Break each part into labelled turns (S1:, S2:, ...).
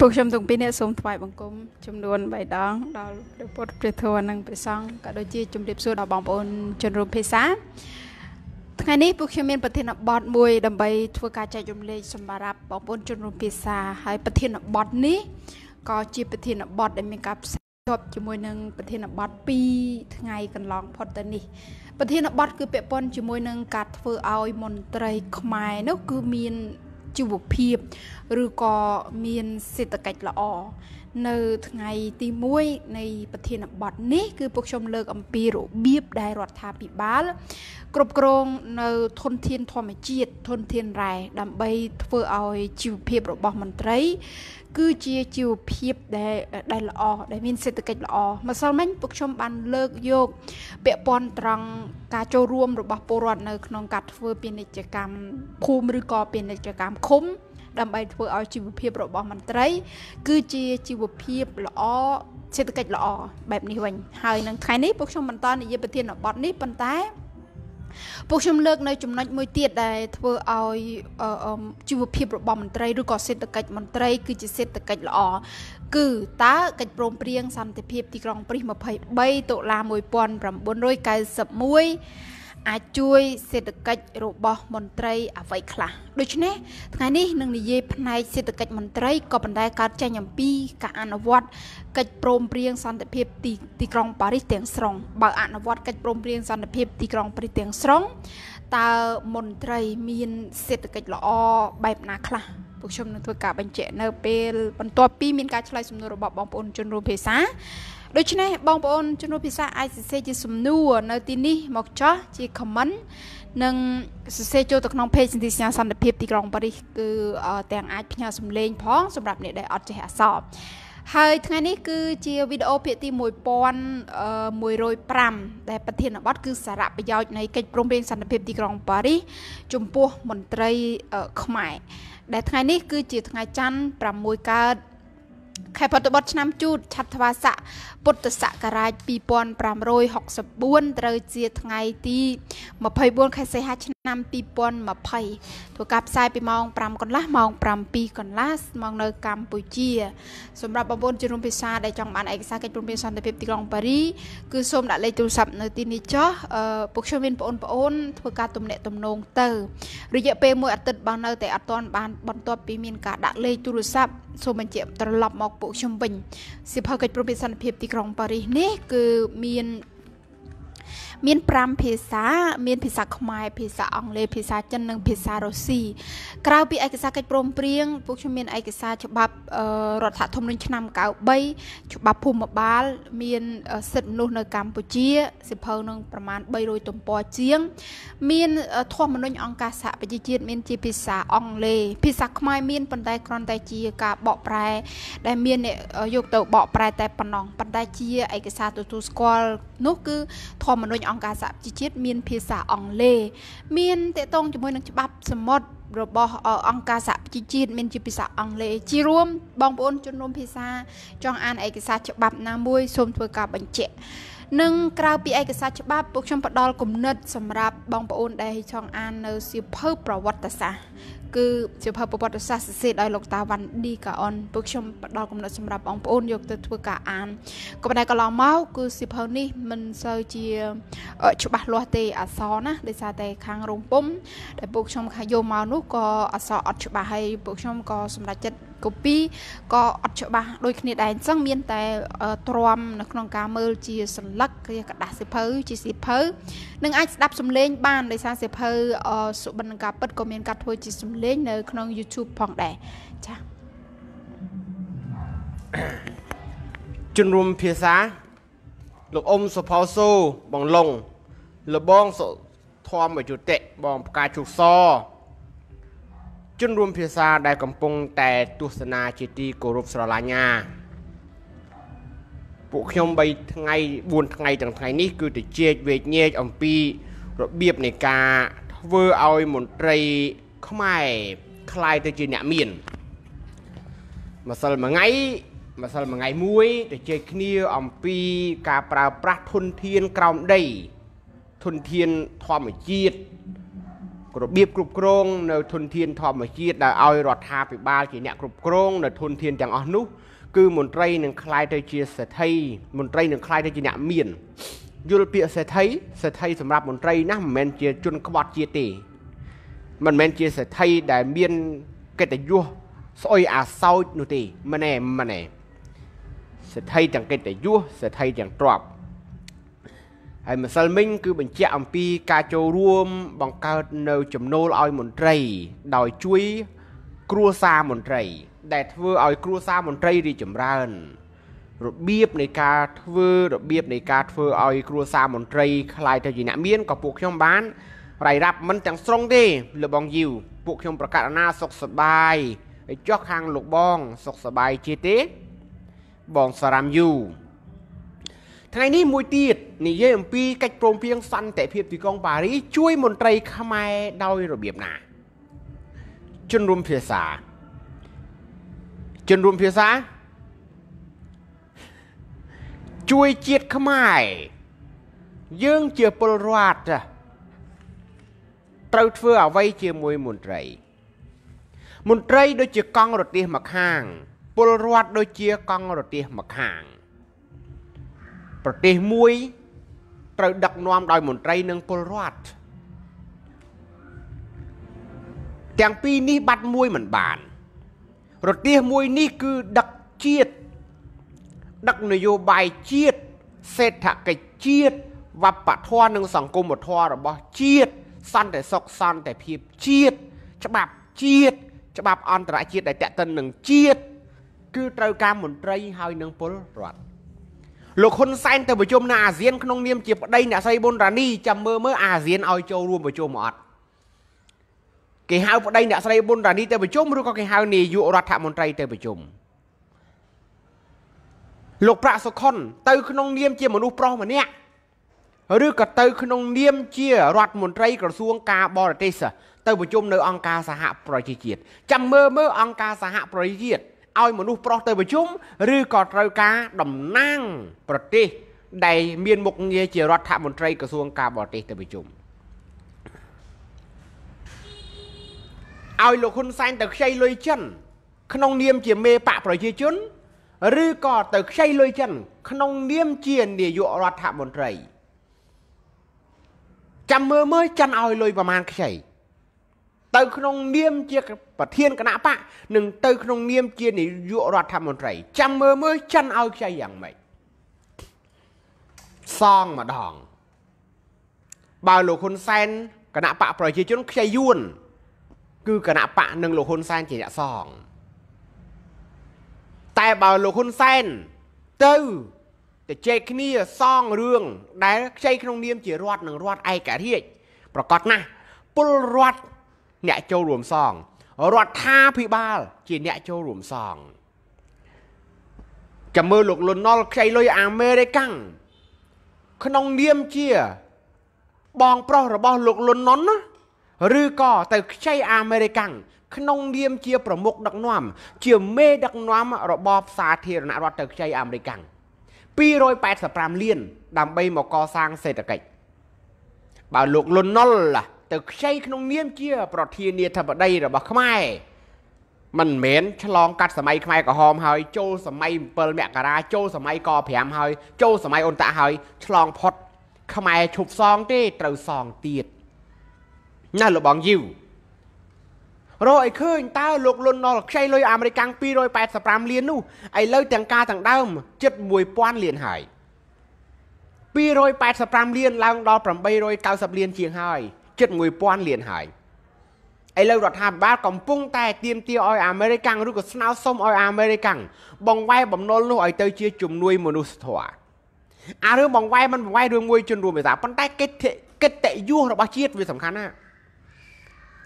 S1: ពួកខ្ញុំទាំងពីរអ្នកសូមថ្វាយបង្គំចំនួន3ដងដល់ព្រះពុទ្ធព្រះធម៌និងព្រះសង្ឃក៏ដូចជាជម្រាបសួរដល់បងប្អូនជនរួមភាសា ថ្ងៃនេះពួកខ្ញុំមានប្រធានបទមួយដើម្បីធ្វើការចែករំលែកសម្រាប់បងប្អូនជនរួមភាសាហើយប្រធានបទនេះក៏ជាប្រធានបទដែលមានការផ្សារភ្ជាប់ជាមួយនឹងប្រធានបទ2ថ្ងៃកន្លងផុតទៅនេះប្រធានបទគឺពាក់ព័ន្ធជាមួយនឹងការធ្វើឲ្យមន្ត្រីខ្មែរនោះគឺមានជីវភាព ឬក៏មានសេដ្ឋកិច្ចល្អនៅថ្ងៃ ទី1នៃប្រធានបទនេះគឺពួកខ្ញុំលើក អំពីរបៀបដែលរដ្ឋាភិបាល គ្រប់គ្រងនៅធនធានធម្មជាតិធនធានរ៉ែដើម្បី ធ្វើឲ្យជីវភាពរបស់មន្ត្រីគឺជាជីវភាពដែលដែលល្អដែលមានសេដ្ឋកិច្ចល្អម្សិលមិញពួកខ្ញុំបានលើកយក ពាក់ព័ន្ធត្រង់ការចូលរួម របស់ពលរដ្ឋនៅ ក្នុងការធ្វើពាណិជ្ជកម្មភូមិឬក៏ពាណិជ្ជកម្មឃុំ ដើម្បីធ្វើឲ្យជីវភាពរបស់មន្ត្រី គឺជាជីវភាពល្អសេដ្ឋកិច្ចល្អបែបនេះវិញហើយនឹងថ្ងៃនេះពួកខ្ញុំបន្តនិយាយប្រធានបទនេះប៉ុន្តែពួកខ្ញុំលើកនៅចំណុចមួយទៀតដែលធ្វើឲ្យជីវភាពរបស់មន្ត្រីឬក៏សេដ្ឋកិច្ចមន្ត្រីគឺជាសេដ្ឋកិច្ចល្អគឺតើកិច្ចព្រមព្រៀងសន្តិភាពទីក្រុងព្រីស23តុលា1991អាចជួយសេដ្ឋកិច្ចរបស់មន្ត្រីអ្វីខ្លះដូច្នេះថ្ងៃនេះនឹងនិយាយផ្នែកសេដ្ឋកិច្ចមន្ត្រីក៏ប៉ុន្តែកើតចេញអំពីការអនុវត្តកិច្ចព្រមព្រៀងសន្តិភាពទីទីក្រុងប៉ារីសទាំងស្រុងបើអនុវត្តកិច្ចព្រមព្រៀងសន្តិភាពទីក្រុងប៉ារីសទាំងស្រុងតើមន្ត្រីមានសេដ្ឋកិច្ចល្អបែបណាខ្លះពួកខ្ញុំនឹងធ្វើការបញ្ជាក់នៅពេលបន្ទាប់ពីមានការឆ្លើយសំណួររបស់បងប្អូនជនរួមភាសាដូច្នេះបងប្អូនជំនួសភាសាអាចសរសេរជាសំណួរនៅទីនេះមកចោះជា comment និងសរសេរចូលទៅក្នុង page ទីសញ្ញាសន្តិភាពទីក្រុងប៉ារីសគឺទាំងអាចផ្ញើសំឡេងផងសម្រាប់អ្នកដែលអត់ចេះអក្សរហើយថ្ងៃនេះគឺជាវីដេអូភាគទី1105ដែលប្រធានបទគឺសារៈប្រយោជន៍នៃកិច្ចព្រមព្រៀងសន្តិភាពទីក្រុងប៉ារីសចំពោះមន្ត្រីខ្មែរដែលថ្ងៃនេះគឺជា ថ្ងៃច័ន្ទ6កើតខែពុទ្ធបុត្រឆ្នាំជូតឆត្វាស័កពុទ្ធសករាជ2564ត្រូវជាថ្ងៃទី24ខែសីហាឆ្នាំ2020ធ្វើការផ្សាយពីម៉ោង5កន្លះម៉ោង7កន្លះមកនៅកម្ពុជា សម្រាប់បងប្អូនជារួមភាសាដែលចង់បានឯកសារកិច្ចព្រមព្រៀងសន្តិភាពទីក្រុងប៉ារីគឺសូមដាក់លេខទូរស័ព្ទនៅទីនេះចុះពួកខ្ញុំមានបងប្អូនធ្វើការទំនាក់ទំនងទៅរយៈពេលមួយអាទិត្យបងនៅតែអត់ទាន់បានបន្ទាប់ពីមានការដាក់លេខទូរស័ព្ទសូមបញ្ជាក់ត្រឡប់មកពួកខ្ញុំវិញសិភៅកិច្ចព្រមព្រៀងសន្តិភាពទីក្រុងប៉ារីសនេះគឺមានមាន5ភាសាមានភាសាខ្មែរភាសាអង់គ្លេសភាសាចិននិង ភាសារុស្ស៊ីក្រៅពីឯកសារកិច្ចព្រមព្រៀងពួកខ្ញុំមានឯកសារច្បាប់រដ្ឋធម្មនុញ្ញឆ្នាំ93ច្បាប់ភូមិបាល មានសិទ្ធិមនុស្សនៅកម្ពុជាសិភៅនឹងប្រមាណ300ទំព័រជាងមានធម្មនុញ្ញអង្គការសហប្រជាជាតិមានជាភាសាអង់គ្លេសភាសាខ្មែរមានប៉ុន្តែគ្រាន់តែជាការបកប្រែដែលមានយកទៅបកប្រែតែប៉ុណ្ណោះប៉ុន្តែជាឯកសារទទួលស្គាល់នោះគឺធម្មនុញ្ញអង្គការសហជីវជាតិមានភាសាអង់គ្លេសមានតកតងជាមួយនឹងច្បាប់សមុទ្ររបស់អង្គការសហជីវជាតិមានជាភាសាអង់គ្លេសជារួមបងប្អូនជនរួមភាសាចង់អានឯកសារច្បាប់ណាមួយសូមធ្វើការបញ្ជាក់និងក្រៅពីឯកសារច្បាប់ពួកខ្ញុំផ្ដល់គំនិត សម្រាប់បងប្អូនដែលចង់អាននៅសៀវភៅប្រវត្តិសាស្ត្រគឺសៀវភៅប្រវត្តិសាស្ត្រសរសេរដោយលោកតាវ៉ាន់ឌីកាអុនពួកខ្ញុំផ្ដល់គំនិតសម្រាប់បងប្អូនយកទៅធ្វើការអានក៏ប៉ុន្តែកន្លងមកគឺសៀវភៅនេះមិនសូវជាច្បាស់លាស់ទេអក្សរណាដោយសារតែខាងរោងពុំដែលពួកខ្ញុំយកមកនោះក៏អក្សរអត់ច្បាស់ហើយពួកខ្ញុំក៏សម្រេចចិត្ត copy ក៏អត់ច្បាស់ដូចគ្នាដែរអញ្ចឹងមានតែទ្រាំនៅក្នុងការមើលជាសន្លឹកជាกระดาษសិភៅជាសិភៅនឹងអាចស្ដាប់សំឡេងបានដោយសារសិភៅសុបិនការពិតក៏មានការធ្វើជាសំឡេងនៅក្នុង YouTube ផងដែរចា៎
S2: ជនរួមភាសា លោកអ៊ុំសុផោសូបងឡុងលបងសុធម្មយុតិបងផ្កាជុះសជនរួមភាសាដែលកំពុងតែទស្សនាជាទីគោរពស្រឡាញ់ណាពួកខ្ញុំ3ថ្ងៃ4ថ្ងៃទាំងថ្ងៃនេះគឺទៅជែកវែកញែកអំពីរបៀបនៃការធ្វើឲ្យមន្ត្រី ខ្មែរคล้ายទៅជាអ្នកមានម្សិលមួយថ្ងៃម្សិលមួយថ្ងៃមួយទៅជែកគ្នាអំពីការប្រើប្រាស់ធនធានក្រោមដីធនធានធម្មជាតិរបៀបគ្រប់គ្រងនៅធនធានធម្មជាតិដែលឲ្យរដ្ឋាភិបាលជាអ្នកគ្រប់គ្រងនៅធនធានទាំងអស់នោះគឺមន្ត្រីនឹងខ្លាយទៅជាសេដ្ឋីមន្ត្រីនឹងខ្លាយទៅជាអ្នកមានយល់ពាក្យសេដ្ឋីសេដ្ឋីសម្រាប់មន្ត្រីណាមិនមែនជាជនក្បត់ជាតិទេ មិនមែនជាសេដ្ឋីដែលមានកិត្តិយសស្អុយអាសោចនោះទេមែនទេមែនទេសេដ្ឋីទាំងកិត្តិយសសេដ្ឋីទាំងទ្រព្យហើយម្សិលមិញគឺបញ្ជាក់អំពីការចូលរួមបង្កើតនៅចំណូលឲ្យមន្ត្រីដោយជួយគ្រួសារមន្ត្រី ដែលធ្វើឲ្យគ្រួសារមន្ត្រីរីចម្រើន របៀបនៃការធ្វើរបៀបនៃការធ្វើឲ្យគ្រួសារមន្ត្រីខ្លាយទៅជាអ្នកមានក៏ពួកខ្ញុំបានរាយរាប់មិនទាំងស្រុងទេលោកបងយីវពួកខ្ញុំប្រកាសណាសុខសบายចុះខាងលោកបងសុខសบายជាទេ បងសារ៉ាំយូថ្ងៃនេះមួយទៀតនិយាយអំពីកិច្ចព្រមព្រៀងសន្តិភាពទីក្រុងប៉ារីសជួយមន្ត្រី ខ្មែរដោយរបៀបណាជនរួមភាសាជនរួមភាសា ជួយជាតិខ្មែរយើងជាពលរដ្ឋត្រូវធ្វើអ្វីជាមួយមន្ត្រី មន្ត្រី ដូចជាកង់រទេសមកខាង ពលរដ្ឋដូចជាកង់រទេសមកខាងប្រទេសមួយ ត្រូវដឹកនាំដោយមន្ត្រីនិងពលរដ្ឋទាំងពីរនេះបាត់មួយមិនបាន ប្រទេសមួយនេះគឺដឹកជាតិដឹកនយោបាយជាតិសេដ្ឋកិច្ចជាតិវប្បធម៌និងសង្គមធម៌របស់ជាតិសន្តិសុខសន្តិភាពជាតិច្បាប់ជាតិច្បាប់អន្តរជាតិដែលតេតិននឹងជាតិគឺត្រូវការមន្ត្រីហើយ និង ពលរដ្ឋលោកហ៊ុនសែនទៅប្រជុំនៅអាស៊ានក្នុង នាមជាប្តីអ្នកស្រីប៊ុនរ៉ានីចាំមើលមើលអាស៊ានឲ្យចូលរួមប្រជុំអត់គេហៅប្តីអ្នកស្រីប៊ុនរ៉ានី ទៅប្រជុំឬក៏គេហៅនាយករដ្ឋមន្ត្រីទៅប្រជុំលោកប្រាក់សុខុនទៅក្នុងនាមជា មនុស្សប្រុសម្នាក់ឬក៏ទៅ ក្នុងនាម ជា រដ្ឋមន្ត្រីក្រសួង ការបរទេសទៅប្រជុំនៅ អង្គការសហប្រជាជាតិចាំមើលមើលអង្គការសហប្រជាជាតិឲ្យមនុស្សប្រុសទៅប្រជុំឬក៏ត្រូវការតំណាង ប្រទេសដែលមានមុខងារជារដ្ឋមន្ត្រីក្រសួងការបរទេសទៅប្រជុំឲ្យលោកហ៊ុនសែនទៅ ខ្ចីលុយចិន ក្នុងនាមជាមេបកប្រជាជន ឬក៏ទៅខ្ចីលុយចិន ក្នុងនាមជា នាយករដ្ឋមន្ត្រីចាំមើលមើលចិនឲ្យលុយប្រមាណខ្ចីទៅក្នុងនាមជាប្រធានគណៈបកនិងទៅក្នុងនាមជានាយករដ្ឋមន្ត្រី ចាំមើលមើលចិនឲ្យខ្ចីយ៉ាងម៉េចសងម្ដងបើលោកហ៊ុនសែនគណៈបកប្រជាជន ខ្ចីយួន គឺគណៈបកនិងលោកហ៊ុនសែនជាអ្នកសងតែបើលោកហ៊ុនសែនទៅ ទៅជែកគ្នាសងរឿងដែលខ្ចីក្នុងនាមជារដ្ឋនិងរដ្ឋឯករាជ្យប្រកាសណាស់ពលរដ្ឋអ្នកចូលរួមសងរដ្ឋាភិបាល ជាអ្នកចូលរួមសងចាំមើលលោកលន់ណុលខ្ចីលុយអាមេរិកាំងក្នុងនាមជាបងប្រុសរបស់លោកលន់ណុនណាឬក៏ទៅខ្ចីអាមេរិកាំងក្នុងនាមជា ប្រមុខដឹកនាំ ជាមេដឹកនាំរបបសាធារណរដ្ឋទៅខ្ចីអាមេរិកាំង285លាន ដើម្បីមកកសាងសេដ្ឋកិច្ចបើលោកលន់ណុលទៅខ្ចីក្នុងនាមជាប្រធានាធិបតីរបស់ខ្មែរមិនមែនឆ្លងកាត់សម័យខ្មែរក្រហមហើយ ចូលសម័យ7មករាចូលសម័យក5ហើយចូលសម័យអ៊ុនតាក់ហើយឆ្លងផុត ខ្មែរឈប់សងទេត្រូវសងទៀតណាលោកបងយូវរកឲ្យឃើញតើលោកលន់នល់ខ្ចីលុយអាមេរិកាំង285លាននោះឥឡូវទាំងការទាំងដើមជិត1000លានហើយ285លានឡើងដល់890លានជាងហើយជិត1000លានហើយឥឡូវរដ្ឋាភិបាលកំពុង តែទាមទារឲ្យអាមេរិកាំងឬក៏ស្នើសុំឲ្យអាមេរិកាំងបង្វែរបំណុលនោះឲ្យទៅ ជា ជំនួយមនុស្សធម៌អារឿងបង្វែរមិនបង្វែររឿងមួយជនរួមភាសាប៉ុន្តែកិច្ចកិត្តិយសរបស់ជាតិវាសំខាន់ណា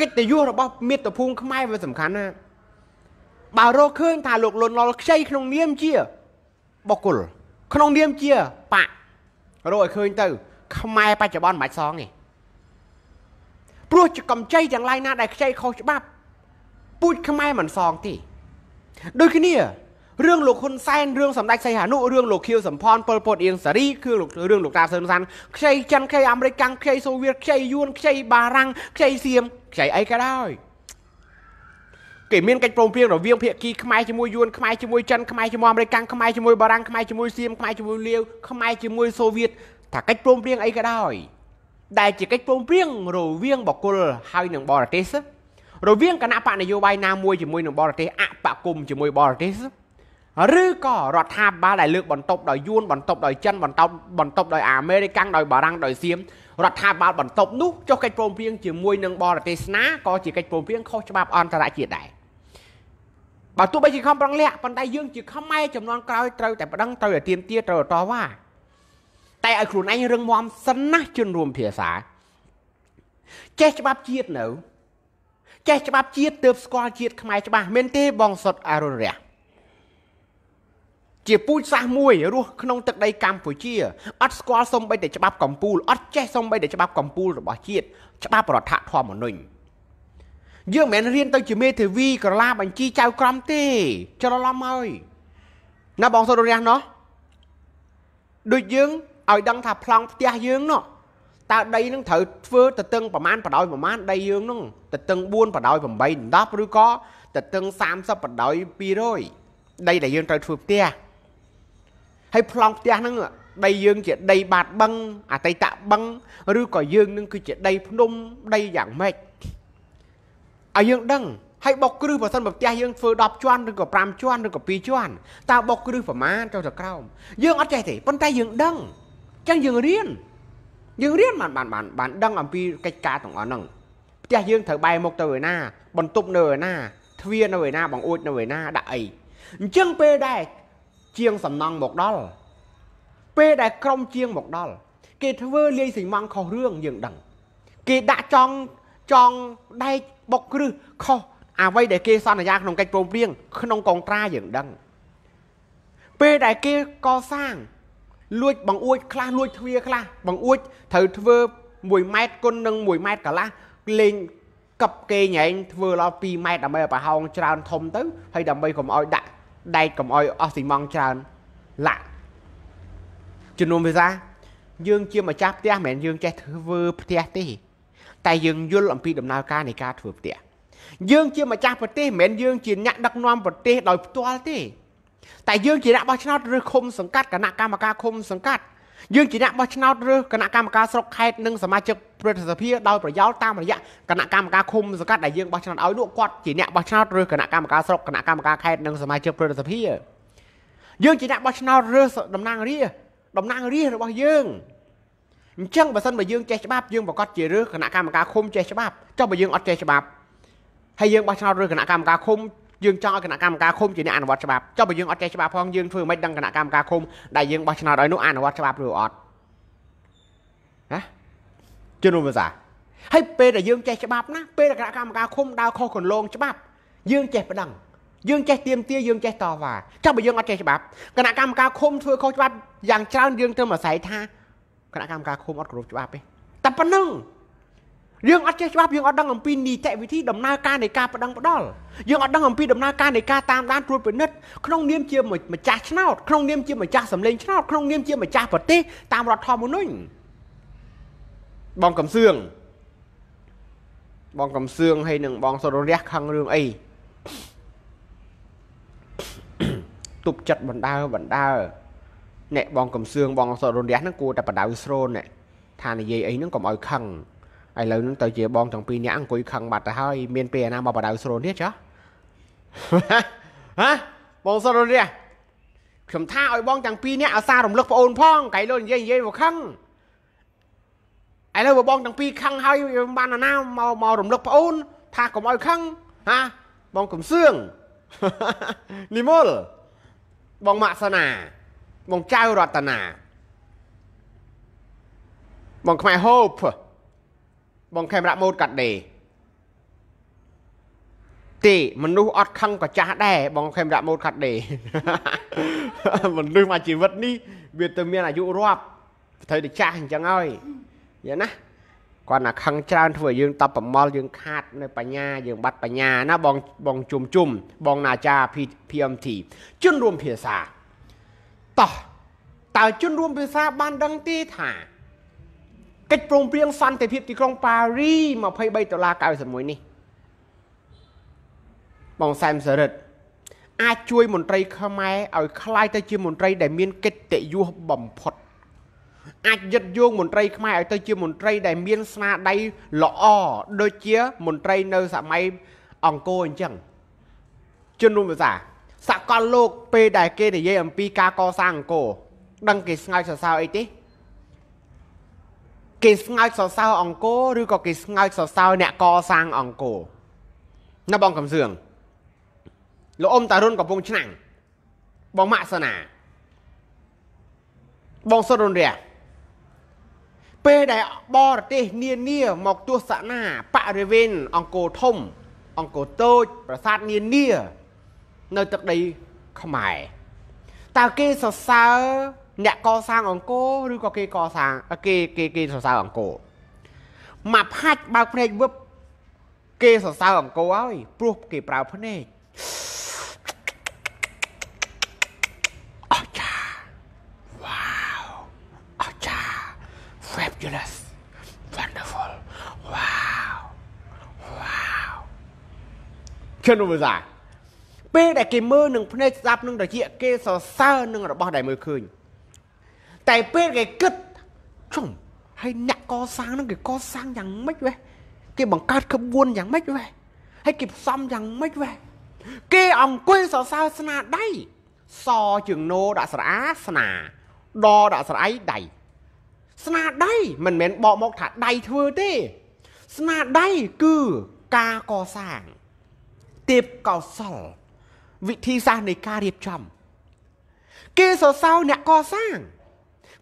S2: កិត្តិយសរបស់មាតុភូមិខ្មែរវាសំខាន់ណាបើរកឃើញថាលោកលន់លល់ខ្ចីក្នុងនាមជាបុគ្គលក្នុងនាមជាបករកឲ្យឃើញទៅ ខ្មែរបច្ចុប្បន្នមិនបាច់សងទេព្រោះជាកម្ចីយ៉ាងឡាយណាដែលខ្ចីខុសច្បាប់ពូជខ្មែរមិនសងទេដូចគ្នារឿងលោកហ៊ុនសែនរឿងសម្ដេចសីហនុរឿងលោកខៀវសំផនប៉ុលពតអៀងសារី គឺរឿងលោកតាសឿនសានខ្ចីចិនខ្ចីអាមេរិកកាំងខ្ចីសូវៀតខ្ចីយួនខ្ចីបារាំងខ្ចីសៀមខ្ចីអីក៏ដោយគេមានកិច្ចព្រមព្រៀងរវាងភាគីខ្មែរជាមួយយួនខ្មែរជាមួយចិនខ្មែរជាមួយអាមេរិកកាំងខ្មែរជាមួយបារាំងខ្មែរជាមួយសៀមខ្មែរជាមួយលាវខ្មែរជាមួយសូវៀតថាកិច្ចព្រមព្រៀងអីក៏ដោយដែលជាកិច្ចព្រមព្រៀងរវាងបកគលហើយនឹងបរទេសរវាងគណៈបកនយោបាយណាមួយជាមួយនឹងបរទេសអបកុំជាមួយបរទេសឬក៏រដ្ឋាភិបាលដែលលើកបន្ទប់ដោយយួនបន្ទប់ដោយចិនបន្ទប់បន្ទប់ដោយអាមេរិកដោយបារាំងដោយសៀមរដ្ឋាភិបាលបន្ទប់នោះចុះកិច្ចព្រមព្រៀងជាមួយនឹងបរទេសណាក៏ជាកិច្ចព្រមព្រៀងខុសច្បាប់អន្តរជាតិដែរបើទោះបីជាខំប្រឹងលាក់ប៉ុន្តែយើងជាខ្មែរចំនួនក្រោយត្រូវតែប្តឹងត្រូវតែទៀមទាត្រូវតែតវ៉ាតែឲ្យខ្លួនឯងរឹងមាំសិនណាជនរួមភាសាចេះច្បាប់ជាតិនៅ ចេះច្បាប់ជាតិទើបស្គាល់ជាតិខ្មែរច្បាស់មែនទេ បងសុតអរុនរះជាពូជសាសមួយរស់ក្នុងទឹកដីកម្ពុជាអត់ស្គាល់សំបីតែច្បាប់កម្ពុជាអត់ចេះសំបីតែច្បាប់កម្ពុជារបស់ជាតិច្បាប់រដ្ឋធម្មនុញ្ញយើងមិនមែនរៀនទៅជាមេធាវីក្រឡាបញ្ជីចៅក្រមទេ ច្រឡំហើយណាបងសុតរះណោះដូចយើងឲ្យដឹង ថាប្លង់ផ្ទះយើងនោះតើដីនឹងត្រូវធ្វើទៅតឹងប្រមាណបដ ாய் ប្រមាណដីយើងនោះទៅតឹង4បដ ாய் 8 10ឬក៏ទៅតឹង30បដ ாய் 200ដីដែលយើងត្រូវធ្វើផ្ទះហើយប្លង់ផ្ទះហ្នឹងដីយើងជាដីបាតបឹងអតីតបឹងឬក៏យើងនឹងគឺជាដីភ្នំដីយ៉ាងម៉េចឲ្យយើងដឹងហើយបុកគ្រឹះបើសិនបើផ្ទះយើងធ្វើ10ជាន់ឬក៏5ជាន់ឬក៏2ជាន់តើបុកគ្រឹះប្រមាណចុះទៅក្រោមយើងអត់ចេះទេប៉ុន្តែយើងដឹងចឹងយើងរៀនយើងរៀនបានបានបានបានដឹងអំពីកិច្ចការទាំងអស់ហ្នឹងផ្ទះយើងត្រូវបែរមុខទៅឯណា បន្ទប់នៅឯណាទ្វារនៅឯណា បង្អួចនៅឯណាដាក់អីអញ្ចឹងពេលដែរជាងសំណង់មកដល់ពេលដែលក្រុមជាងមកដល់គេធ្វើលាយសីម៉ង់ខុសរឿងយើងដឹង គេដាក់ចង់ចង់ដែកបុកគ្រឹះខុសអ្វីដែលគេសន្យាក្នុងកិច្ចព្រមព្រៀងក្នុងកងត្រាយើងដឹងពេលដែលគេកសាងលួចបង្អួចខ្លះលួចទ្វាខ្លះបង្អួចត្រូវធ្វើ1ម៉ែត្រគុណនឹង1ម៉ែត្រកន្លះលេងកັບគេញ៉ែងធ្វើដល់2ម៉ែត្រដើម្បីឲ្យប្រហោងច្រើន ធំទៅហើយដើម្បីកុំឲ្យដាក់ដែកកុំឲ្យអស់ស៊ីម៉ង់ច្រើនឡាក់ជំនុំភាសាយើង ជាម្ចាស់ផ្ទះមិនមែនយើងចេះធ្វើផ្ទះទេតែយើង យល់អំពីដំណើរការនៃការធ្វើផ្ទះយើង ជាម្ចាស់ប្រទេសមិនមែនយើង ជាអ្នកដឹកនាំប្រទេសដោយផ្ទាល់ទេតែយើងជាអ្នកបោះឆ្នោតឬឃុំសង្កាត់គណៈកម្មការឃុំសង្កាត់យើងជាអ្នកបោះឆ្នោតឬគណៈកម្មការស្រុកខេត្តនិងសមាជិកព្រឹទ្ធសភាដោយប្រយោលតាមរយៈគណៈកម្មការឃុំសង្កាត់ដែលយើងបោះឆ្នោតឲ្យនោះគាត់ជាអ្នកបោះឆ្នោតឬគណៈកម្មការស្រុកគណៈកម្មការខេត្តនិងសមាជិកព្រឹទ្ធសភាយើងជាអ្នកបោះឆ្នោតឬតំណាងរាស្ត្រតំណាងរាស្ត្ររបស់យើងអញ្ចឹងបើសិនបើយើងចេះច្បាប់យើងប្រកាសជារើសគណៈកម្មការឃុំចេះច្បាប់ចុះបើយើងអត់ចេះច្បាប់ហើយយើងបោះឆ្នោតរើសគណៈកម្មការឃុំយើងចង់ឲ្យគណៈកម្មការឃុំជាអ្នកអនុវត្តច្បាប់ចុះបើយើងអត់ចេះច្បាប់ផងយើងធ្វើមិនដឹងគណៈកម្មការឃុំដែលយើងបោះឆ្នោតឲ្យនោះអនុវត្តច្បាប់ឬអត់ណាជំនុំភាសាហើយពេលដែលយើង ចេះច្បាប់ណាពេលដែលគណៈកម្មការឃុំដើរខុសគន្លងច្បាប់យើង ចេះប្តឹងយើងចេះទៀមទាយើងចេះតវ៉ាចាំបើយើងអត់ចេះច្បាប់គណៈកម្មការឃុំធ្វើខុសច្បាប់យ៉ាងច្រើនយើងត្រូវអាស្រ័យថាគណៈកម្មការឃុំអត់គ្រប់ច្បាប់ទេតែប៉ុណ្្នឹងយើងអត់ចេះច្បាប់យើងអត់ដឹងអំពីនីតិវិធីដំណើរការនៃការប្តឹងផ្តល់យើងអត់ដឹងអំពីដំណើរការនៃការតាមដានត្រួតពិនិត្យក្នុង នាមជាម្ចាស់ឆ្នោតក្នុងនាមជាម្ចាស់សម្លេងឆ្នោតក្នុងនាមជាម្ចាស់ប្រទេសតាមរដ្ឋធម្មនុញ្ញបងកំសឿងបងកំសឿងហើយនឹងបងសររះខឹងរឿងអីទប់ចិត្តបណ្ដើបណ្ដើអ្នកបងកំសឿងបងសររះហ្នឹងគួរតែបដៅស្រូនណែថានិយាយអីហ្នឹងកុំឲ្យខឹងឥឡូវហ្នឹងទៅជាបងទាំងពីរនាក់អង្គុយខឹងបាត់ទៅហើយមានពេលណាមកបដៅស្រូននេះចាហ៎បងស្រូននេះខ្ញុំថាឲ្យបងទាំងពីរនាក់អាសារំលឹកប្អូនផងកៃលុនិយាយនិយាយមកខឹងឥឡូវបងទាំងពីរខឹងហើយបានណាមកមករំលឹកប្អូនថាកុំឲ្យខឹងហាបងកំសឿងនិមលបងមាក់សនាបងចៅរតនាបងខ្មែរហូបបងខេមរៈម៉ូតកាត់ដេទេមនុស្សអត់ខឹងក៏ចាស់ដែរបងខេមរៈម៉ូតកាត់ដេមនុស្សមួយជីវិតនេះវាទៅមានអាយុរាប់ត្រូវតែចាស់អញ្ចឹងហើយយល់ណាគាត់ណាខឹងច្រើនធ្វើឲ្យយើងតបប្រមល់យើង ខាត នៅបញ្ញាយើងបាត់បញ្ញាណាបងបងជុំជុំបងណាចា PMT ជនរួមភាសាតោះតើជនរួមភាសាបានដឹងទេថាកិច្ចព្រមព្រៀងសន្តិភាពទីក្រុងប៉ារី23ដុល្លារ91នេះបងសែមសរិទ្ធអាចជួយមន្ត្រីខ្មែរឲ្យคล้ายទៅជាមន្ត្រីដែលមានកិត្តិយសបំផុតអាចយឹតយោងមន្ត្រីខ្មែរឲ្យទៅជាមន្ត្រីដែលមានស្នាដៃល្អដូចជាមន្ត្រីនៅសម័យអង្គរអញ្ចឹងជនរួមភាសាសកលលោកពេលដែលគេនិយាយអំពីការកសាងអង្គរដឹងគេស្ងើចសរសើរអីទេគេស្ងើចសរសើរអង្គរឬក៏គេស្ងើចសរសើរអ្នកកសាងអង្គរណាបងកំសឿងលោកអ៊ំតារុនកំពុងឆ្នាំងបងម៉ាក់សនាបងសុរុនរះពេលដែលបរទេសនានាមកទស្សនាបរិវេណអង្គរធំអង្គរតូចប្រាសាទនានានៅទឹកដីខ្មែរតើគេសរសើរអ្នកកសាងអង្គរឬក៏គេកសាងគេគេគេសរសើរអង្គរមកផាច់បើកភ្នែកវឹបគេសរសើរអង្គរហើយព្រោះគេប្រើភ្នែកអស្ចារ្យវ៉ាវអស្ចារ្យ fabulous wonderful wow wow ជឿនមើលដែរពេលដែលគេមើលនឹងភ្នែកស្ដាប់នឹងត្រចៀកគេសរសើរនឹងរបស់ដែលមើលឃើញតែពេលគេគិតចុងហើយអ្នកកសាងនឹងគេកសាងយ៉ាងម៉េចវេះគេបង្កើតក្បួនយ៉ាងម៉េចវេះហើយគេផ្សំយ៉ាងម៉េចវេះគេអង្គុយសរសើរស្នាដៃសជើងណូដាក់ស្រអាស្នាដដាក់ស្រអៃដៃស្នាដៃមិនមែនបកមកថាដៃធ្វើទេស្នាដៃគឺការកសាងទេពកោសលវិធីសាស្ត្រនៃការរៀបចំ គេសរសើរអ្នកកសាង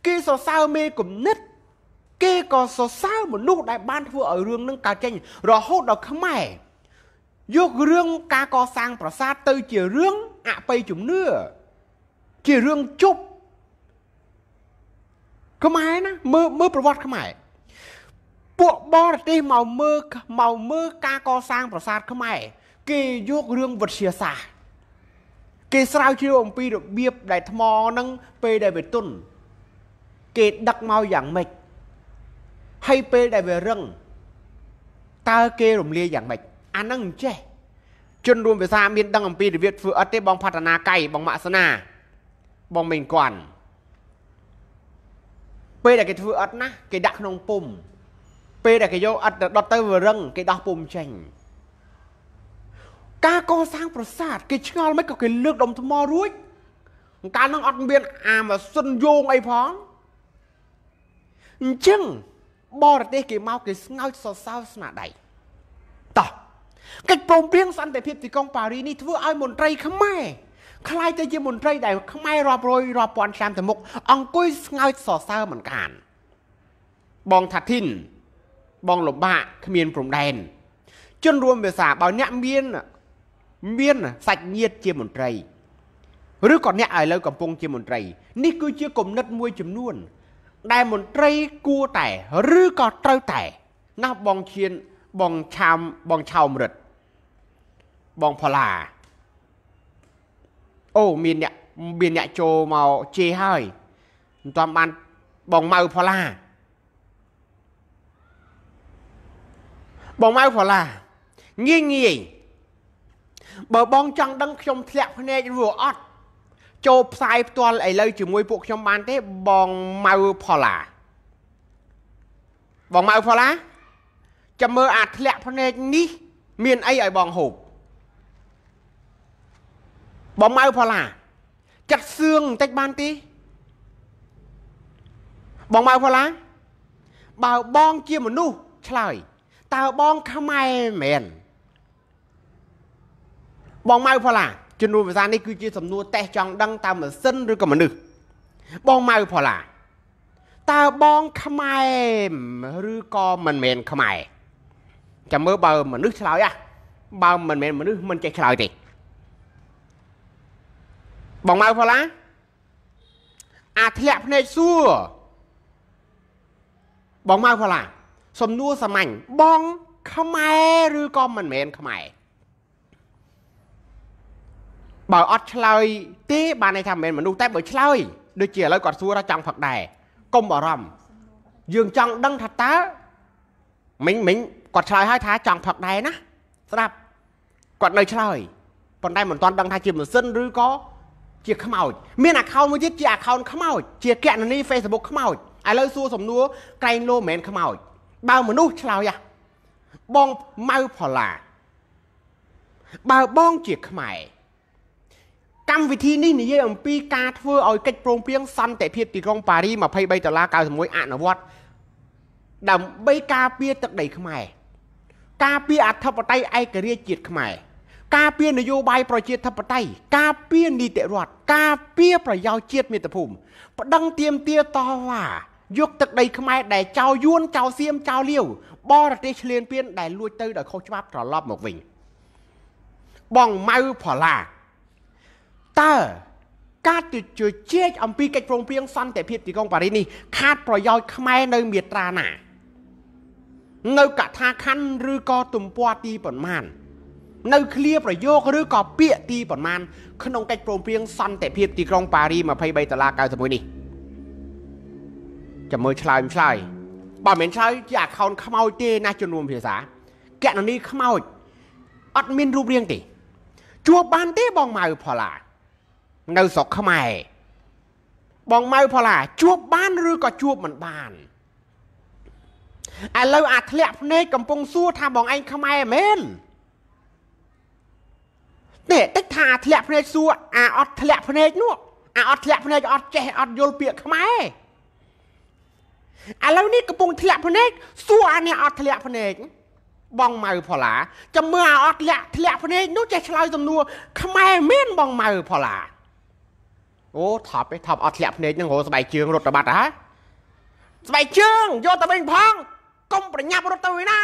S2: គេសរសើរមេគំនិត គេក៏សរសើរមនុស្សដែលបានធ្វើឲ្យរឿងនឹងកើតចេញរហូតដល់ខ្មែរយករឿងការកសាង ប្រាសាទទៅជារឿងអបិយជំនឿជារឿងជប់ខ្មែរណាមើលមើលប្រវត្តិខ្មែរពួកបរទេសមកមើលមកមើលការកសាងប្រាសាទខ្មែរគេយករឿងវិទ្យាសាស្ត្រគេស្រាវជ្រាវអំពីរបៀបដែលថ្មនឹងពេលដែលវាទុនគេដឹកមកយ៉ាងម៉េចហើយពេលដែលវារឹងតើគេរំលាយយ៉ាងម៉េចអាហ្នឹងមិនចេះជនរួមភាសាមានដឹងអំពីរបៀបធ្វើអត់ទេបងផាតនាកៃបងម៉ាក់សនា បងមេងគន់ពេលដែលគេធ្វើអត់ណា គេដាក់ក្នុងពុំពេលដែលគេយកអត់ទៅដុតទៅវារឹង គេដោះពុំចេញការកសាងប្រាសាទគេឆ្ងល់មិនក៏គេលើកដុំថ្មរួចការនឹងអត់មាន អាម៉ាស៊ីនយោងអីផងអញ្ចឹងបរទេសគេមកគេស្ងោចសរសើរស្មារតីតោះកិច្ចព្រមព្រៀងសន្តិភាពទីក្រុងប៉ារីនេះធ្វើឲ្យមន្ត្រីខ្មែរខ្លាយទៅជាមន្ត្រីដែល ខ្មែររាប់រយរាប់ពាន់ឆ្នាំទៅមុខអង្គុយស្ងោចសរសើរមិនខានបងថាធីនបងលំបាកគ្មានព្រំដែនជនរួមភាសាបើអ្នកមានមានសាច់ញាតិជាមន្ត្រីឬក៏អ្នកឥឡូវកំពុងជាមន្ត្រី នេះគឺជាគំនិតមួយចំនួនដែលមន្ត្រីគួរតែឬក៏ត្រូវតែណាបងឈៀនបងឆាមបងឆោមរិទ្ធបងផល្លា អូមានអ្នកមានអ្នកចូលមកជេរហើយមិនទាន់បានបងម៉ៅផល្លាបងម៉ៅផល្លាងាយងាយបើបងចង់ដឹងខ្ញុំធ្លាក់ភ្នែកឬអត់ចូលផ្សាយផ្ទាល់ឥឡូវជាមួយពួកខ្ញុំបានទេ បងម៉ៅផល្លាបងម៉ៅផល្លាចាំមើលអាធ្លាក់ភ្នែកនេះ មានអីឲ្យបងហូបបងម៉ៅផល្លាចាត់សឿងបន្តិចបានទេបងម៉ៅផល្លាបើបងជាមនុស្សឆ្លើយ តើបងខ្មែរមែនបងម៉ៅផល្លាជំនួសភាសានេះគឺជាសំណួរតេស្តចង់ដឹងតើម៉ាស៊ីនឬក៏មនុស្សបងម៉ៅផល្លាតើបងខ្មែរឬក៏មិនមែនខ្មែរចាំមើលបើមនុស្សឆ្លើយអាបើមិនមែនមនុស្សមិនចេះឆ្លើយទេបងម៉ៅផល្លាអាធ្លាក់ភ្នែកសួរបងម៉ៅផល្លាសំណួរសាមញ្ញបងខ្មែរឬក៏មិនមែនខ្មែរបើអត់ឆ្លើយទេបានន័យថាមិនមែនមនុស្សតែបើឆ្លើយដូចជាឥឡូវគាត់សួរថាចង់ផឹកដែរកុំអារម្មណ៍យើងចង់ដឹងថាតើ មិញមិញគាត់ឆ្លើយឲ្យថាចង់ផឹកដែរណាស្ដាប់គាត់នៅឆ្លើយប៉ុន្តែមិនទាន់ដឹងថាជាម៉ាស៊ីនឬក៏ជាខ្មោចមាន account មួយទៀតជា account ខ្មោចជាកណនី Facebook ខ្មោចឥឡូវសួរសំណួរក្រែងលោមិនមែនខ្មោចបើមនុស្សឆ្លើយបងម៉ៅផល្លាបើបងជាខ្មែរកម្មវិធីនេះនិយាយអំពីការធ្វើឲ្យកិច្ចព្រមព្រៀងសន្តិភាពទីក្រុងប៉ារី23ដុល្លារ91អនុវត្តដើម្បីការពារទឹកដីខ្មែរការពារអធិបតេយ្យឯករាជ្យជាតិខ្មែរការពារនយោបាយប្រជាធិបតេយ្យការពារនីតិរដ្ឋការពារប្រយោជន៍ជាតិមាតុភូមិប្តឹងទាមទារតវ៉ាយកទឹកដីខ្មែរដែលចៅយួនចៅសៀមចៅលាវបរទេសឆ្លៀនពៀនដែលលួចទៅដោយខុសច្បាប់ត្រឡប់មកវិញបងម៉ៅផល្លាតើការទៅជជែកអំពីកិច្ចព្រមព្រៀងសន្តិភាពទីក្រុងប៉ារីសនេះខាតប្រយោជន៍ខ្មែរនៅមាត្រាណានៅកថាខណ្ឌឬក៏ទំព័រទីប៉ុន្មាននៅឃ្លាប្រយោគឬក៏ពាក្យទីប៉ុន្មានក្នុងកិច្ចព្រមព្រៀងសន្តិភាពទីក្រុងប៉ារី23ដុល្លារ91នេះចាំមើលឆ្លើយមិនឆ្លើយបើមិនឆ្លើយជា account ខ្មោចទេ ណាជំនុំភាសាកណនីខ្មោចអត់មានរូបរាងទេ ជួបបានទេបងម៉ៅផល្លានៅស្រុកខ្មែរបងម៉ៅផល្លា ជួបបានឬក៏ជួបមិនបានឥឡូវអាធ្លាក់ភ្នែកកំពុងសួរថាបងឯងខ្មែរមែននេះតិចថាអាធ្លាក់ភ្នែកសួរអាអត់ធ្លាក់ភ្នែកនោះអាអត់ធ្លាក់ភ្នែកអត់ចេះអត់យល់ពាក្យខ្មែរឥឡូវនេះកំពុងធ្លាក់ភ្នែកសួរអានេះអត់ធ្លាក់ភ្នែកបងម៉ៅផល្លាចាំមើលអាអត់ធ្លាក់ធ្លាក់ភ្នែកនោះចេះឆ្លើយសំណួរខ្មែរមែនបងម៉ៅផល្លាអូថប់ឯងថប់អត់ធ្លាក់ភ្នែកនឹងរោស្បែកជើងរត់ទៅបាត់ទៅហើយស្បែកជើងយកទៅវិញផងកុំប្រញាប់រត់ទៅឯណា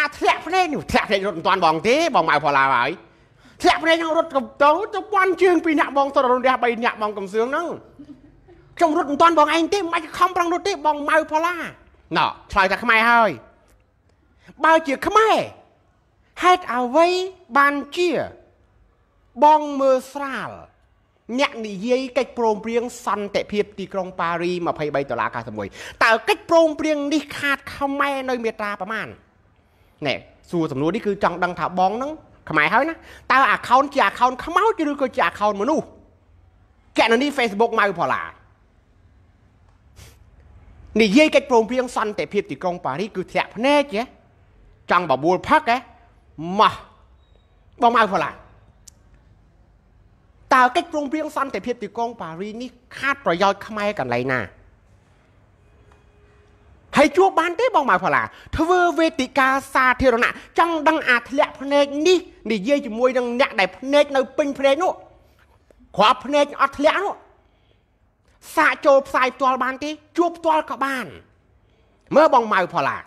S2: អាធ្លាក់ភ្នែកនេះធ្លាក់ភ្នែករត់មិនតាន់បងទេបងមកផលាហើយធ្លាក់ភ្នែកនឹងរត់កំតោទៅពាន់ជើងពីរអ្នកបងទៅរនរះ3អ្នកបងកំសឿងហ្នឹងខ្ញុំរត់មិនតាន់បងឯងទេមិនអាចខំប្រឹងរត់ទេបងមកផលាណ៎ឆ្លើយថាខ្មែរហើយបើជាខ្មែរហេតុអ្វីបានជាបងមើលស្រាលអ្នកនិយាយកិច្ចព្រមព្រៀងសន្តិភាពទីក្រុងប៉ារី23ដុល្លារ91តើកិច្ចព្រមព្រៀងនេះខាតខ្មែរនៅមាត្រាប្រមាណណែសួរសំណួរនេះគឺចង់ដឹងថាបងហ្នឹងខ្មែរហើយណាតើ account ជា account ខ្មោចឬក៏ជា account មនុស្សកណនី Facebook ម៉ៅផល្លានិយាយកិច្ចព្រមព្រៀងសន្តិភាពទីក្រុងប៉ារី គឺធ្លាក់ភ្នែកចង់បបួលផឹកហ៎ម៉ោះបងម៉ៅផល្លាតើកិច្ចព្រមព្រៀងសន្តិភាពទីក្រុងប៉ារីនេះខាតប្រយោជន៍ខ្មែរកន្លែងណាហើយជួបបានទេបងម៉ៅផល្លា ធ្វើវេទិកាសាធារណៈចង់ដឹងអាធ្លាក់ភ្នែកនេះនិយាយជាមួយនឹងអ្នកដែលភ្នែកនៅពេញភ្នែកនោះគ្រាប់ភ្នែកអត់ធ្លាក់នោះសាកចូលផ្សាយផ្ទាល់បានទេជួបផ្ទាល់ក៏បានមើលបងម៉ៅផល្លា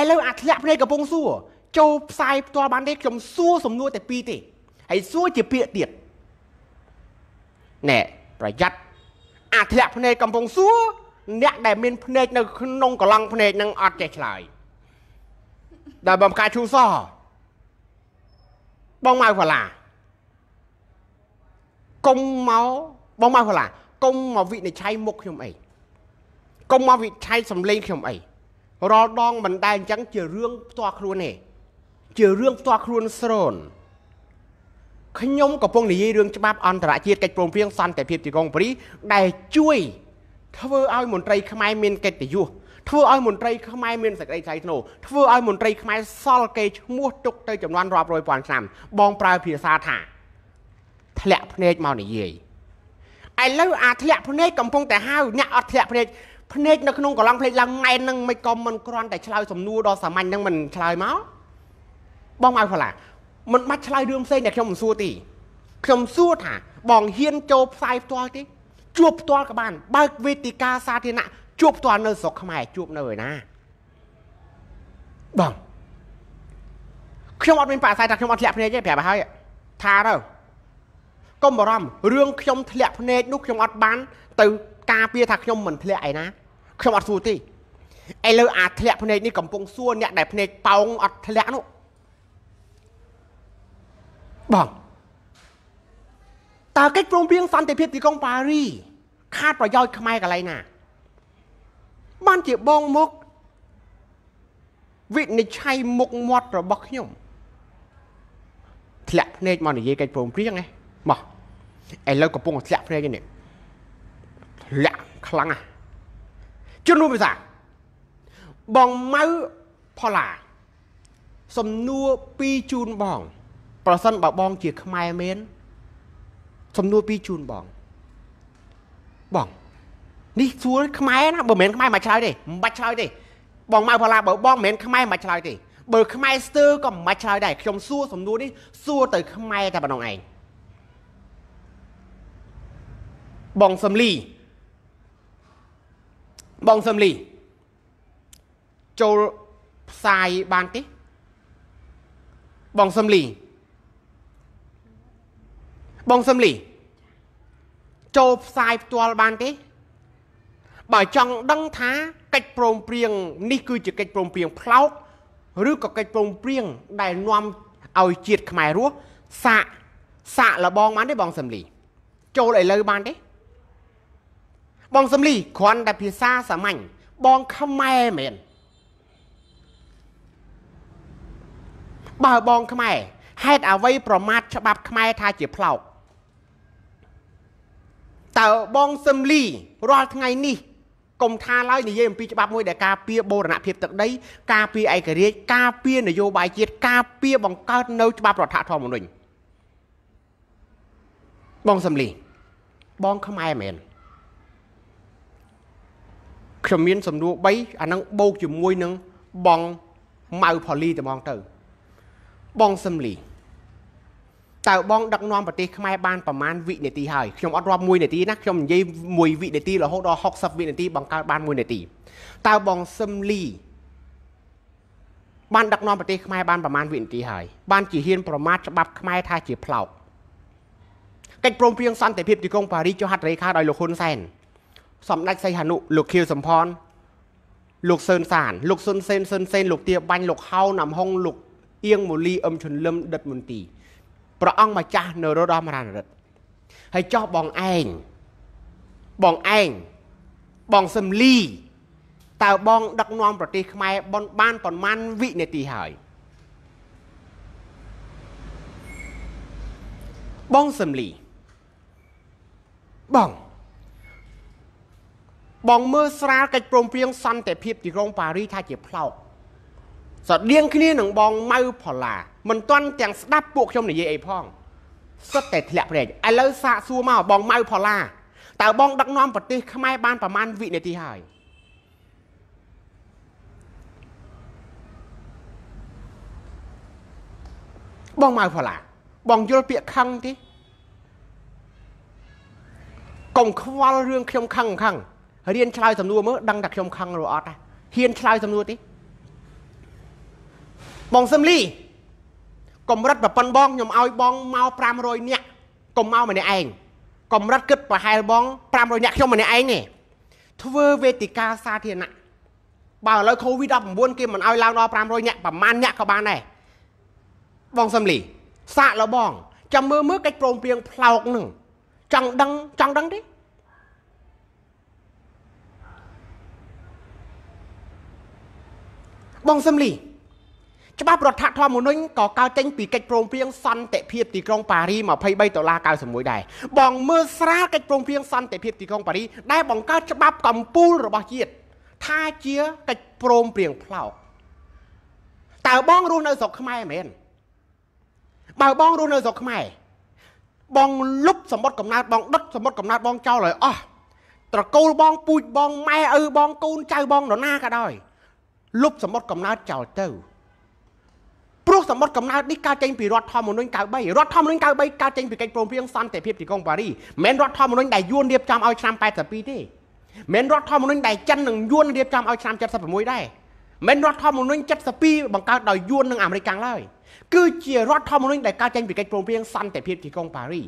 S2: ឥឡូវអាធ្លាក់ភ្នែកកំពុងសួរចូលផ្សាយផ្ទាល់បានទេខ្ញុំសួរសំណួរតែពីរទេហើយសួរជាពាក្យទៀតណែប្រយ័ត្នអាធ្លាក់ភ្នែកកំពុងសួរអ្នកដែលមានភ្នែកនៅ ក្នុងកឡង់ភ្នែកនឹងអត់ចេះឆ្លើយដល់បំការឈូសោះបងមកផលាគុំមកបងមកផលាគុំមកវិនិច្ឆ័យមុខខ្ញុំអីគុំមកវិនិច្ឆ័យសំឡេងខ្ញុំអីរាល់ដងមិនដែលអញ្ចឹងជារឿងផ្ទាល់ខ្លួនទេជារឿងផ្ទាល់ខ្លួនស្រូនខ្ញុំកំពុងនិយាយរឿងច្បាប់អន្តរជាតិកិច្ចព្រមព្រៀងសន្តិភាពទីក្រុងប៉ារីសដែលជួយ ធ្វើឲ្យមន្ត្រីខ្មែរមានកិត្តិយសធ្វើឲ្យមន្ត្រីខ្មែរមានសេចក្តីថ្លៃថ្នូរធ្វើឲ្យមន្ត្រីខ្មែរសល់គេឈ្មោះទុកទៅចំនួនរាប់រយពាន់ឆ្នាំបងប្រើភាសាថាធ្លាក់ភ្នែកមកនិយាយឥឡូវអាធ្លាក់ភ្នែកកំពុងតែហៅអ្នកអត់ធ្លាក់ភ្នែកភ្នែកនៅក្នុងកឡង់ភ្នែកឡើងណែននឹងមិនក៏មិនគ្រាន់តែឆ្លើយសំណួរដល់សាមញ្ញនឹងមិនឆ្លើយមកបងមកផ្លាមិនបាច់ឆ្លើយរឿងផ្សេងដែលខ្ញុំមិនសួរទេខ្ញុំសួរថា បងហ៊ានចូលផ្សាយផ្ទាល់ទេជួបផ្ទាល់ក៏បាន បើកវេទិកាសាធារណៈជួបផ្ទាល់នៅស្រុកខ្មែរជួបនៅឯណាបងខ្ញុំអត់មានបកស្រាយថាខ្ញុំអត់ធ្លាក់ភ្នែកទេប្រាប់ឲ្យហើយថាទៅកុំបារម្ភរឿងខ្ញុំធ្លាក់ភ្នែកនោះខ្ញុំអត់បាន ទៅការពារថាខ្ញុំមិនធ្លាក់ឯណាខ្ញុំអត់សួរទេឥឡូវអាធ្លាក់ភ្នែកនេះកំពុងសួរអ្នកដែលភ្នែកប៉ោងអត់ធ្លាក់នោះបងតើកិច្ចព្រមព្រៀងសន្តិភាពទីក្រុងប៉ារី ខាតប្រយោជន៍ខ្មែរកន្លែងណា បានជាបងមុខវិនិច្ឆ័យមុខមាត់របស់ខ្ញុំធ្លាក់ភ្នែកមកនិយាយកិច្ចព្រមព្រៀងហ៎មកឥឡូវកំពុងធ្លាក់ភ្នែកនេះធ្លាក់ខ្លាំងណាស់ជំនួសភាសា បងម៉ៅផល្លាសំណួរពីជូនបងប្រសិនបើបង ជាខ្មែរមែនសំណួរពីជូនបងបងនេះសួរខ្មែរណាបើមិនមែនខ្មែរមកឆ្លើយទេមិនបាច់ឆ្លើយទេបងមកផល្លាបើបងមិនមែនខ្មែរមកឆ្លើយទេបើខ្មែរស្ទើរក៏មិនបាច់ឆ្លើយដែរខ្ញុំសួរសំណួរនេះសួរទៅខ្មែរតែប៉ុណ្ណឹងឯងបងសំលីបងសំលីចូលផ្សាយបានទេបងសំលីបងសំលីចូលផ្សាយផ្ទាល់បានទេ បើចង់ដឹងថាកិច្ចព្រមព្រៀងនេះគឺ ជាកិច្ចព្រមព្រៀងផ្លោកឬក៏កិច្ចព្រមព្រៀងដែលនាំឲ្យជាតិខ្មែររស់សាក់សាក់លបងបានទេ បងសំលីចូលឥឡូវបានទេបងសំលីគ្រាន់តែភាសាសាមញ្ញបងខ្មែរមែនបើបងខ្មែរហេតុអ្វីប្រមាថច្បាប់ខ្មែរថាជាផ្លោកតើបងសឹមលី រាល់ថ្ងៃនេះកុំថាឡើយនិយាយអំពីច្បាប់មួយដែលការពារបូរណភាពទឹកដី ការពារឯករាជ្យការពារនយោបាយជាតិការពារបង្កើតនៅច្បាប់រដ្ឋធម្មនុញ្ញបងសំលីបងខ្មែរមែនខ្ញុំមានសំណួរ3អានឹងបូកជាមួយនឹងបងម៉ៅផូលីត្មងទៅបងសំលីតើបងដឹកនាំប្រទេសខ្មែរបានប្រមាណវិនាទីហើយខ្ញុំអត់រាប់1នាទីណាខ្ញុំនិយាយ1វិនាទីរហូតដល់60វិនាទីបង្កើតបាន1នាទីតើបងសឹមលីបានដឹកនាំប្រទេសខ្មែរបានប្រមាណវិនាទីហើយ បានជាហ៊ាន ប្រមាថច្បាប់ខ្មែរថាជាផ្លោកកិច្ចព្រមព្រៀងសន្តិភាពទីក្រុងប៉ារីសចុះហត្ថលេខាដោយលោកហ៊ុនសែនសម្ដេចសីហនុ លោកខៀវសំផនលោកសឿនសានលោកសុនសេនសុនសេនលោកទាបាញ់លោកហៅណាំហុងលោកអៀងមូលីអឹមឈុនលឹមដិតមន្ទីរព្រះអង្គម្ចាស់នរោត្តមរណរិទ្ធហើយចោះបងឯងបងឯងបងសំលី តើបងដឹកនាំប្រទេសខ្មែរបនបានប្រមាណវិនាទីហើយបងសំលីបងបងមើលស្រាលកិច្ចព្រមព្រៀងសន្តិភាព ទីក្រុងប៉ារីសថាជាផ្លោកស្តៀងគ្នានឹងបងម៉ៅផល្លាមិនទាន់ទាំងស្ដាប់ពួកខ្ញុំនិយាយអីផងសុទ្ធតែធ្លាក់ព្រែកឥឡូវសាកសួរមកបងម៉ៅផល្លាតើបងដឹកនាំប្រទេសខ្មែរបានប្រមាណវិនាទីហើយបងម៉ៅផល្លាបងយល់ពាក្យខឹងទេកុំខ្វល់រឿងខ្ញុំខឹងខឹងរៀនឆ្លើយសំណួរមើលដឹងថាខ្ញុំខឹងឬអត់ហ៊ានឆ្លើយសំណួរទេបងសឹមលីកម្រិតប្រពន្ធបងខ្ញុំឲ្យបងមក500នាក់កុំមកម្នាក់ឯងកម្រិតគិតប្រហែលបង500នាក់ខ្ញុំម្នាក់ឯងទេធ្វើវេទិកាសាធារណៈបើឥឡូវ COVID-19 គេមិនឲ្យឡើងដល់500នាក់ប្រហែលអ្នកក៏បានដែរបងសំលី សាកលបងចាំមើលមើលកិច្ចព្រមព្រៀងផ្លោកនឹងចង់ដឹងចង់ដឹងទេបងសំលីច្បាប់រដ្ឋធម្មនុញ្ញក៏កើតចេញពីកិច្ចព្រមព្រៀងសន្តិភាពទីក្រុងប៉ារី23ដុល្លារ91ដែរបងមើលស្រាលកិច្ចព្រមព្រៀងសន្តិភាពទីក្រុងប៉ារីដែលបង្កើតច្បាប់កម្ពុជារបស់ជាតិថាជាកិច្ចព្រមព្រៀងផ្លោកតើបងរស់នៅស្រុកខ្មែរមែនបើបងរស់នៅស្រុកខ្មែរបងលុបសម្បត្តិកំណើតបងដុតសម្បត្តិកំណើតបងចោលឲ្យអស់ត្រកូលបងពូជបងម៉ែឪបងកូនចៅបងនរណាក៏ដោយលុបសម្បត្តិកំណើតចោលទៅព្រោះសមុទ្រកំណើតនេះកើតចេញពីរដ្ឋធម្មនុញ្ញ93រដ្ឋធម្មនុញ្ញ93កើតចេញពីកិច្ចព្រមព្រៀងសន្តិភាពទីក្រុងប៉ារីមិនរដ្ឋធម្មនុញ្ញដែលយួនរៀបចំឲ្យឆ្នាំ82ទេមិនរដ្ឋធម្មនុញ្ញដែលចិននិងយួនរៀបចំឲ្យឆ្នាំ76ដែរមិនរដ្ឋធម្មនុញ្ញ72បង្កើតដោយយួននិងអាមេរិកខាងឡើយគឺជារដ្ឋធម្មនុញ្ញដែលកើតចេញពីកិច្ចព្រមព្រៀងសន្តិភាពទីក្រុងប៉ារី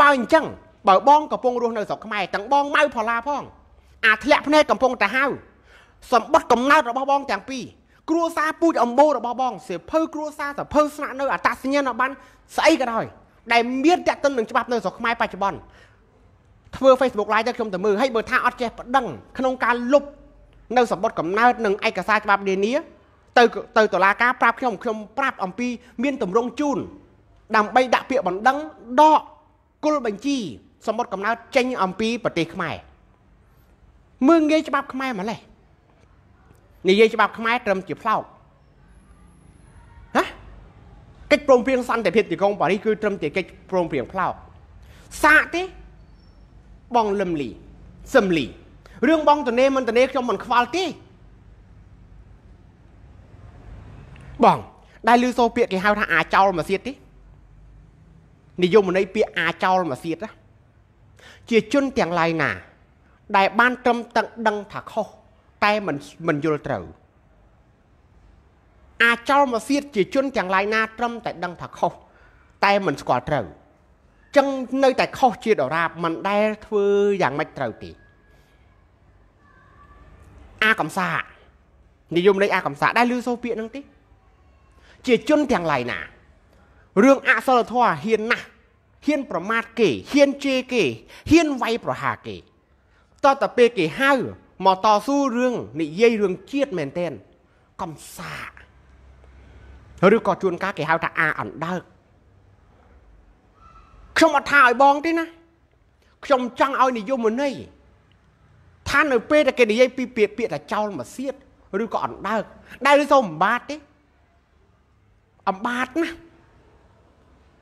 S2: បើអញ្ចឹងបើបងកំពុងរស់នៅស្រុកខ្មែរទាំងបងម៉ៅផល្លាផងអាធ្លាក់ភ្នែកកំពុងតាហៅសម្បត្តិកំណើតរបស់បងទាំងពីរគ្រួសារពូជអម្បូររបស់បងសៀវភៅគ្រួសារសៀវភៅស្នាក់នៅអត្តសញ្ញាណប័ណ្ណស្អីក៏ដោយដែលមានតេតិននឹងច្បាប់នៅស្រុកខ្មែរបច្ចុប្បន្នធ្វើ Facebook Live ទៅខ្ញុំទៅមើលហើយបើថាអត់ចេះប្តឹង ក្នុងការលុបនៅសម្បត្តិកំណើត និងឯកសារច្បាប់នានាទៅទៅតុលាការប្រាប់ខ្ញុំខ្ញុំប្រាប់អំពី មានតម្រងជូនដើម្បីដាក់ពាក្យបណ្ដឹងដកគុលបញ្ជីសម្បត្តិកំណើតចេញអំពីប្រទេសខ្មែរមើងងាយច្បាប់ខ្មែរម្លេះនិយាយច្បាប់ខ្មែរត្រឹមជាផ្លោកណាកិច្ចព្រមព្រៀងសន្តិភាពទីក្រុងប៉ារីសគឺត្រឹមតែកិច្ចព្រមព្រៀងផ្លោកសាកទេបងលឹមលីសឹមលីរឿងបងតនេមិនតនេខ្ញុំមិនខ្វល់ទេបងដែលលឺសូរពាក្យគេហៅថាអាចោលមកទៀតទេនិយមន័យពាក្យអាចោលមកទៀតណាជាជនទាំងឡាយណា ដែលបានត្រឹមតឹងដឹងថាខុសតែមិនមិនយល់ត្រូវអាចលមកសៀតជាជនទាំងឡាយណាត្រឹមតែដឹង ថាខុសតែមិនស្គាល់ត្រូវចឹងនៅតែខុសជាដរាបមិនដែលធ្វើយ៉ាងម៉េចត្រូវទេអាកំសានិយមនៃអាកំសាដែលលឺសូរពាក្យហ្នឹងទេជាជនទាំងឡាយណារឿងអសិលធម៌ហ៊ានណាស់ហ៊ានប្រមាថគេហ៊ានជេរគេហ៊ានវាយប្រហារគេតើតទៅពេលគេហៅមកតស៊ូរឿងនិយាយរឿងជាតិមែនតែនកំសាឬក៏ជួនកាលគេហៅថាអាអណ្ដើកខ្ញុំអត់ថាឲ្យបងទេណា ខ្ញុំចង់ឲ្យនិយមន័យថានៅពេលដែលគេនិយាយពីពាក្យពាក្យថាចោលមកសៀតឬក៏អណ្ដើក ដែលឬសូមអំបាទទេអំបាទណា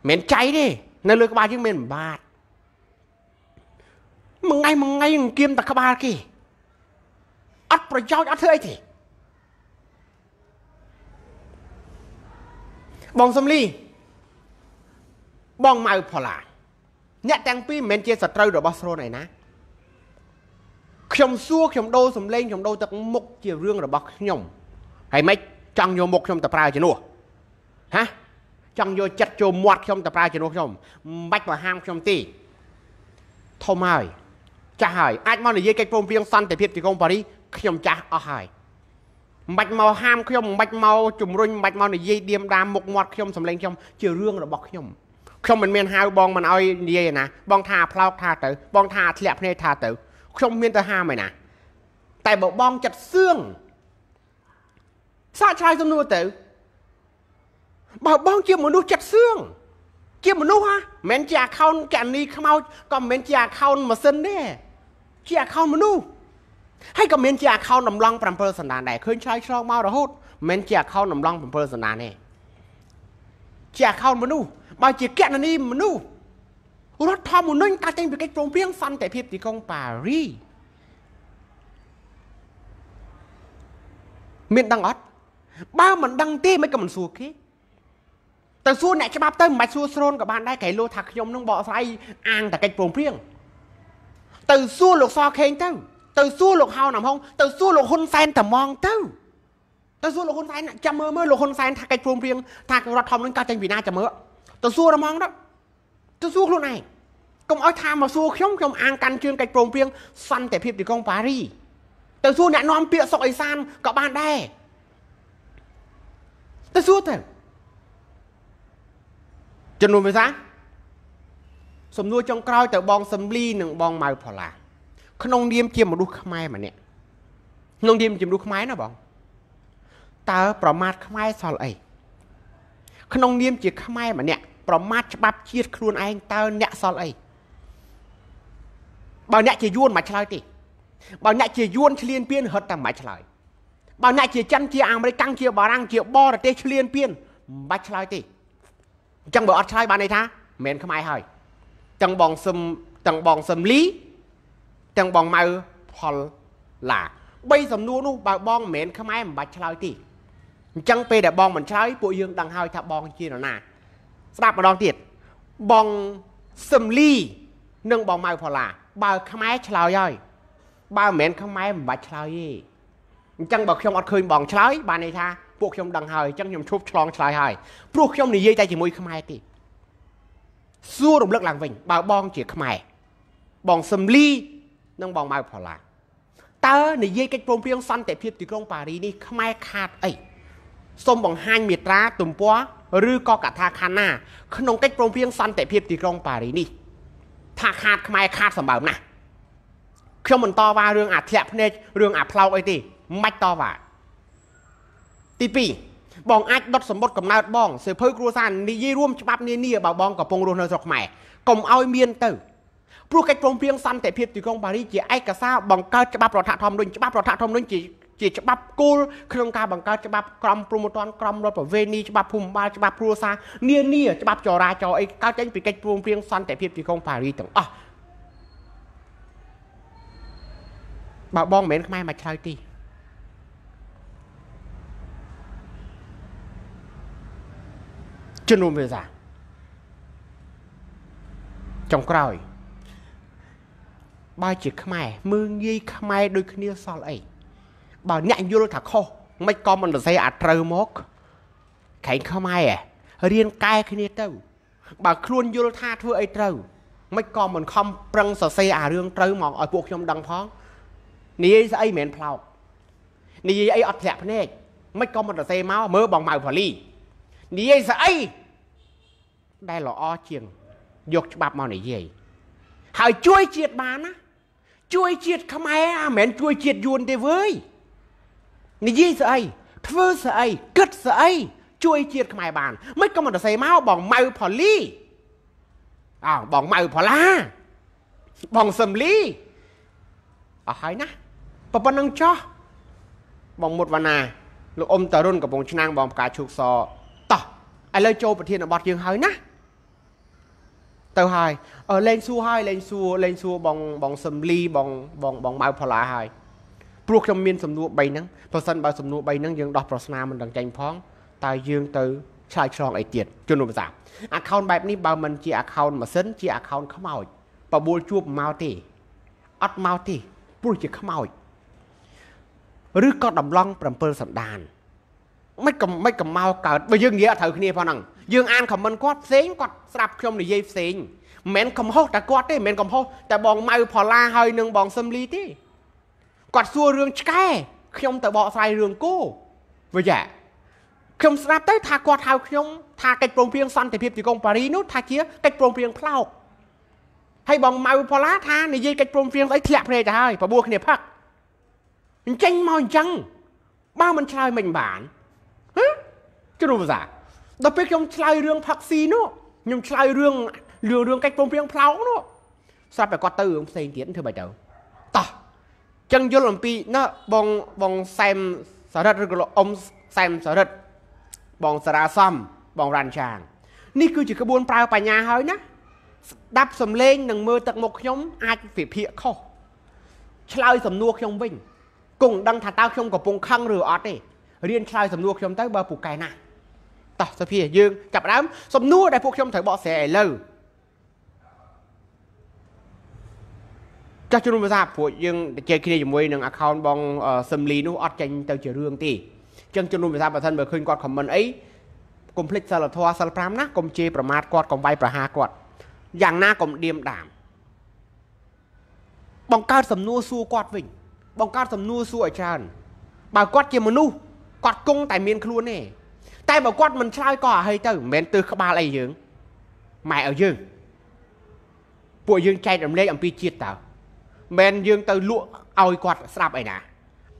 S2: មិនចៃទេ នៅលើក្បាលយើងមិនអំបាទមួយថ្ងៃមួយថ្ងៃអង្គៀមតែក្បាលគេអត់ប្រយោជន៍អត់ធ្វើអីទេបងសំលីបងម៉ៅផល្លាអ្នកទាំងពីរមិនមែនជាសត្រូវ របស់ស្រូនឯណាខ្ញុំសួរខ្ញុំដូរសំឡេងខ្ញុំដូរទឹកមុខជារឿងរបស់ខ្ញុំហើយមិនចង់យកមុខខ្ញុំទៅប្រើជំនួសហាចង់យកចិត្តចូលមាត់ខ្ញុំទៅប្រើជំនួសខ្ញុំមិនបាច់បង្ហាមខ្ញុំទេធំហើយចាស់ហើយអាចមកនិយាយកិច្ចព្រមព្រៀងសន្តិភាពទីក្រុងប៉ារីសខ្ញុំចាស់អស់ហើយមិនបាច់មកហាមខ្ញុំមិនបាច់មកជំរុញមិនបាច់មកនិយាយឌៀមដាមមុខមាត់ខ្ញុំសម្លេងខ្ញុំជារឿងរបស់ខ្ញុំខ្ញុំមិនមានហៅបងមិនឲ្យនិយាយណាបងថាផ្លោកថាទៅ បងថាធ្លាក់ភ្នែកថាទៅខ្ញុំមានទៅហាមឯណាតែបើបងចិត្តសឿងសាកឆ្លើយសំណួរទៅបើបងជាមនុស្សចិត្តសឿងជាមនុស្សហ៎មិនជា account កានីខ្មោចក៏មិនមែនជា account ម៉ាស៊ីនទេជា account មនុស្សហើយក៏មាន ជា account ដំឡង7សន្តានដែរឃើញឆ្លើយឆ្លងមករហូតមិនមែនជា account ដំឡង7សន្តានទេជា account មនុស្សបើជាកណនីមនុស្សរដ្ឋធម្មនុញ្ញការចេញពីកិច្ចព្រមព្រៀងសន្តិភាពទីក្រុងប៉ារីមានដឹងអត់បើមិនដឹងទេមិនក៏មិនសួរគេទៅសួរអ្នកច្បាប់ទៅមិនបាច់សួរស្រូនក៏បានដែរគេលោថាខ្ញុំនឹងបកស្រាយអាងតែកិច្ចព្រមព្រៀងទៅសួរលោកសខេងទៅទៅសួរលោកហៅណាំហុងទៅសួរលោកហ៊ុនសែនតាមងទៅទៅសួរលោកហ៊ុនសែនចាំមើលមើលលោកហ៊ុនសែនថាកិច្ចព្រមព្រៀងថារដ្ឋធម្មនុញ្ញកើតចេញពីណាចាំមើលទៅសួរតាមងទៅទៅសួរខ្លួនឯងកុំឲ្យថាមកសួរខ្ញុំខ្ញុំអាងកាន់ជើងកិច្ចព្រមព្រៀងសន្តិភាពទីក្រុងប៉ារីទៅសួរអ្នកនាំពាក្យសុកអេសានក៏បានដែរទៅសួរទៅចំនួនភាសាសំណួរចុងក្រោយទៅបងសំលីនិងបងម៉ៅផល្លាក្នុងនាមជាមនុស្សខ្មែរម្នាក់ក្នុងនាមជាមនុស្សខ្មែរណាបងតើប្រមាថខ្មែរសល់អីក្នុងនាមជា ខ្មែរម្នាក់ប្រមាថច្បាប់ជាតិខ្លួនឯងតើអ្នកសល់អីបើអ្នកជាយួនមកឆ្លើយទេបើអ្នកជាយួនឆ្លៀនពៀនរត់តែមិនឆ្លើយបើអ្នកជាចិនជាអាមេរិកកាំងជាបារាំងជា បរទេសឆ្លៀនពៀនមិនបាច់ឆ្លើយទេអញ្ចឹងបើអត់ឆ្លើយបានន័យថាមិនមែនខ្មែរហើយទាំងបងសឹមទាំងបងសឹមលីចឹងបងម៉ៅផលឡា3សំណួរនោះបើបងមិនមែនខ្មែរមិនបាច់ឆ្លើយទេអញ្ចឹងពេលដែលបងមិនឆ្លើយពួកយើងដឹងហើយថាបងជានរណា ស្ដាប់ម្ដងទៀតបងសំលី និងបងម៉ៅផល្លា បើខ្មែរឆ្លើយហើយបើមិនមែនខ្មែរមិនបាច់ឆ្លើយទេអញ្ចឹងបើខ្ញុំអត់ឃើញបងឆ្លើយបានន័យថាពួកខ្ញុំដឹងហើយអញ្ចឹងខ្ញុំឈប់ឆ្លងឆ្លើយហើយព្រោះខ្ញុំនិយាយតែជាមួយខ្មែរទេសួររំលឹកឡើងវិញ បើបងជាខ្មែរបងសំលីនិងបងម៉ៅផល្លាតើនយោបាយកិច្ចព្រមព្រៀងសន្តិភាពទីក្រុងប៉ារីនេះខ្មែរខាតអីសូមបង្ហាញមេត្រាទំព័រឬក៏កថាខណ្ឌណាក្នុងកិច្ចព្រមព្រៀងសន្តិភាពទីក្រុងប៉ារីនេះថាខាតខ្មែរខាតសម្បើមណាស់ខ្ញុំមិនតវ៉ារឿងអាធ្លាក់ភ្នែករឿងអាផ្លោកអីទេមិនតវ៉ាទី2បងអាចដុតសម្បត្តិកំណើតបងសៀវភៅគ្រួសារនិយាយរួមច្បាប់នានាបើបងកំពុងរស់នៅស្រុកខ្មែរកុំឲ្យមានទៅព្រោះកិច្ចព្រមព្រៀងសន្តិភាពទីក្រុងប៉ារីសជាឯកសារបង្កើតច្បាប់រដ្ឋធម្មនុញ្ញច្បាប់រដ្ឋធម្មនុញ្ញជាជាច្បាប់គោលក្នុងការបង្កើតច្បាប់ក្រមព្រំប្រទានក្រមរដ្ឋប្រវេណីច្បាប់ភូមិបាលច្បាប់គ្រួសារនានាច្បាប់ចរាចរណ៍អីកើតចេញពីកិច្ចព្រមព្រៀងសន្តិភាពទីក្រុងប៉ារីសទាំងអស់បើបងមិនមែនខ្មែរមកឆ្លើយទីជំនុំវាសាចុងក្រោយបើជាខ្មែរមើងងាយខ្មែរដូចគ្នាសល់អីបើអ្នកយល់ថាខុសមិនក៏មិនសរសេរអាត្រូវមកក្រែងខ្មែររៀនកែគ្នាទៅ បើខ្លួនយល់ថាធ្វើអីត្រូវមិនក៏មិនខំប្រឹងសរសេរអារឿងត្រូវមកឲ្យពួកខ្ញុំដឹងផងនិយាយស្អីមិនមែនផ្លោកនិយាយអីអត់ធ្លាក់ភ្នែកមិនក៏មិនសរសេរមកមើលបងម៉ៅផាលីនិយាយស្អីដែលល្អជាង យកច្បាប់មកនិយាយហើយជួយជាតិបានណាជួយ ជាតិខ្មែរអាមិនជួយជាតិយួនទេវើយនិយាយស្អីធ្វើស្អីគិតស្អីជួយជាតិខ្មែរបានមិនក៏មិនដសេមកបងម៉ៅផូលីអោបងម៉ៅផូឡាបងសំលីអស់ហើយណាប៉ុណ្ណឹងចោះបងមុតវណ្ណាលោកអ៊ំតារុនកំពុងឆ្នាំងបងផ្កាឈូកសតោះឥឡូវចូលប្រធានបទយើងហើយណាទៅហើយលេងសួរហើយលេងសួរលេងសួរបងបងសំលីបងបងបងម៉ៅផល្លាហើយព្រោះខ្ញុំមានសំណួរ3ហ្នឹងប្រសិនបើសំណួរ3ហ្នឹងយើងដោះប្រស្នាមិនដឹងចាញ់ផងតើយើងទៅឆ្លើយឆ្លងអីទៀតជំនួសភាសា account បែបនេះបើមិនជា account ម៉ាស៊ីនជា account ខ្មោចបបួលជួបមកទេអត់មកទេព្រោះជាខ្មោចឬក៏ដំឡង7សម្ដានមិនកំមិនកំមកកើតបើយើងនិយាយអត់ត្រូវគ្នាផងហ្នឹងយើងអានខមមិនគាត់ផ្សេងគាត់ស្ដាប់ខ្ញុំនិយាយផ្សេងមិនមែនកំហុសតែគាត់ទេមិនមែនកំហុសតែបងម៉ៅផល្លាហើយនឹងបងសឹមលីទេគាត់សួររឿងឆ្កែខ្ញុំទៅបកស្រាយរឿងគោវិជ្ជាខ្ញុំស្ដាប់ទៅថាគាត់ហៅខ្ញុំថាកិច្ចព្រមព្រៀងសន្តិភាពទីក្រុងប៉ារីនោះថាជាកិច្ចព្រមព្រៀងផ្លោកហើយបងម៉ៅផល្លាថានិយាយកិច្ចព្រមព្រៀងស្អីធ្លាក់ព្រែកទៅហើយប្របួសគ្នាផឹកអញ្ចឹងមកអញ្ចឹងបើមិនឆ្លើយមិនបានហ៎ជ្រុលភាសាដល់ពេលខ្ញុំឆ្លើយរឿងផាក់ស៊ីនោះខ្ញុំឆ្លើយរឿងរឿងរឿងកិច្ចព្រមព្រៀងផ្លោកនោះស្រាប់តែគាត់ទៅរឿងផ្សេងទៀតធ្វើបែបទៅតោះចឹងយល់អំពីណាបងបងសែមសរិទ្ធឬក៏លោកអ៊ំសែមសរិទ្ធបងសារាសំបងរ៉ាន់ចាងនេះគឺជាក្បួនប្រើបញ្ញាហើយណាស្ដាប់សំឡេងនិងមើលទឹកមុខខ្ញុំអាចវិភាគខុសឆ្លើយសំណួរខ្ញុំវិញគង់ដឹង ថាតើខ្ញុំកំពុងខឹងឬអត់ទេរៀនឆ្លើយសំណួរខ្ញុំទៅបើពូកែណាស់តោះសភាយើងចាប់ដើមសំណួរដែលពួកខ្ញុំត្រូវបកស្រាយឥឡូវចាស់ជំនុំភាសាពួកយើងនិយាយគ្នាជាមួយនឹង account បងសំលីនោះអត់ចេញទៅជារឿងទេអញ្ចឹងជំនុំភាសាបើសិនបើឃើញគាត់ comment អីកុំភ្លេចសិលធម៌សិល5ណាកុំជេរប្រមាថគាត់កុំវាយប្រហារគាត់យ៉ាងណាកុំដៀមដាមបង្កើតសំណួរសួរគាត់វិញ បង្កើតសំណួរសួរឲ្យច្រើនបើគាត់ជាមនុស្សគាត់គង់តែមានខ្លួនទេតែបើគាត់មិនឆ្លើយក៏អហីទៅមិនមែនទើសក្បាលអីយើងម៉ែឲ្យយើងពួកយើងចែករំលែកអំពីជាតិតើមែនយើងទៅលក់ឲ្យគាត់ស្ដាប់អីណា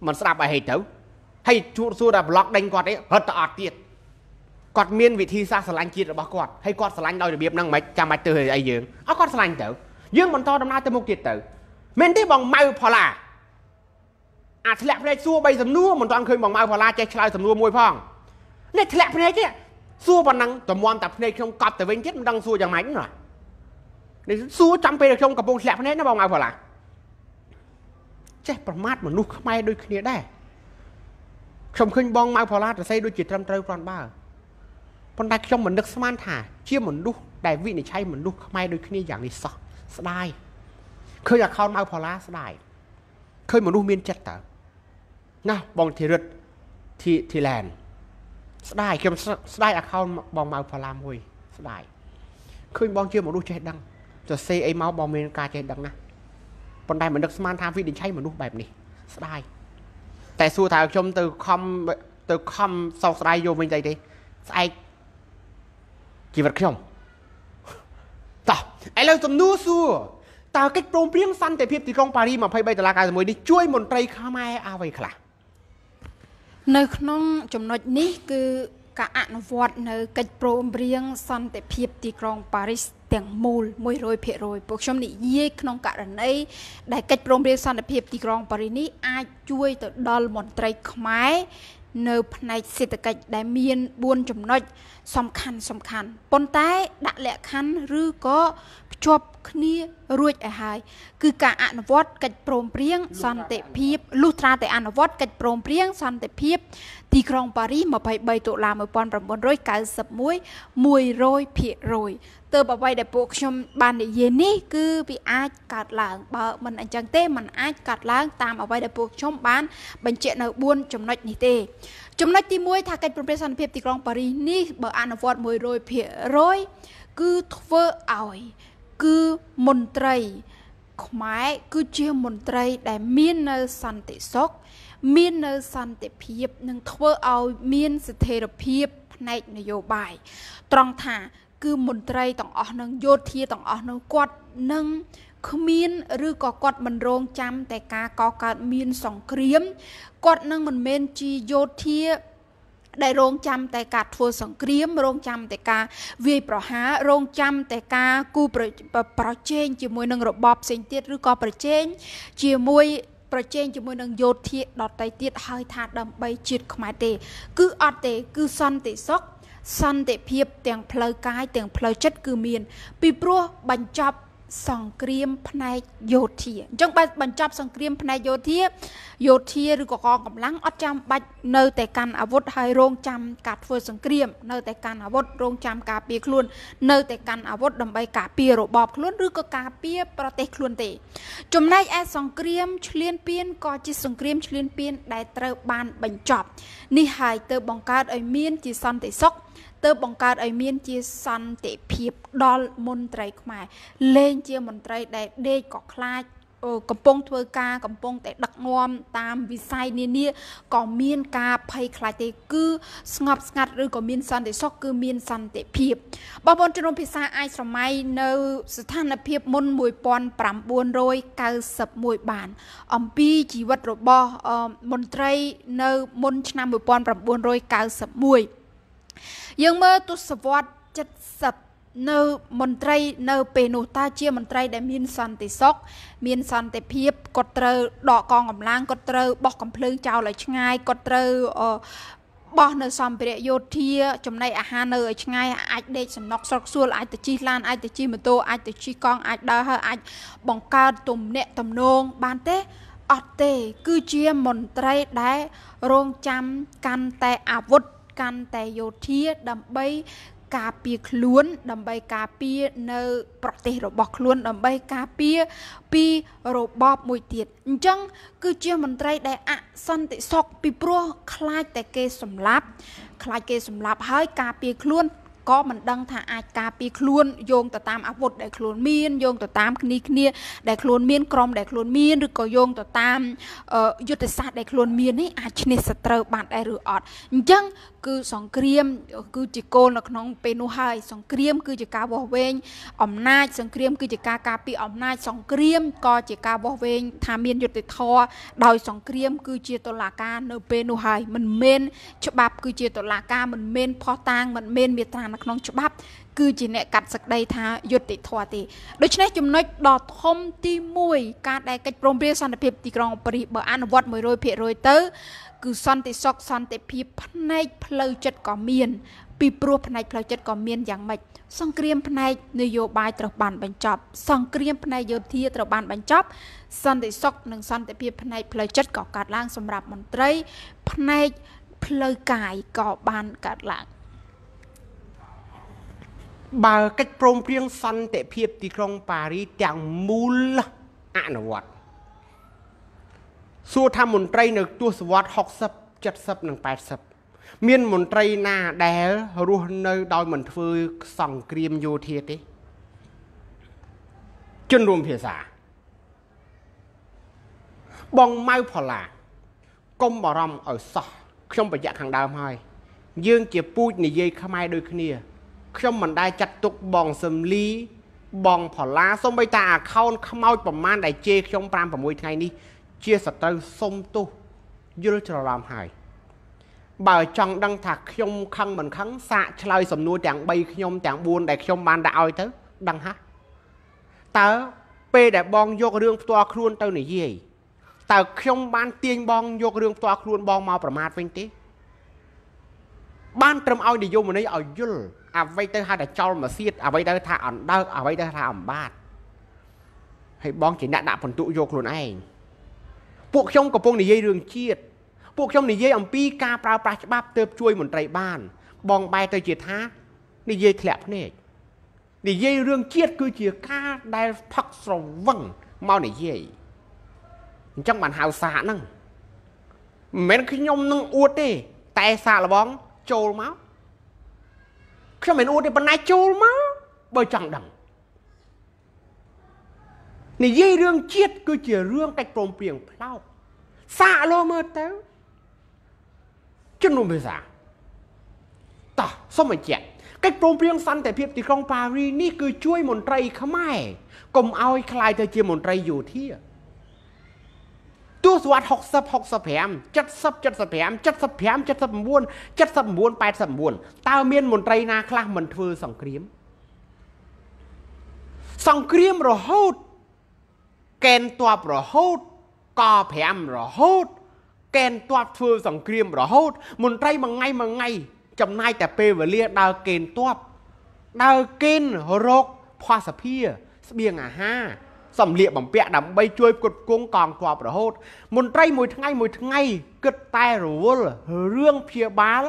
S2: មិនស្ដាប់អីហីទៅហើយជួសសួរថាប្លុកដេញគាត់អីរត់ទៅអត់ទៀតគាត់មានវិធីសាស្ត្រស្រឡាញ់ជាតិរបស់គាត់ហើយគាត់ស្រឡាញ់ដោយរបៀបហ្នឹងមិនចាំបាច់ទើសអីយើងអត់គាត់ស្រឡាញ់ទៅយើងបន្តដំណើរទៅមុខទៀតទៅមែនទេបងម៉ៅផល្លាអាធ្លាក់ផ្លេចសួរបីសំណួរមិនទាន់ឃើញបងម៉ៅផល្លាចេះឆ្លើយសំណួរមួយផងនេះធ្លាក់ភ្នែកនេះសួរប៉ុណ្ណឹងតម្រាំតែភ្នែកខ្ញុំកប់ទៅវិញទៀតមិនដឹងសួរយ៉ាងម៉េចណានេះសួរចាំពេលខ្ញុំកំពុងធ្លាក់ភ្នែកណាបងអើផល្លាចេះប្រមាថមនុស្សខ្មែរដូចគ្នាដែរខ្ញុំឃើញបងម៉ៅផល្លាសរសៃដូចជាត្រឹមត្រូវប្រន់បើប៉ុន្តែខ្ញុំមិននឹកស្មានថា ជាមនុស្សដែលវិនិច្ឆ័យមនុស្សខ្មែរដូចគ្នាយ៉ាងនេះសោះស្ដាយឃើញ account ម៉ៅផល្លាស្ដាយឃើញមនុស្សមានចិត្តតើណាបងធីរិតធីធីឡែនស្ដាយខ្ញុំស្ដាយ account បងម៉ៅផល្លាមួយ ស្ដាយឃើញបងជាមនុស្សចេះដឹងសរសេរអីមកបងមាន ការចេះដឹងណាប៉ុន្តែមិននឹកស្មានថាវិនិច្ឆ័យមនុស្សបែបនេះស្ដាយតែសួរថាខ្ញុំទៅខំទៅខំសោកស្ដាយយកវិញតែទេស្អែកជីវិតខ្ញុំតោះឥឡូវសំណួរសួរតើកិច្ចព្រមព្រៀងសន្តិភាពទីក្រុងប៉ារី23ដុល្លារ91នេះជួយមន្ត្រីខ្មែរអ្វីខ្លះ
S1: នៅក្នុងចំណុចនេះ គឺ ការអនុវត្តនៅ កិច្ចព្រមព្រៀងសន្តិភាពទីក្រុងប៉ារីសទាំងមូល100%ពួកខ្ញុំនិយាយក្នុងករណីដែលកិច្ចព្រមព្រៀងសន្តិភាពទីក្រុងប៉ារីសនេះអាចជួយទៅដល់មន្ត្រីខ្មែរនៅ ផ្នែកសេដ្ឋកិច្ចដែលមាន4ចំណុចសំខាន់សំខាន់ប៉ុន្តែ ដាក់លក្ខខណ្ឌឬក៏ភ្ជាប់គ្នារួចឲ្យហើយគឺការអនុវត្តកិច្ចព្រមព្រៀងសន្តិភាពលុះត្រាតែអនុវត្តកិច្ចព្រមព្រៀងសន្តិភាព ទីក្រុងប៉ារីស23តុលា1991 100%ទើបអ្វីដែលពួកខ្ញុំបាននិយាយនេះគឺវាអាចកើតឡើងបើមិនអញ្ចឹងទេมันអាចកើតឡើង តាមអ្វីដែលពួកខ្ញុំបានបញ្ជាក់នៅ4ចំណុចនេះទេ ចំណុចទី1ថាកិច្ចព្រមព្រៀងសន្តិភាពទីក្រុងប៉ារីសនេះបើអនុវត្ត100%គឺធ្វើឲ្យគឺមន្ត្រី ខ្មែរគឺជាមន្ត្រី ដែលមាននៅសន្តិសុខមាននៅសន្តិភាពនិងធ្វើឲ្យមានស្ថិរភាព ផ្នែកនយោបាយ ត្រង់ថា គឺមន្ត្រីទាំងអស់នឹងយោធាទាំងអស់នោះគាត់នឹងគ្មាន ឬក៏គាត់មិនរងចាំ តែការកកើតមានសង្គ្រាមគាត់នឹងមិនមែនជាយោធាដែលរងចាំតែការធ្វើសង្គ្រាម រងចាំតែការ វាយប្រហាររងចាំតែការគូប្រជែងជាមួយនឹងរបបផ្សេងទៀតឬក៏ប្រជែងជាមួយ ប្រជែងជាមួយនឹងយោធាដតៃទៀតហើយថាដើម្បីជាតិខ្មែរទេ គឺអត់ទេ គឺសន្តិសុខសន្តិភាពទាំងផ្លូវកាយទាំងផ្លូវចិត្តគឺមាន ពីព្រោះបញ្ចប់សង្គ្រាមផ្នែកយោធាអញ្ចឹងបើបញ្ចប់សង្គ្រាមផ្នែកយោធាយោធាឬក៏កងកម្លាំងអត់ចាំបាច់នៅតែកាន់អាវុធហើយរងចាំការធ្វើសង្គ្រាមនៅតែកាន់អាវុធរងចាំការពារខ្លួននៅតែកាន់អាវុធដើម្បីការពាររបបខ្លួនឬក៏ការពារប្រទេសខ្លួនទេ ចំណែកឯសង្គ្រាមឈ្លានពានក៏ជា សង្គ្រាមឈ្លានពានដែលត្រូវបានបញ្ចប់នេះហើយទៅបង្កើតឲ្យមានជាសន្តិសុខទៅបង្កើតឲ្យមានជាសន្តិភាពដល់មន្ត្រីខ្មែរលែងជាមន្ត្រីដែលដេកក៏ខ្លាចកំពុងធ្វើការកំពុងតែដឹកនាំតាមវិស័យនានាក៏មានការភ័យខ្លាចទេគឺស្ងប់ស្ងាត់ឬក៏មានសន្តិសុខគឺមានសន្តិភាពបងប្អូនជំនុំភាសាអាចស្រមៃនៅស្ថានភាពមុន1991បាន អំពីជីវិតរបស់មន្ត្រីនៅ មុនឆ្នាំ1991យើងមើលទស្សវត្ស70នៅមន្ត្រី នៅ ពេលនោះតើជាមន្ត្រី ដែល មានសន្តិសុខមានសន្តិភាពគាត់ត្រូវដកកងកម្លាំងគាត់ត្រូវបោះកំភ្លើងចោលឲ្យឆ្ងាយគាត់ត្រូវបោះនៅសម្ភារៈយោធា ចំណីអាហារនៅឲ្យឆ្ងាយអាចដេកសំណុកស្រុកសួលអាចទៅជិះឡានអាចទៅជិះម៉ូតូអាចទៅជិះកង់អាចដើរហើយអាចបង្កើតទំនាក់ទំនង បានទេអត់ទេ គឺជាមន្ត្រីដែលរងចាំកាន់តែអាវុធកាន់តែយោធាដើម្បីការពារខ្លួនដើម្បីការពារនៅ ប្រទេសរបស់ខ្លួនដើម្បីការពារពីរបបមួយទៀតអញ្ចឹង គឺជាមន្ត្រីដែលអសន្តិសុខពីព្រោះខ្លាចតែគេសម្លាប់ខ្លាចគេសម្លាប់ហើយការពារខ្លួនក៏មិនដឹងថាអាចការពារខ្លួនយោងទៅតាមអាវុធដែលខ្លួនមានយោងទៅតាមគ្នាគ្នាដែលខ្លួនមានក្រុមដែលខ្លួនមានឬក៏យោងទៅតាមយុទ្ធសាស្ត្រដែលខ្លួនមាននេះអាចឈ្នះសត្រូវបានដែរឬអត់អញ្ចឹងគឺសង្គ្រាមគឺជាគោលនៅក្នុងពេលនោះហើយសង្គ្រាម គឺជាការវាស់វែងអំណាចសង្គ្រាម គឺជាការការពារអំណាចសង្គ្រាមក៏ជាការវាស់វែងថាមានយុត្តិធម៌ដោយសង្គ្រាមគឺជាតុលាការនៅពេលនោះហើយមិនមែនច្បាប់ គឺជាតុលាការមិនមែនផោះតាងមិនមែនមេត្រានៅក្នុងច្បាប់គឺជាអ្នកកាត់សក្តីថាយុត្តិធម៌ទេដូច្នេះចំណុចដ៏ធំទី1ការដែលកិច្ចព្រមព្រៀងសន្តិភាពទីក្រុងប៉ារីសបើអនុវត្ត100%ទៅគឺសន្តិសុខសន្តិភាព ផ្នែកផ្លូវចិត្តក៏មានពីព្រោះផ្នែកផ្លូវចិត្តក៏មានយ៉ាងម៉េចសង្គ្រាមផ្នែកនយោបាយត្រូវបានបញ្ចប់ សង្គ្រាមផ្នែកយោធាត្រូវបានបញ្ចប់សន្តិសុខនិងសន្តិភាពផ្នែកផ្លូវចិត្តក៏កើតឡើងសម្រាប់មន្ត្រី ផ្នែកផ្លូវកាយក៏បានកើតឡើង
S2: បើកិច្ចព្រមព្រៀងសន្តិភាពទីក្រុងប៉ារីសទាំងមូលអនុវត្តសួរថាមន្ត្រីនៅទស្សវត្ស60 70និង80មានមន្ត្រីណាដែលរស់នៅ ដោយមិនធ្វើសង្គ្រាមយោធាទេជនរួមភាសា បងម៉ៅផល្លាកុំបារម្ភឲ្យសោះខ្ញុំប្រយ័ត្នខាងដើមហើយយើង ជាពូជនិយាយខ្មែរដូចគ្នា ខ្ញុំមិនដែលចាត់ទុកបងសឹមលី បងផល្លាសូម្បីតែអាខោនខ្មោចប្រមាណដែលជេរខ្ញុំ5 6ថ្ងៃនេះជាសត្រូវសុំទោសយល់ច្រឡំហើយបើចង់ដឹងថាខ្ញុំខឹងមិនខឹងសាកឆ្លើយសំណួរទាំង3ខ្ញុំទាំង4ដែលខ្ញុំបានដាក់ឲ្យទៅដឹងហ่ะតើពេលដែលបងយករឿងផ្ទាល់ខ្លួនទៅនិយាយតើខ្ញុំបានទាញបងយករឿងផ្ទាល់ខ្លួនបងមកប្រមាថវិញទេបានត្រឹមឲ្យនិយមន័យឲ្យយល់អ្វីទៅហៅថាចោលមកសៀតអ្វីទៅថាអណ្ដើកអ្វីទៅថាអំបាទហើយបងជាអ្នកដាក់បន្ទុកយកខ្លួនឯងពួកខ្ញុំកំពុងនិយាយរឿងជាតិពួកខ្ញុំនិយាយអំពីការប្រើប្រាស់ច្បាប់ ទៅ ជួយមន្ត្រីបាន បងបែរទៅជាថានិយាយធ្លាក់ភ្នែកនិយាយរឿងជាតិគឺជាការដែលផឹកស្រវឹងមកនិយាយអញ្ចឹងបានហៅសាហ្នឹងមិនមែនខ្ញុំនឹងអួតទេ តែសាកល្បងចូលមកខ្ញុំមិនអួតទេប៉ុន្តែចូលមកបើចង់ដឹងនិយាយរឿងជាតិគឺជារឿងកិច្ចព្រមព្រៀងផ្លោកសាកលោមើលទៅជំនុំភាសាតោះសូមបញ្ជាក់កិច្ចព្រមព្រៀងសន្តិភាពទីក្រុងប៉ារីនេះគឺជួយមន្ត្រីខ្មែរកុំឲ្យคลายទៅជាមន្ត្រីយោធាទស្សវត្ស60 65 70 75 75 79 79 89តើមានមន្ត្រីណាខ្លះមិនធ្វើសង្គ្រាមសង្គ្រាមរហូតកេនតបរហូតក5រហូតកេនតបធ្វើសង្គ្រាមរហូត មន្ត្រីមួយថ្ងៃមួយថ្ងៃ ចំណាយតែពេលវេលាដើរកេនតបដើរកេនរកភ័ស្តុភារស្បៀងអាហារសំលៀកបំពាក់ដើម្បីជួយផ្គត់ផ្គង់កងទ័ពរហូត មន្ត្រីមួយថ្ងៃមួយថ្ងៃគិតតែរវល់រឿងព្យាបាល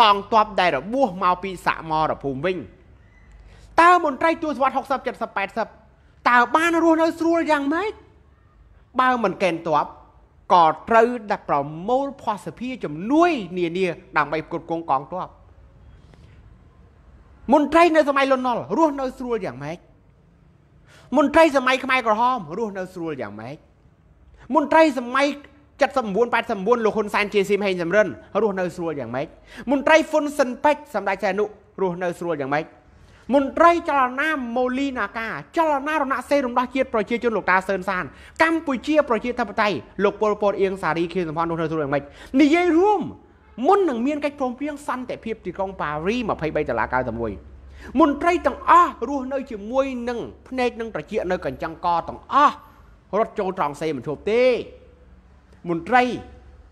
S2: កងទ័ពដែលរបួសមកពីសមរភូមិវិញ តើមន្ត្រីជួយសវត្ថ60 70 80តើបានរស់នៅស្រួលយ៉ាងម៉េចបើមិនកេនតបក៏ត្រូវដាក់ប្រមូលភស្តុភារជំនួយ នានាដើម្បីគ្រប់គ្រងកងទ័ពមន្ត្រីនៅសម័យលន់នល់រស់នៅ ស្រួលយ៉ាងម៉េចមន្ត្រីសម័យខ្មែរក្រហមរស់នៅស្រួលយ៉ាងម៉េចមន្ត្រីសម័យ79 89លោកហ៊ុនសែនជាស៊ីមហេងសំរិនរស់នៅស្រួលយ៉ាងម៉េចមន្ត្រីហ៊ុនសិនពេជ្រសម្ដេចចែនុរស់នៅស្រួលយ៉ាងម៉េចមន្ត្រីចលនាម៉ូលីណាកាចលនារណសេរីរំដោះជាតិប្រជាជនលោកតាសឿនសាន កម្ពុជា ប្រជាធិបតេយ្យលោកពលពតអៀងសារីខៀវសំផននោះនៅទូយ៉ាងម៉េចនិយាយរួមមុននឹងមានកិច្ចព្រមព្រៀងសន្តិភាពទីក្រុងប៉ារី23ដុល្លារ91មន្ត្រីទាំងអស់រស់នៅជាមួយនឹងភ្នែកនឹងត្រចៀកនៅកញ្ចឹងកទាំងអស់រត់ចូលត្រង់សេមិនធប់ទេមន្ត្រី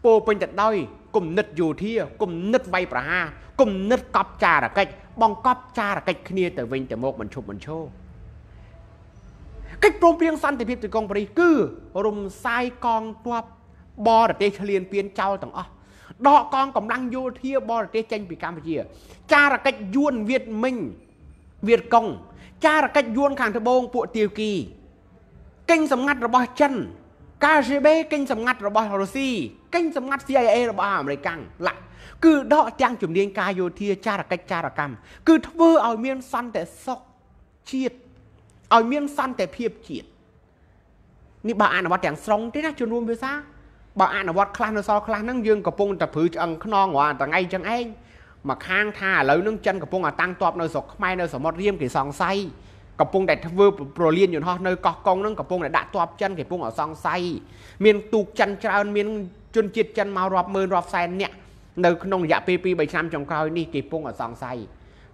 S2: ពោពេញទៅដោយគំនិតយោធាគំនិតវាយប្រហារគំនិតកប់ចារកិច្ច បង្កប់ចារកិច្ចគ្នាទៅវិញទៅមកមិនឈប់មិនឈរកិច្ចព្រមព្រៀងសន្តិភាពទីក្រុងប៉ារីសគឺរំសាយកងទ័ពបរទេសឆ្លៀនពៀនចោលទាំងអស់ដកកងកម្លាំងយោធាបរទេសចេញ ពីកម្ពុជា ចារកិច្ចយួនវៀតមិញវៀតកុងចារកិច្ចយួនខាងត្បូងពួកទាវគីកិញសម្ងាត់របស់ចិន KGB កិច្ចសម្ងាត់របស់រុស្ស៊ីកិច្ចសម្ងាត់ CIA របស់អាមេរិកឡាក់គឺដកទាំងជំនាញការយោធាចារកិច្ចចារកម្មគឺធ្វើឲ្យមានសន្តិសុខជាតិឲ្យមានសន្តិភាពជាតិនេះបើអនុវត្តទាំងស្រុងទេណាជំនុំភាសាបើអនុវត្តខ្លះនៅសល់ខ្លះហ្នឹងយើងកំពុងតែព្រឺឆ្អឹងខ្នងរាល់ថ្ងៃចឹងឯងមកខាងថាឥឡូវហ្នឹងចិនកំពុងតែតាំងតបនៅស្រុកខ្មែរនៅសមុទ្ររៀមគេសង្ស័យកំពុងតែធ្វើប្រលានយន្តហោះនៅកោះកុងហ្នឹងកំពុងតែដាក់ទ័ពចិនគេកំពុងអសង្ស័យមានទូកចិនច្រើនមានជនជាតិចិនមករាប់ម៉ឺនរាប់សែននាក់នៅក្នុងរយៈពេល2 3ឆ្នាំចុងក្រោយនេះគេកំពុងអសង្ស័យ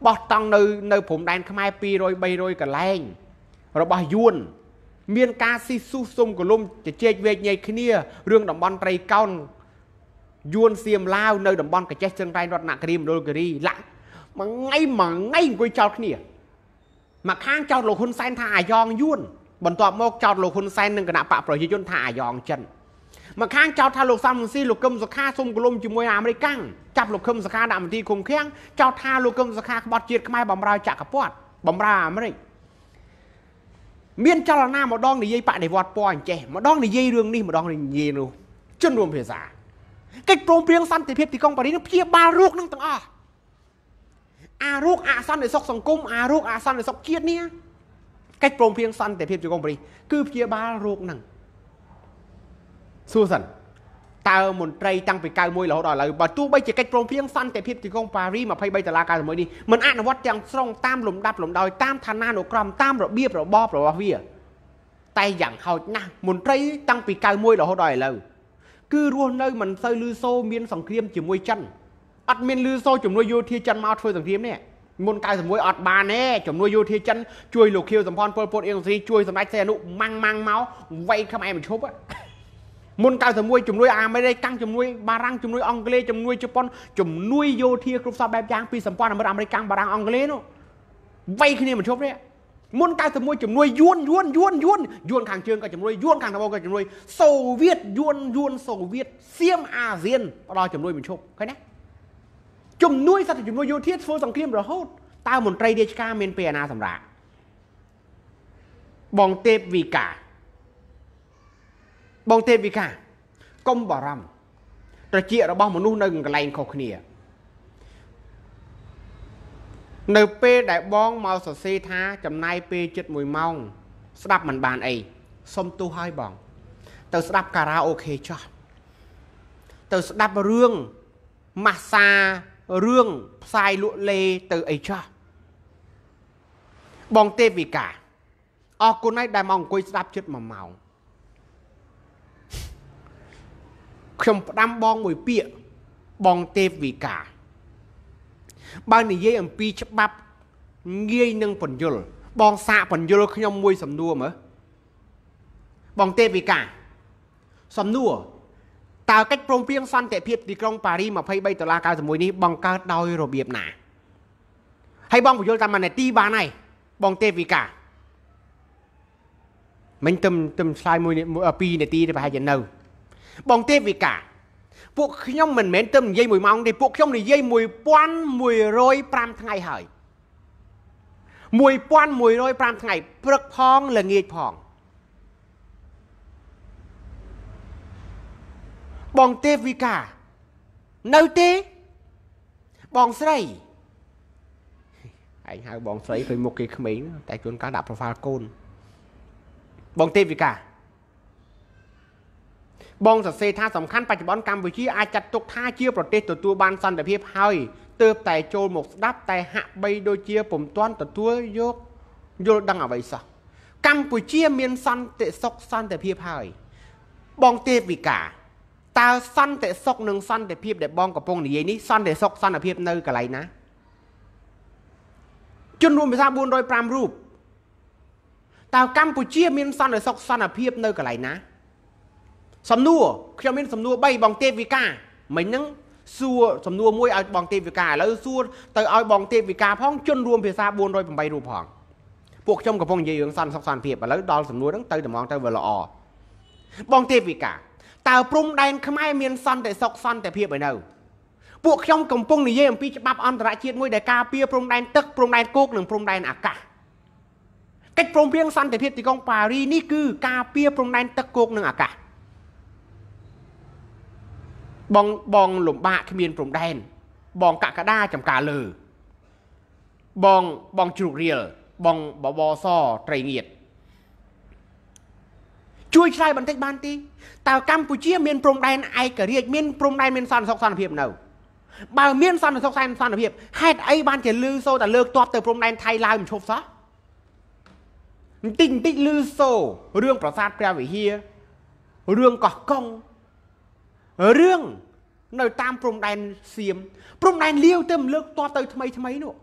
S2: បោះតង់នៅនៅព្រំដែនខ្មែរ200 300កន្លែងរបស់យួនមានការស៊ីស៊ូសុំកលុំជជែកវែកញែកគ្នារឿងតំបន់ត្រីកោណយួនសៀមឡាវនៅតំបន់កាចេះចិនរ៉ៃរតនគិរីមណ្ឌលគិរីឡាក់មួយថ្ងៃមួយថ្ងៃអង្គុយចោលគ្នាមកខាងចោទលោកហ៊ុនសែនថាអាយ៉ងយួនបន្ទាប់មកចោទលោកហ៊ុនសែននិងគណៈបកប្រជាជនថាអាយ៉ងចិនមកខាងចោទថាលោកសំរងស៊ីលោកកឹមសុខាសុំគលុំជាមួយអាមេរិកាំងចាប់លោកកឹមសុខាដាក់មន្ទីរឃុំឃាំងចោទថាលោកកឹមសុខាក្បត់ជាតិខ្មែរបំរើចក្រពត្តិបំរើអាមេរិកមានចលនាម្ដងនិយាយបដិវត្តពណ៌អញ្ចេះ ម្ដងនិយាយរឿងនេះម្ដងនិយាយនោះជនរួមភាសាកិច្ចព្រមព្រៀងសន្តិភាពទីក្រុងប៉ារីសនឹងព្យាបាលរោគនឹងទាំងអស់អារោគអសន្តិសុខសង្គមអារោគអសន្តិសុខជាតិនេះកិច្ចព្រមព្រៀងសន្តិភាពជាកុំព្រីគឺព្យាបាលរោគហ្នឹងសួរសិនតើមន្ត្រីតាំងពី91រហូតដល់ឥឡូវបើទោះបីជាកិច្ចព្រមព្រៀងសន្តិភាពទីក្រុងប៉ារី23ដុល្លារ91នេះមិនអនុវត្តទាំងស្រុងតាមលំដាប់លំដោយតាមឋានានុក្រមតាមរបៀបរបបរបស់វាតែយ៉ាងហោចណាស់មន្ត្រីតាំងពី91រហូតដល់ឥឡូវគឺរស់នៅមិនសូវលឺសូរមាន សង្គ្រាមជាមួយចិនអត់មានលឺសូរជំនួយយោធាចិនមកធ្វើសង្គ្រាមនេះមុន91អត់បានទេជំនួយយោធាចិនជួយលោកខៀវសំផនពលពតអៀងស៊ីជួយសម្ដេចសីហនុម៉ាំងម៉ាំងមកវាយខ្មែរមិនឈប់មុន91ជំនួយអាមេរិកកាំងជំនួយបារាំងជំនួយអង់គ្លេសជំនួយជប៉ុនជំនួយយោធាគ្រប់សពបែបយ៉ាងពីសម្ព័ន្ធអាមេរិកអាមេរិកកាំងបារាំងអង់គ្លេសនោះវាយគ្នាមិនឈប់ទេមុន91ជំនួយយួនយួនយួនយួនយួនខាងជើងក៏ជំនួយយួនខាងត្បូងក៏ជំនួយសូវៀតយួនយួនសូវៀតសៀមអាស៊ានផ្ដល់ជំនួយមិនឈប់ឃើញទេជំនួយសន្តិជំនួយយោធាធ្វើសង្គ្រាមរហូតតើមន្ត្រីរាជការមានពេលអាណាសម្រាប់បងទេពវិកាបងទេពវិកាកុំបារម្ភត្រចៀករបស់មនុស្សនៅកន្លែងខុសគ្នានៅពេលដែលបងមកសរសេរថាចំណាយពេលជិត1ម៉ោងស្ដាប់មិនបានអីសុំទោសហើយបង ទៅស្ដាប់ការ៉ាអូខេចោះទៅស្ដាប់រឿងម៉ាសារឿងផ្សាយលក់លេទៅអីចាស់បងទេវិកាអរគុណឯងដែលមកអង្គុយស្ដាប់ចិត្តមួយម៉ោងខ្ញុំផ្ដាំបងមួយពាក្យបងទេពវិកាបើនិយាយអំពីច្បាប់ងាយនឹងបញ្យល បងសាកបញ្យលខ្ញុំមួយ សំណួរមើលបងទេពវិកាសំណួរតើកិច្ចព្រមព្រៀងសន្តិភាពទីក្រុងប៉ារី23ដុល្លារ91នេះបង្កើតដោយរបៀបណាហើយបងពន្យល់តាមនាទីបានហើយបងទេវិកាមិញទឹមទឹមឆ្លើយមួយ2នាទីទេប្រហែលជានៅ បងទេវិកាពួកខ្ញុំមិនមែនទឹមនិយាយ1ម៉ោងទេពួកខ្ញុំនិយាយ1105ថ្ងៃហើយ1105ថ្ងៃព្រឹកផងល្ងាចផងបងទេពវិកានៅទេបងស្រីឯងហៅបងស្រីឃើញមុខគេក្មេងតែជួនកាលដាក់ profile កូនបងទេពវិកាបងសរសេរថាសំខាន់បច្ចុប្បន្នកម្ពុជាអាចចាត់ទុកថាជាប្រទេសទទួលបានសន្តិភាព ហើយ ទើបតែចូលមកស្ដាប់តែហាក់បីដូចជាពុំទាន់ទទួលយកយល់ដឹងអ្វីសោះកម្ពុជា មានសន្តិសុខសន្តិភាពហើយបងទេពវិការតើសន្តិសុខនិងសន្តិភាពដែលបងកំពុងនិយាយនេះសន្តិសុខសន្តិភាពនៅកន្លែងណាជនរួមភាសា405រូបតើកម្ពុជាមាន សន្តិសុខសន្តិភាពនៅកន្លែងណាសំណួរខ្ញុំមានសំណួរ3បងទេពវិការ មិញហ្នឹងសួរសំណួរមួយឲ្យបងទេពវិការឥឡូវសួរទៅឲ្យបងទេពវិការផងជនរួមភាសា408រូបផងពួកខ្ញុំកំពុងនិយាយរឿងសន្តិសុខសន្តិភាពឥឡូវដល់សំណួរហ្នឹងទៅតម្ងទៅវាល្អបងទេពវិការតើព្រំដែនខ្មែរមានសន្តិសុខសន្តិភាពឯនៅពួកខ្ញុំកំពុងនិយាយអំពីច្បាប់អន្តរជាតិមួយដែលការពារព្រំដែនទឹកព្រំដែនគោកនិងព្រំដែនអាកាសកិច្ចព្រមព្រៀងសន្តិភាពទីក្រុងប៉ារីនេះគឺ ការពារព្រំដែនទឹកគោកនិងអាកាសបងបងលំបាកគ្មានព្រំដែនបងកកដាចំការលើ បងបងជ្រូករៀលបងបបសត្រីងៀតជួយឆ្លើយបន្តិចបានទេតើកម្ពុជាមានព្រំដែនឯករាជ្យមានព្រំដែនមានសន្តិសុខសន្តិភាពនៅបើមានសន្តិសុខសន្តិភាពហេតុអីបានជាលឺសូតែលើកទ័ពទៅព្រំដែនថៃឡាវមិនឈប់សោះបន្តិចបន្តិចលឺសូរឿងប្រាសាទព្រះវិហាររឿងកោះកុងរឿងនៅតាមព្រំដែនសៀមព្រំដែនលាវទៅលើកតបទៅថ្មីថ្មីនោះ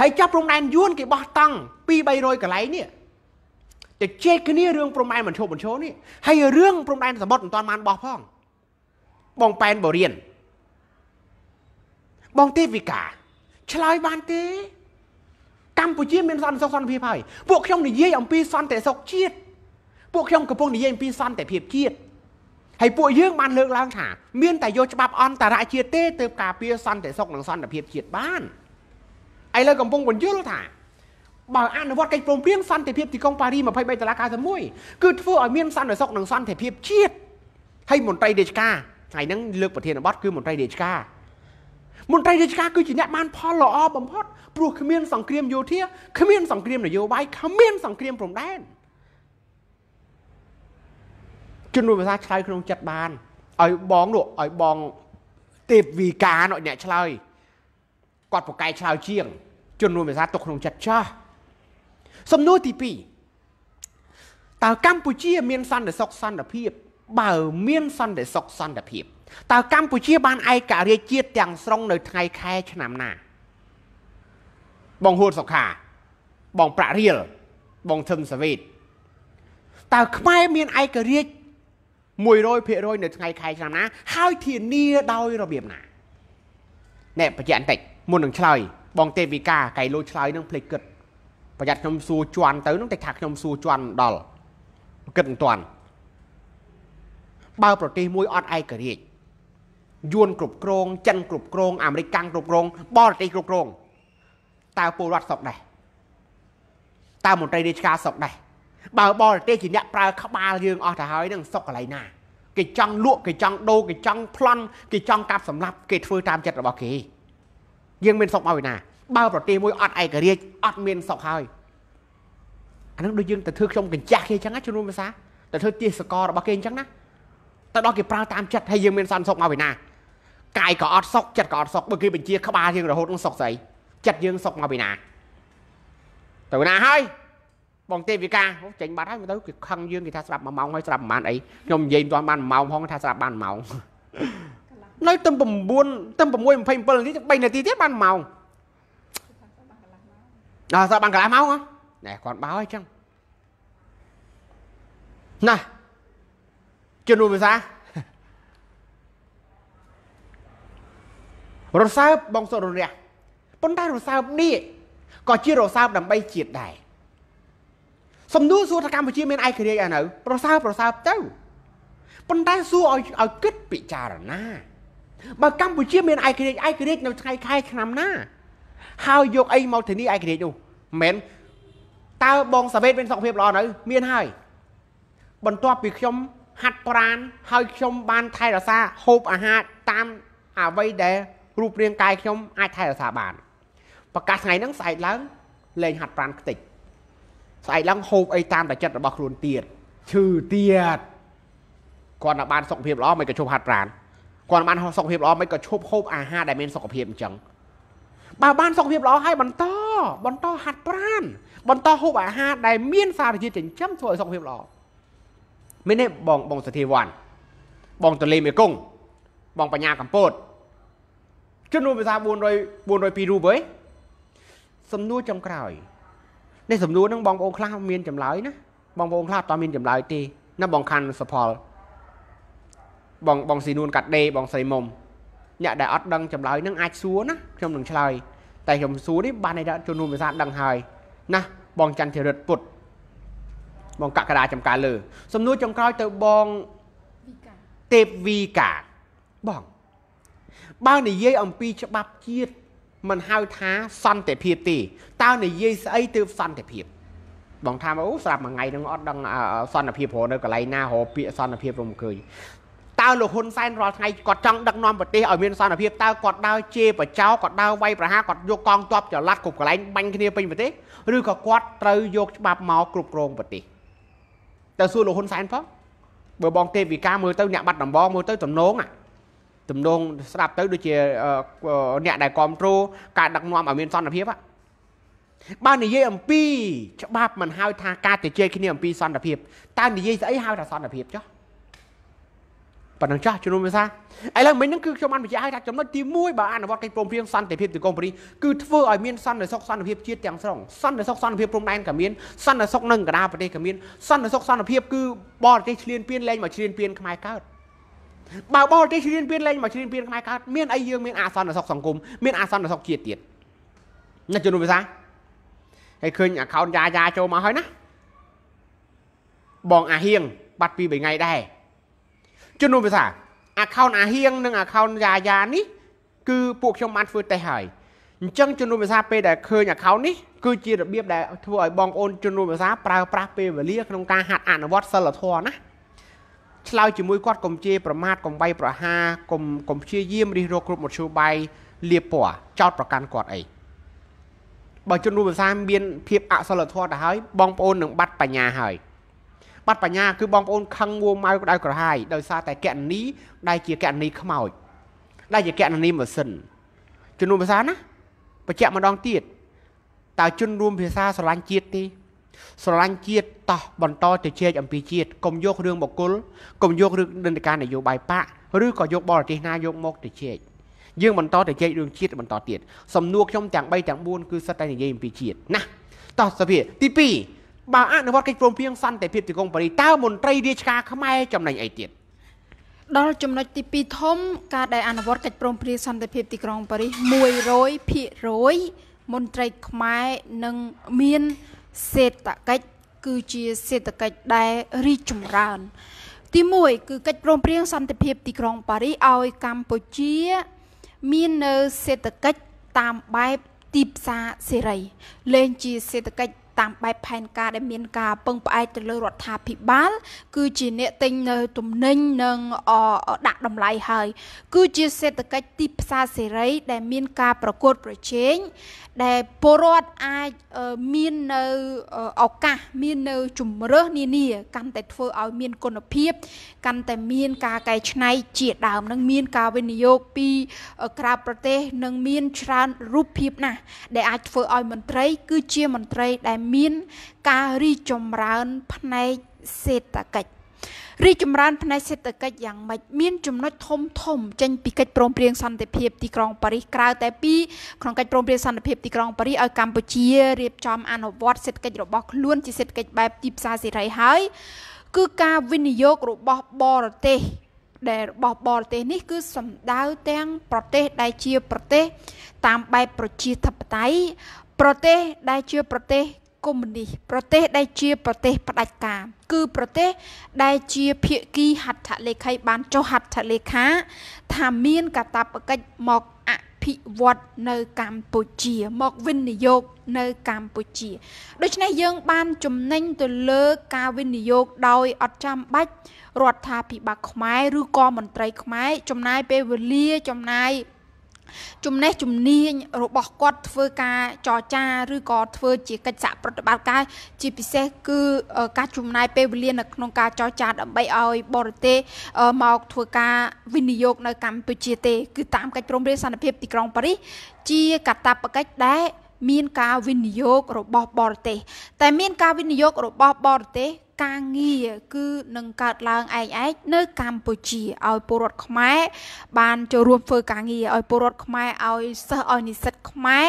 S2: ហើយចាប់ព្រំដែនយួនគេបោះតង់2 300កន្លែងនេះជជែកគ្នារឿងព្រំដែនមិនឈប់មិនឈរនេះហើយរឿងព្រំដែនសមុទ្រមិនទាន់បានបោះផងបងប៉ែនបរៀនបងទេវិកាឆ្លើយបានទេកម្ពុជាមានសន្តិសុខសន្តិភាពហើយពួកខ្ញុំនិយាយ អំពីសន្តិសុខជាតិពួកខ្ញុំកំពុងនិយាយអំពីសន្តិភាពជាតិហើយពួកយើងបានលើកឡើង ថា មានតែយកច្បាប់អន្តរជាតិទេទើបការពារសន្តិសុខនិងសន្តិភាពជាតិបានឥឡូវកំពុងបញ្យល់ថាបើអនុវត្តកិច្ចព្រមព្រៀងសន្តិភាពទីក្រុងប៉ារី23ដុល្លារ91គឺធ្វើឲ្យមានសន្តិសុខនិងសន្តិភាពជាតិហើយមន្ត្រីរាជការថ្ងៃហ្នឹងលើកប្រធានបទគឺមន្ត្រីរាជការមន្ត្រីរាជការគឺជាអ្នកបាន ផលល្អបំផុតព្រោះគ្មាន សង្គ្រាមយោធាគ្មាន សង្គ្រាមនយោបាយគ្មានសង្គ្រាមព្រំដែនជំនួយភាសាឆ្លើយក្នុងចិត្តបានឲ្យបងនោះឲ្យបងទេពវីកានោះអ្នកឆ្លើយគាត់ប្រកែកឆ្លើយជាងជំនួយភាសាទុកក្នុងចិត្តចាស់សំណួរទី2តើកម្ពុជាមានសន្តិសុខសន្តិភាព បើ មានសន្តិសុខសន្តិភាពតើកម្ពុជាបានឯករាជ្យជាតិទាំងស្រុងនៅថ្ងៃខែឆ្នាំណាបងហួតសុខាបងប្រាក់រៀលបងថឹមសាវេតតើខ្មែរមានឯករាជ្យ100%នៅថ្ងៃខែឆ្នាំណា ហើយធានាដោយរបៀបណាណែបញ្ជាក់បន្តិចមុននឹងឆ្លើយបងទេវិកាកៃលោឆ្លើយនឹងភ្លេចគិតប្រយ័ត្នខ្ញុំសួរជន់ទៅនឹងតែថាខ្ញុំសួរជន់ដល់គិតមិនទាន់បើប្រទេសមួយអត់ឯករាជ្យយួនគ្រប់គ្រង ចិនគ្រប់គ្រងអាមេរិកកាំងគ្រប់គ្រងបរទេសគ្រប់គ្រងតើពលរដ្ឋសុខដែរតើមន្ត្រីរាជការសុខដែរបើបរទេសជាអ្នកប្រើក្បាលយើងអស់ទៅហើយនឹងសុខកន្លែងណាគេចង់លក់គេចង់ដូរគេចង់ប្លន់គេចង់កាប់សម្លាប់គេធ្វើតាមចិត្តរបស់គេយើងមានសុខមកពីណាបើប្រទេសមួយអត់ឯករាជ្យអត់មានសុខហើយអានឹងដូចយើងទៅធ្វើខ្ញុំកញ្ចាស់គេអញ្ចឹងណាជំនុំភាសាទៅធ្វើទាសកលរបស់គេអញ្ចឹងណាទៅដល់គេ ប្រើតាមចិត្តហើយយើងមានសន្តិសុខមកពីណាកាយក៏អត់សុខចិត្តក៏អត់សុខបើគេបញ្ជាក្បាលយើងរហូតនឹងសុខស្អីចិត្តយើងសុខមកពីណាទៅណាហើយបងទេវិការចេញបាត់ហើយមកទៅគេខឹងយើងគេថាស្ដាប់មួយម៉ោងហើយស្ដាប់ប្រហែលអីខ្ញុំនិយាយមិនទាន់បាន1ម៉ោងផងថាស្ដាប់បាន1ម៉ោងនៅទៅ9ទៅ6 27នាទី3នាទីទៀតបាន1ម៉ោងដល់សោះបានកន្លះម៉ោងណែគាត់បោហើយចឹងណាជំនួសភាសារសើបបងសុររះប៉ុន្តែរសើបនេះក៏ជារសើបដើម្បីជាតិដែរសំនួរសួរថាកម្ពុជាមានឯករាជ្យអីនៅ ប្រសើបប្រសើបទៅប៉ុន្តែសួរឲ្យឲ្យគិតពិចារណាបើកម្ពុជាមានឯករាជ្យឯករាជ្យនៅថ្ងៃខែឆ្នាំណាហើយយកអីមកធានាឯករាជ្យនោះមិនតើបងសាវេតមានសុខភាពល្អនៅមានហើយបន្ទាប់ពីខ្ញុំហាត់ប្រានហើយខ្ញុំបានថែរក្សាហូបអាហារតាមអ្វីដែលរូបរាងកាយខ្ញុំ អាចថែរក្សាបានប្រកាសថ្ងៃហ្នឹងស្អែកឡើង លេងហាត់ប្រានខ្ទេចស្អែកឡើងហូបអីតាមតែចិត្តរបស់ខ្លួនទៀតឈឺទៀតគាត់បានសុខភាពល្អមិនក៏ឈប់ហាត់ប្រានគាត់បានសុខភាពល្អមិនក៏ឈប់ហូបអាហារដែលមានសុខភាពអញ្ចឹងបើបានសុខភាពល្អហើយបន្ត បន្តហាត់ប្រាណបន្តហូបអាហារដែលមានសារធាតុចិញ្ចឹមធ្វើឲ្យសុខភាពល្អមានទេបងបងសធាវ័នបងតលេមេគង្គបងបញ្ញាកម្ពុជាចំនួនភាសា400 402រូបហើយសំណួរចុងក្រោយនេះសំណួរហ្នឹងបងប្អូនខ្លះមានចម្លើយណាបងប្អូនខ្លះអត់មានចម្លើយទេណាបងខាន់សផលបងបងស៊ីនួនកាត់ដេបងស្រីមុំអ្នកដែលអត់ដឹងចម្លើយហ្នឹងអាចសួរណាខ្ញុំនឹងឆ្លើយតែខ្ញុំសួរនេះបានន័យថាជនរួមភាសាដឹងហើយណាបងច័ន្ទធិរិទ្ធពុទ្ធបងកកដាចំការលើ សំណួរចុងក្រោយទៅបងទេពវីកាបងបើនិយាយអំពីច្បាប់ជាតិมันហៅថាសន្តិភាពទេតើនិយាយស្អីទើបសន្តិភាពបងថាអូស្រាប់មួយថ្ងៃនឹងអត់ដឹងសន្តិភាពព្រោះនៅកន្លែងណារពាកសន្តិភាពរំឃើញតើលោកហ៊ុនសែនរាល់ថ្ងៃគាត់ចង់ដឹកនាំប្រទេសឲ្យមានសន្តិភាពតើគាត់ដើរជេរបចោគាត់ដើរវាយប្រហារគាត់យកកងទ័ពចល័តគ្រប់កន្លែងបាញ់គ្នាពេញប្រទេសឬក៏គាត់ត្រូវយកច្បាប់មកគ្រប់គ្រងប្រទេសតើសួរលោកហ៊ុនសែនផងបើបងទេពវិការមើលទៅអ្នកបាត់ដំបងមើលទៅទំនងទំនងស្ដាប់ទៅដូចជាអ្នកដែលគ្រប់គ្រងការដឹកនាំឲ្យមានសន្តិភាពហ្នឹងបើនិយាយអំពីច្បាប់មិនហៅថាការទៅជែកគ្នាអំពីសន្តិភាពតើនិយាយស្អីហៅថាសន្តិភាពចុះប៉ុណ្ណឹងចាស់ជំនុំភាសាឥឡូវមិញហ្នឹងគឺខ្ញុំបានបញ្ជាក់ឲ្យថាចំណុចទី1បើអនុវត្តកិច្ចព្រមព្រៀងសន្តិភាពទីក្រុងប៉ារីសគឺធ្វើឲ្យមានសន្តិសុខសន្តិភាពជាតិទាំងស្រុងសន្តិសុខសន្តិភាពព្រំដែនក៏មានសន្តិសុខនៅកណ្ដាលប្រទេសក៏មានសន្តិសុខសន្តិភាពគឺបរទេសឈ្លានពានលែងមកឈ្លានពានខ្មែរកើតបើបរទេសឈ្លានពានលែងមកឈ្លានពានខ្មែរកើតមានអីយើងមានអសន្តិសុខសង្គមមានអសន្តិសុខជាតិទៀតណាជំនុំភាសាហើយឃើញ account យ៉ាយ៉ាចូលមកហើយណាបងអាហៀងបាត់ពី3ថ្ងៃដែរជំនួសភាសា account អាហៀងនិង account យ៉ាយ៉ានេះគឺពួកខ្ញុំបានធ្វើតេស្តហើយអញ្ចឹងជំនួសភាសាពេលដែលឃើញ account នេះ គឺជារបៀបដែលធ្វើឲ្យបងប្អូនជំនួសភាសា ប្រើប្រាស់ពេលវេលាក្នុងការហាត់អនុវត្តសិលធម៌ណាឆ្លើយជាមួយគាត់កុំជេរប្រមាថកុំវាយប្រហារកុំកុំព្យាយាមរិះរោគ្រប់មធ្យោបាយលៀបពណ៌ចោតប្រកាន់គាត់អីបើជំនួសភាសាមានភាព អសិលធម៌ទៅហើយបងប្អូននឹងបាត់បញ្ញាហើយបាត់បញ្ញាគឺបងប្អូនខឹងមួម៉ៅក្តៅក្រហាយដោយសារតែកណនីដែលជាកណនីខ្មោចដែលជាកណនីម៉ាស៊ីនជំនួសភាសាណាបញ្ជាក់ម្ដងទៀតតើជនរួមភាសា ស្រឡាញ់ជាតិទេស្រឡាញ់ជាតិតោះបន្តទៅជែកអំពីជាតិកុំយករឿងបកគលកុំយករឿងនិន្នាការនយោបាយបកឬក៏យកបរទេសណាយកមកទៅជែកយើងបន្តទៅជែករឿងជាតិបន្តទៀតសំណួរខ្ញុំទាំង3ទាំង4គឺសិតតែនិយាយអំពីជាតិណាតោះសភាទី2បើអនុវត្តកិច្ចព្រមព្រៀងសន្តិភាពទីក្រុងប៉ារីសតើមន្ត្រីរាជការខ្មែរចំណេញអីទៀត
S1: ដល់ចំណុចទី2ធំការដែលអនុវត្តកិច្ចព្រមព្រៀងសន្តិភាពទីក្រុងប៉ារីស100%មន្ត្រីខ្មែរនឹងមានសេដ្ឋកិច្ចគឺជាសេដ្ឋកិច្ចដែលរីកចម្រើនទី1គឺកិច្ចព្រមព្រៀងសន្តិភាពទីក្រុងប៉ារីសឲ្យកម្ពុជា មាននៅសេដ្ឋកិច្ចតាមបែបទីផ្សារសេរីលែងជាសេដ្ឋកិច្ចតាមបែបផែនការដែលមាន ការពឹងផ្អែកទៅលើរដ្ឋាភិបាល គឺជាអ្នកទិញនៅទំនិញនិងដាក់តម្លៃហើយគឺជាសេដ្ឋកិច្ចទីផ្សារសេរីដែល មានការប្រកួតប្រជែងដែលពលរដ្ឋអាចមាននៅឱកាសមាននៅជំរើសនានាកាន់តែធ្វើឲ្យមានគុណភាពកាន់តែមាន ការកែច្នៃជាដើមនិងមាន ការវិនិយោគពីក្រៅប្រទេស និងមានច្រើនរូបភាពណាស់ដែលអាចធ្វើឲ្យមន្ត្រី គឺជាមន្ត្រីដែលមានការរីចម្រើនផ្នែកសេដ្ឋកិច្ចរីចម្រើនផ្នែកសេដ្ឋកិច្ចយ៉ាងម៉េចមានចំណុចធំធំចេញពីកិច្ចព្រមព្រៀងសន្តិភាពទីក្រុងប៉ារីសក្រៅតែពីក្នុងកិច្ចព្រមព្រៀងសន្តិភាពទីក្រុងប៉ារីសឲ្យកម្ពុជារៀបចំ អនុវត្តសេដ្ឋកិច្ចរបស់ខ្លួនជាសេដ្ឋកិច្ចបែបទីផ្សារសេរីហើយ គឺការវិនិយោគរបស់បរទេស ដែលរបស់បរទេសនេះ គឺសំដៅទាំងប្រទេសដែលជាប្រទេស តាមបែបប្រជាធិបតេយ្យប្រទេសដែលជាប្រទេសកុម្មុយនីសប្រទេសដែលជា ប្រទេសផ្ដាច់ការគឺប្រទេស ដែលជាភាគីហត្ថលេខីបានចុះហត្ថលេខាថាមានកតបកិច្ចមកអភិវឌ្ឍនៅកម្ពុជា មកវិនិយោគនៅកម្ពុជាដូច្នេះយើង បានចំណេញទៅលើការវិនិយោគដោយអត់ចាំបាច់រដ្ឋាភិបាលខ្មែរឬក៏មន្ត្រីខ្មែរចំណាយ ពេលវេលាចំណាយចំណេះជំនាញរបស់គាត់ធ្វើការចរចាឬក៏ធ្វើជាកិច្ចសហប្រតិបត្តិការជាពិសេសគឺការចំណាយពេលវេលានៅក្នុងការចរចាដើម្បីឲ្យបរទេសមកធ្វើការវិនិយោគនៅកម្ពុជាទេគឺតាមកិច្ចព្រមព្រៀងសន្តិភាពទីក្រុងប៉ារីសជាកាតព្វកិច្ចដែលមានការវិនិយោគរបស់បរទេសតែមានការវិនិយោគរបស់បរទេសការងារគឺនឹងកើតឡើងឯងឯងនៅកម្ពុជាឲ្យពលរដ្ឋខ្មែរបានចូលរួមធ្វើការងារឲ្យពលរដ្ឋខ្មែរឲ្យសិស្សឲ្យនិស្សិតខ្មែរ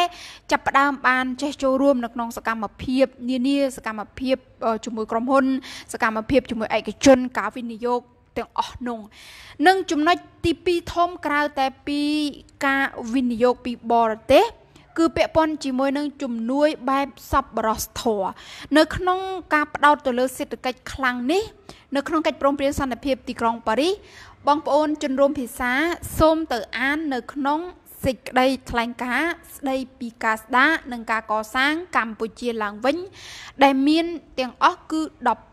S1: ចាប់ផ្ដើមបានចេះចូលរួមនៅក្នុងសកម្មភាពនានាសកម្មភាពជាមួយក្រុមហ៊ុន សកម្មភាពជាមួយឯកជនការវិនិយោគទាំងអស់នោះនឹងចំណុចទី2ធំក្រៅតែពីការវិនិយោគពីបរទេសគឺពាក់ព័ន្ធជាមួយនឹងជំនួយ បែបសប្បុរសធម៌នៅក្នុងការផ្ដោតទៅលើសេដ្ឋកិច្ចខ្លាំងនេះ នៅក្នុងកិច្ចព្រមព្រៀងសន្តិភាពទីក្រុងប៉ារីសបងប្អូនជនរួមភាសាសូមទៅអាន នៅក្នុងសេចក្តីថ្លែងការណ៍ស្ដីពីការស្ដារនិងការកសាង កម្ពុជាឡើងវិញ ដែលមានទាំងអស់គឺ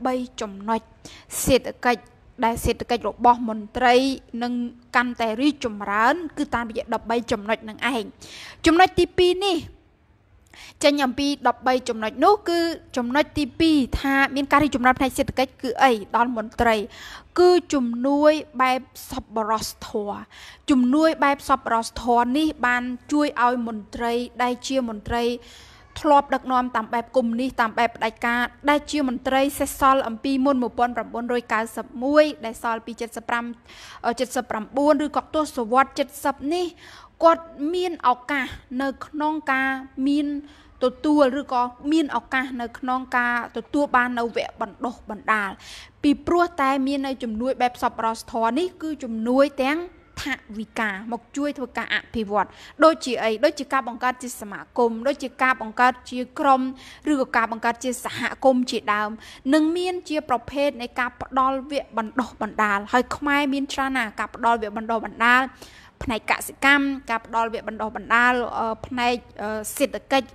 S1: 13ចំណុចសេដ្ឋកិច្ចដែលសេដ្ឋកិច្ចរបស់មន្ត្រីនឹងកាន់តែរីកចម្រើន គឺ តាមរយៈ13ចំណុចនឹងឯងចំណុចទី2នេះចេញអំពី13ចំណុចនោះ គឺចំណុចទី2ថាមានការរីកចម្រើនផ្នែកសេដ្ឋកិច្ចគឺអីដល់មន្ត្រី គឺជំនួយបែបសប្បុរសធម៌ជំនួយបែបសប្បុរសធម៌នេះ បានជួយឲ្យមន្ត្រីដែលជាមន្ត្រីធ្លាប់ដឹកនាំតាមបែបកុំនេះតាមបែបផ្ដាច់ការដែលជាមន្ត្រីសេសសល់អំពីមុន1991ដែលសល់ពី75 79ឬក៏ទសវត្ស70នេះគាត់មានឱកាសនៅក្នុងការមានទទួលឬក៏មានឱកាសនៅ ក្នុងការ ទទួលបាននៅវគ្គបណ្ដុះបណ្ដាលពីព្រោះតែមាននៅជំនួយ បែបសពរសធរនេះគឺជំនួយទាំងថវិកាមកជួយធ្វើការអភិវឌ្ឍដូចជាអីដូចជាការបង្កើតជាសមាគមដូចជាការបង្កើតជាក្រុមឬក៏ការបង្កើតជាសហគមន៍ជាដើមនឹងមានជា ប្រភេទនៃការផ្ដល់វគ្គបណ្ដុះបណ្ដាលហើយខ្មែរមានច្រើនណាស់ការផ្ដល់វគ្គបណ្ដុះបណ្ដាលផ្នែកកសិកម្មការផ្ដល់វគ្គបណ្ដុះបណ្ដាលផ្នែកសេដ្ឋកិច្ច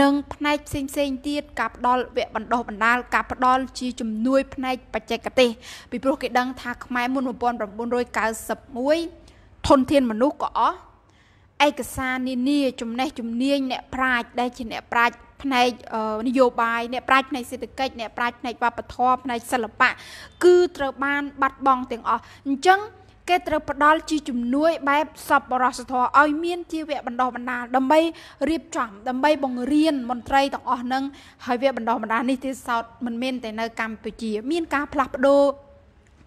S1: និង ផ្នែកផ្សេងផ្សេងទៀតការផ្ដល់វគ្គបណ្ដុះបណ្ដាលការផ្ដល់ជាជំនួយផ្នែកបច្ចេកទេសពីព្រោះគេដឹងថាខ្មែរមុន1991ធនធានមនុស្សក៏អស់ឯកសារនានាចំណេះជំនាញអ្នកប្រាជ្ញដែលជាអ្នកប្រាជ្ញផ្នែកនយោបាយអ្នកប្រាជ្ញផ្នែកសេដ្ឋកិច្ចអ្នកប្រាជ្ញផ្នែកវប្បធម៌ផ្នែកសិល្បៈគឺត្រូវបានបាត់បង់ទាំងអស់អញ្ចឹង គេត្រូវផ្ដល់ជា ជំនួយបែបសពរសធរឲ្យមានជាវគ្គបណ្ដោះបណ្ដាលដើម្បីរៀបចំដើម្បីបង្រៀនមន្ត្រីទាំងអស់នឹងហើយវគ្គបណ្ដោះបណ្ដាលនេះទេសោតមិនមែនតែនៅកម្ពុជា មាន ការផ្លាស់ប្ដូរ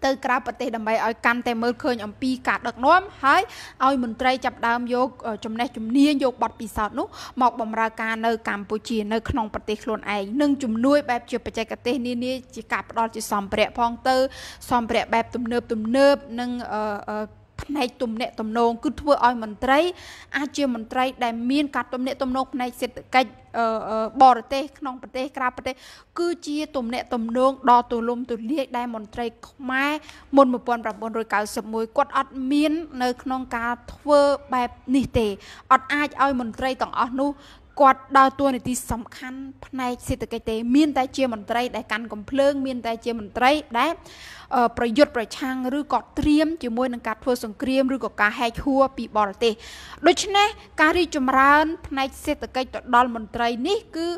S1: ទៅក្រៅប្រទេសដើម្បីឲ្យកាន់តែមើលឃើញអំពីការដឹកនាំហើយឲ្យមន្ត្រីចាប់ដើមយកចំណេះជំនាញយកបទពិសោធន៍នោះ មកបម្រើការនៅកម្ពុជានៅក្នុងប្រទេសខ្លួនឯងនិងជំនួយបែបជាបច្ចេកទេសនានាជាការផ្ដល់ជាសម្ភារៈផងទៅសម្ភារៈបែបទំនើបទំនើបនិងអឺផ្នែកទំនាក់ទំនងគឺធ្វើឲ្យមន្ត្រី អាចជាមន្ត្រី ដែលមានការទំនាក់ទំនងផ្នែកសេដ្ឋកិច្ចបរទេសក្នុងប្រទេសក្រៅប្រទេសគឺជា ទំនាក់ទំនងដ៏ទូលំ ទូលាយដែលមន្ត្រីខ្មែរមុន1991គាត់អត់មាននៅក្នុងការធ្វើបែបនេះទេអត់អាចឲ្យមន្ត្រីទាំងអស់នោះគាត់ដើរតួនាទីសំខាន់ផ្នែកសេដ្ឋកិច្ចទេមាន តែ ជាមន្ត្រីដែលកាន់កំភ្លើង មាន តែជាមន្ត្រី ដែល ប្រយុទ្ធប្រឆាំងឬក៏ត្រៀមជាមួយនឹងការធ្វើសង្គ្រាមឬក៏ការហែកហួរពីបរទេសដូច្នេះការរីកចម្រើន ផ្នែកសេដ្ឋកិច្ចទៅដល់មន្ត្រីនេះគឺ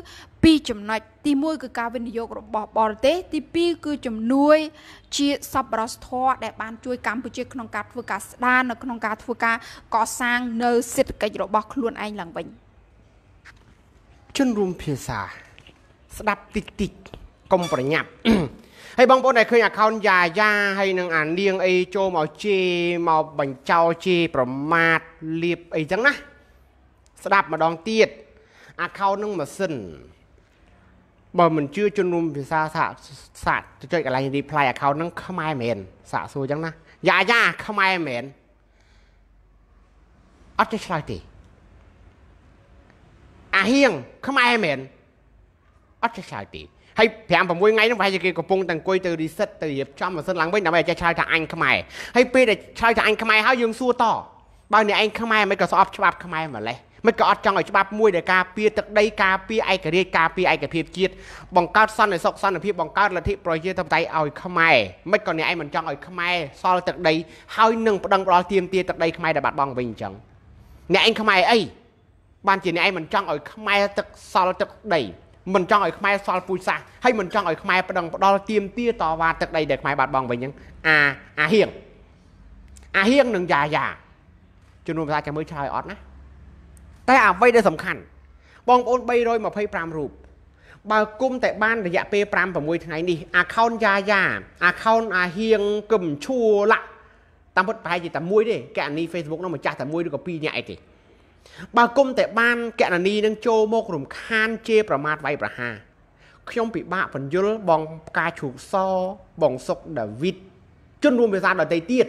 S1: ពីរចំណុចទី1គឺការវិនិយោគរបស់បរទេស ទី2គឺជំនួយ ជាសប្បុរសធម៌ដែលបានជួយកម្ពុជាក្នុងការធ្វើការស្ដារនៅក្នុងការធ្វើការកសាងនៅសេដ្ឋកិច្ចរបស់ខ្លួនឯងឡើងវិញ។
S2: ជនរួមភាសាស្ដាប់តិចតិចកុំប្រញាប់ហើយបងប្អូនដែលឃើញ account យ៉ាយ៉ាហើយនឹងអានាងអីចូលមកជេរមកបញ្ចោជេរប្រមាថលៀបអីចឹងណាស្ដាប់ម្ដងទៀត account នឹងម៉ាស៊ីនបើមិនជឿជនរួមភាសាសាសាទៅចុចកន្លែង reply account ហ្នឹងខ្មែរមែនសាកសួរចឹងណាយ៉ាយ៉ាខ្មែរមែនអត់ចេះឆ្លើយទេអាហៀងខ្មែរមែនអត់ចេះឆ្លើយទេហើយ5 6ថ្ងៃហ្នឹងប្រហែលជាគេកំពុងតែអង្គុយទៅ reset ទៅរៀបចំម៉ាស៊ីនឡើងវិញដើម្បីចេះឆ្លើយថាអញខ្មែរហើយពេលដែលឆ្លើយថាអញខ្មែរហើយយើងសួរតបើអ្នកឯងខ្មែរមិនក៏ស្អប់ច្បាប់ខ្មែរម្លេះមិនក៏អត់ចង់ឲ្យច្បាប់មួយដែលការពារទឹកដីការពារឯករាជ្យការពារឯកភាពជាតិបង្កើតសន្តិសុខសន្តិភាពបង្កើតលទ្ធិប្រជាធិបតេយ្យឲ្យខ្មែរមិនក៏អ្នកឯងមិនចង់ឲ្យខ្មែរសល់ទឹកដីហើយនឹងប្តឹងផ្ដាល់ទាមទារទឹកដីខ្មែរដែលបាត់បង់វិញអញ្ចឹងអ្នកឯងខ្មែរអីបានជាអ្នកឯងមិនចង់ឲ្យខ្មែរទឹកសល់ទឹកដីមិនចង់ឲ្យខ្មែរសល់ពូជសាសន៍ហើយមិនចង់ឲ្យខ្មែរប្តឹងផ្ដាល់ទៀមទាតវ៉ាទឹកដីដែលខ្មែរបាត់បង់វិញហ្នឹងអាអាហៀងអាហៀងនឹងយ៉ាយ៉ាចំនួនភាសាចាំមើលឆ្លើយអត់ណាតែអ្វីដែលសំខាន់បងប្អូន325រូបបើគុំតែបានរយៈពេល5 6ថ្ងៃនេះ account យ៉ាយ៉ា account អាហៀងកឹមឈួលតាមពិតប្រហែលជាតែមួយទេកអានី Facebook នោះម្ចាស់តែមួយឬក៏ពីរអ្នកឯងទេបើគុំតែបានកណនីនឹងចូលមករំខានជាប្រមាថវាយប្រហារខ្ញុំពិបាកបញ្យលបងផ្កាជ្រូកសបងសុកដាវីតជនរួមភាសាដទៃទៀត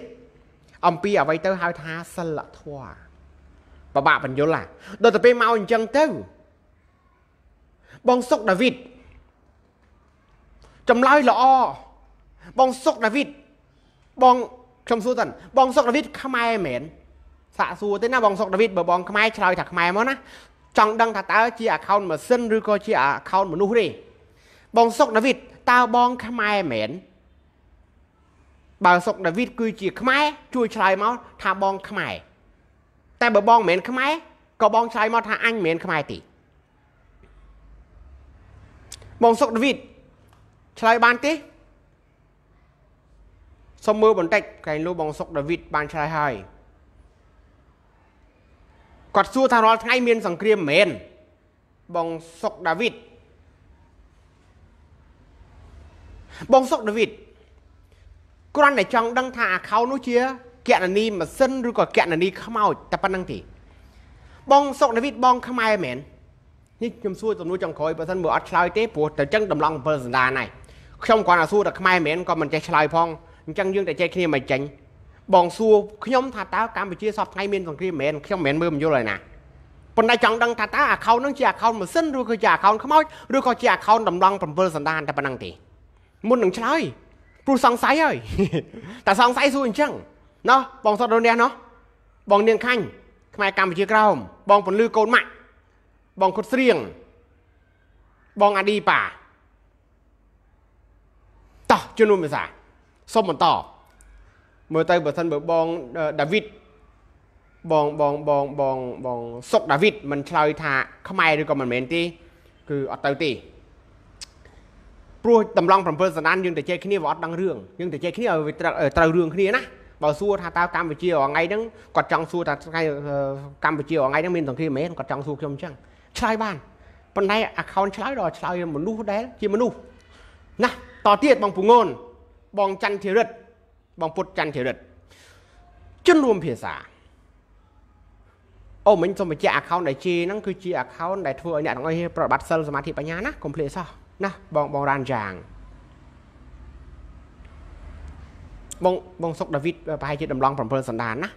S2: អំពីអ្វីទៅហៅថាសិលធម៌ពិបាកបញ្យលណាដល់ទៅពេលមកអញ្ចឹងទៅ បងសុកដាវីតចម្លើយល្អបងសុកដាវីតបងខ្ញុំសួរតើបងសុកដាវីតខ្មែរមែនទេសាកសួរទេណាបងសុកដាវីតបើបងខ្មែរឆ្លើយថាខ្មែរមកណាចង់ដឹងថាតើជា account ម៉ាស៊ីនឬក៏ជា account មនុស្សទេបងសុកដាវីតតើបងខ្មែរមែនបើសុកដាវីតគឺជា ខ្មែរជួយឆ្លើយមកថាបងខ្មែរតែបើបងមិនមែនខ្មែរក៏បងឆ្លើយមកថាអញមិនមែនខ្មែរទេបងសុកដាវីតឆ្លើយបានទេសូមមើលបន្តិចកែងលោកបងសុកដាវីតបានឆ្លើយហើយគាត់សួរថារាល់ថ្ងៃមានសង្គ្រាមមែនបងសុកដាវីតបងសុកដាវីតគ្រាន់តែចង់ដឹងថា account នោះជាគណនីម៉ាស៊ីនឬក៏គណនីខ្មោចតែប៉ុណ្្នឹងទេបងសុកដាវីតបង ខ្មែរមែននេះខ្ញុំសួរទំនួលចុងក្រោយបើសិនមើលអត់ឆ្លើយទេព្រោះតែចឹងតម្លង7សន្តានហើយខ្ញុំគ្រាន់តែសួរតែខ្មែរមែនក៏មិនចេះឆ្លើយផងអញ្ចឹងយើងតែចេះគ្នាមិនចេញបងសួរខ្ញុំថាតើកម្ពុជាសពថ្ងៃមានសង្គ្រាមមែនខ្ញុំមិនមែនមើលមិនយល់ហើយណាប៉ុន្តែចង់ដឹងថាតើ account ហ្នឹងជា account ម៉ាស៊ីនឬក៏ជា account ខ្មោចឬក៏ជា account តម្លង់7សន្តានតែប៉ុណ្ណឹងទេមុននឹងឆ្លើយព្រោះសង្ស័យហើយតែសង្ស័យសួរអញ្ចឹងណោះបងសតដល់នេះណោះបងនាងខាញ់ខ្មែរកម្ពុជាក្រោមបងពលឺកូនម៉ាក់បងគុតស្រៀងបងអាឌីប៉ាតោះជំនុំភាសាសុំបន្តមើលទៅបើសិនបើបងដាវីតបងបងបងបងបងសុកដាវីតមិនឆ្លើយថាខ្មែរឬក៏មិនមែនទេគឺអត់ទៅទេព្រោះតម្លង7សណ្ដានយើងតែចេះគ្នាវាអត់ដឹងរឿងយើងតែចេះគ្នាឲ្យវាត្រូវរឿងគ្នាណាបើសួរថាតើកម្ពុជារងៃហ្នឹងគាត់ចង់សួរថាថ្ងៃកម្ពុជារងៃហ្នឹងមានសង្គ្រាមមែនគាត់ចង់សួរខ្ញុំអញ្ចឹងឆ្លើយបានប៉ុន្តែ account ឆ្លើយដល់ឆ្លើយមនុស្សដែលជាមនុស្សណាតទៀតបងពងូនបងច័ន្ទធីរិទ្ធបងពុតច័ន្ទធិរិទ្ធជនរួមភាសាអូមិញសូមបញ្ជាក់ account ដែលជេហ្នឹងគឺជា account ដែលធ្វើឲ្យអ្នកទាំងអស់ប្រតិបត្តិសិលសមាធិបញ្ញាណាកុំភ្លេចសោះណាបងបងរ៉ានយ៉ាងបងបងសុកដាវីតប្រហែលជាដំឡង7សន្តានណា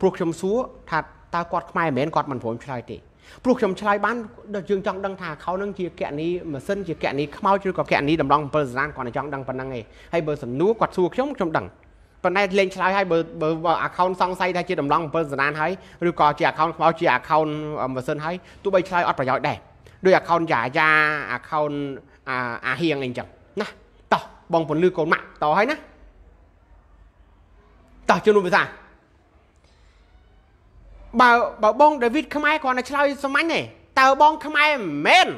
S2: ព្រោះខ្ញុំសួរថាតើគាត់ខ្មែរមែនគាត់មិនព្រមឆ្លើយទេព្រោះខ្ញុំឆ្លើយបានដល់យើងចង់ដឹងថាខោនឹងជាកណនីម៉ាស៊ីនជាកណនីខ្មោចឬក៏កណនីតម្លង7សន្តានគាត់ចង់ដឹងប៉ុណ្ណឹងឯងហើយបើសំណួរគាត់សួរខ្ញុំខ្ញុំដឹងប៉ុន្តែលេងឆ្លើយហើយបើបើ account សង្ស័យថាជាតម្លង7សណ្ដានហើយឬក៏ជា account ខ្មោចជា account ម៉ាស៊ីនហើយទោះបីឆ្លើយអត់ប្រយោជន៍ដែរដោយ account យ៉ាយ៉ា account អាហៀងអីចឹងណាតោះបងពលឺកូនម៉ាក់តហើយណាតោះជួននោះភាសាបើបើបងដាវីតខ្មែរគាត់តែឆ្លើយសម្ាញ់ទេតើបងខ្មែរមែន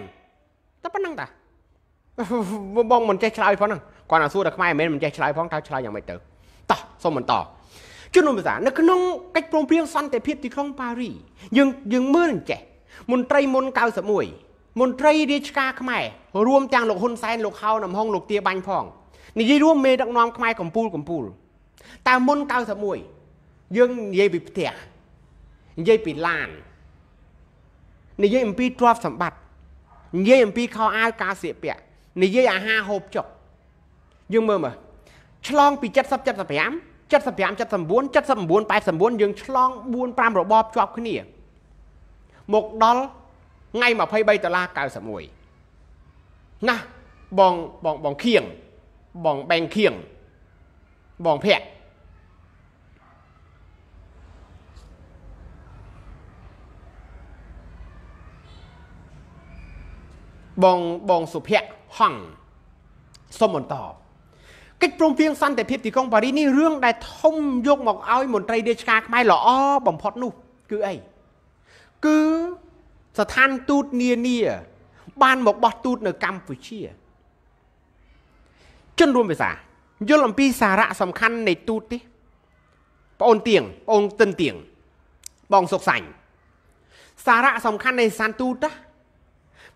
S2: តែប៉ុណ្្នឹងតាបងមិនចេះឆ្លើយផងហ្នឹងគាត់តែសួរតែខ្មែរមែនមិនចេះឆ្លើយផងតើឆ្លើយយ៉ាងម៉េចទៅតោះសូមបន្តជំនុំភាសានៅក្នុងកិច្ចព្រមព្រៀងសន្តិភាពទីក្រុងប៉ារីយើងយើងមើលអញ្ចេះមន្ត្រីមុន91មន្ត្រីរាជការខ្មែររួមទាំងលោកហ៊ុនសែនលោកហៅនំហុងលោកទាបាញ់ផងនិយាយរួមមេដឹកនាំខ្មែរកម្ពុជាកម្ពុជាតើមុន91យើងនិយាយពីផ្ទះនិយាយពីឡាននិយាយអំពីទ្រព្យសម្បត្តិនិយាយអំពីខោអាវការស្លៀកពាក់និយាយអាហារហូបចុកយើងមើលមើលឆ្លងពី70 75 75 79 79 89យើងឆ្លង4 5របបជាប់គ្នាមកដល់ថ្ងៃ23ដុល្លារ91ណាបងបងបងខៀងបងបែងខៀងបងភ័ក្របងបងសុភ័ក្រហងសុំបន្តកិច្ចព្រមព្រៀងសន្តិភាពទីក្រុងប៉ារីសនេះរឿងដែលធំយកមកឲ្យ មន្ត្រីរាជការខ្មែរល្អបំផុតនោះគឺអីគឺស្ថានទូតនានា បានមកបោះទូតនៅកម្ពុជាជនរួមភាសាយល់អំពីសារៈសំខាន់នៃទូតនេះបងអូនទៀងបងអូនទិនទៀងបងសុកសាញ់សារៈសំខាន់នៃស្ថានទូតណា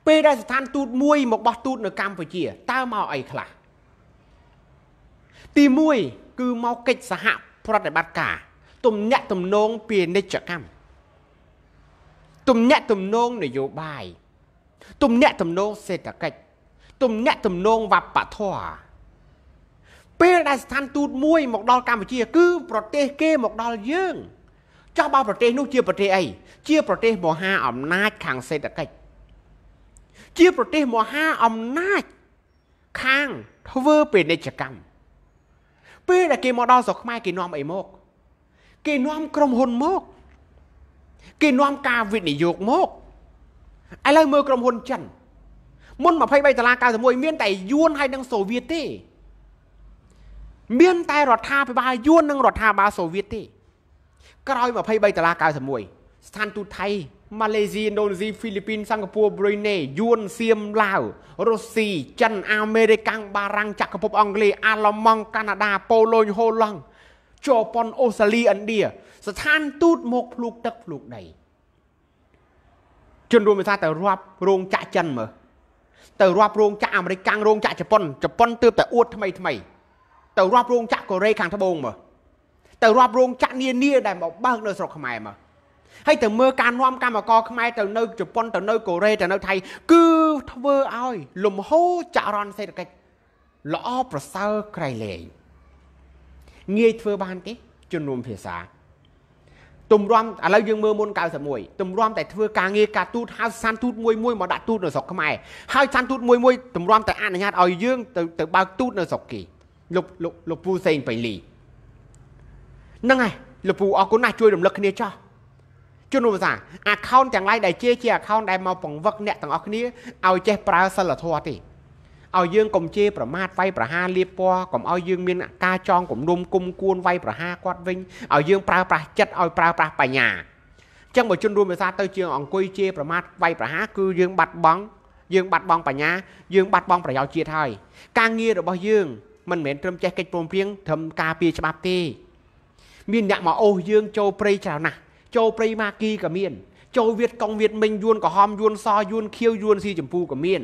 S2: ពេលដែលស្ថានទូតមួយមកបោះទូតនៅកម្ពុជាតើមកអីខ្លះទី1គឺមកកិច្ចសហប្រតិបត្តិការទំនាក់ទំនងពាណិជ្ជកម្មទំនាក់ទំនងនយោបាយទំនាក់ទំនងសេដ្ឋកិច្ចទំនាក់ទំនងវប្បធម៌ពេលដែលស្ថានទូតមួយ មកដល់កម្ពុជាគឺប្រទេសគេមកដល់យើងចោះបើប្រទេសនោះជាប្រទេសអីជាប្រទេសមហាអំណាចខាងសេដ្ឋកិច្ចជាប្រទេសមហាអំណាចខាងធ្វើពាណិជ្ជកម្មពេលដែលគេមកដល់ស្រុកខ្មែរគេនាំអីមក គេនាំក្រុមហ៊ុនមកគេនាំការវិនិយោគមកឥឡូវមើលក្រុមហ៊ុនចិនមុន23ដុល្លារ91មាន តែយួនហើយនិងសូវៀតទេមានតែរដ្ឋាភិបាលយួននិងរដ្ឋាភិបាលសូវៀតទេក្រោយ23ដុល្លារ91ស្ថានទូតថៃម៉ាឡេស៊ីឥណ្ឌូនេស៊ីហ្វីលីពីនសិង្ហបុរីប្រ៊ុយណេយួនសៀមឡាវរុស្ស៊ីចិនអាមេរិកបារាំងចក្រភពអង់គ្លេសអាល្លឺម៉ង់កាណាដាប៉ូឡូញហូឡង់ជប៉ុនអូស្ត្រាលីឥណ្ឌាស្ថានទូតមកភ្លូកទឹកភ្លូកដីជនរួមថាតើរាប់រោងចក្រចិនមើលទៅរាប់រោងចក្រអាមេរិករោងចក្រជប៉ុនជប៉ុនទើបតែអួតថ្មីថ្មីទៅរាប់រោងចក្រកូរ៉េខាងត្បូងមើលទៅរាប់រោងចក្រនានាដែលមកបើកនៅស្រុកខ្មែរមើលហើយទៅមើលការនាំកម្មករខ្មែរទៅនៅជប៉ុនទៅនៅកូរ៉េទៅនៅថៃគឺធ្វើឲ្យ លំហូរចរន្តសេដ្ឋកិច្ចល្អប្រសើរក្រៃលែងងាយធ្វើបានទេជំនុំភាសាទំរាំឥឡូវយើងមើលមុន91ទំរាំតែធ្វើការងារការទូតហើយសានទូតមួយមួយមកដាក់ទូតនៅស្រុកខ្មែរហើយសានទូតមួយមួយទំរាំតែអនុញ្ញាតឲ្យយើងទៅទៅបើកទូតនៅស្រុកគេលោកលោកលោកពូសេងបៃលីហ្នឹងហើយលោកពូអរគុណណាស់ជួយរំលឹកគ្នាចោះជនរួមសាអាខោនទាំងឡាយដែលជាជាអាខោនដែលមកបង្វឹកអ្នកទាំងអស់គ្នាឲ្យចេះប្រើសិលធម៌ទេឲ្យយើងកុំជេរប្រមាថវាយប្រហារលៀបពណ៌កុំឲ្យយើងមាន ការចងគំនុំគុំគួនវាយប្រហារគាត់វិញឲ្យយើងប្រើប្រាស់ចិត្តឲ្យប្រើប្រាស់បញ្ញាចឹងបើជនរួមភាសាទៅជាអង្គុយជេរប្រមាថវាយប្រហារគឺយើងបាត់បង់យើង បាត់បង់បញ្ញាយើងបាត់បង់ប្រយោជន៍ជាតិហើយការងាររបស់យើងមិនមែនត្រឹមចេះកិច្ចព្រមព្រៀងត្រឹមការពារច្បាប់ទេមានអ្នកមកអូសយើងចូលព្រៃច្រើនណាស់ចូលព្រៃម៉ាគីក៏មានចូលវៀតកុងវៀតមិញយួនកំហំយួនសយួនខៀវយួនស៊ីចម្ពូក៏មាន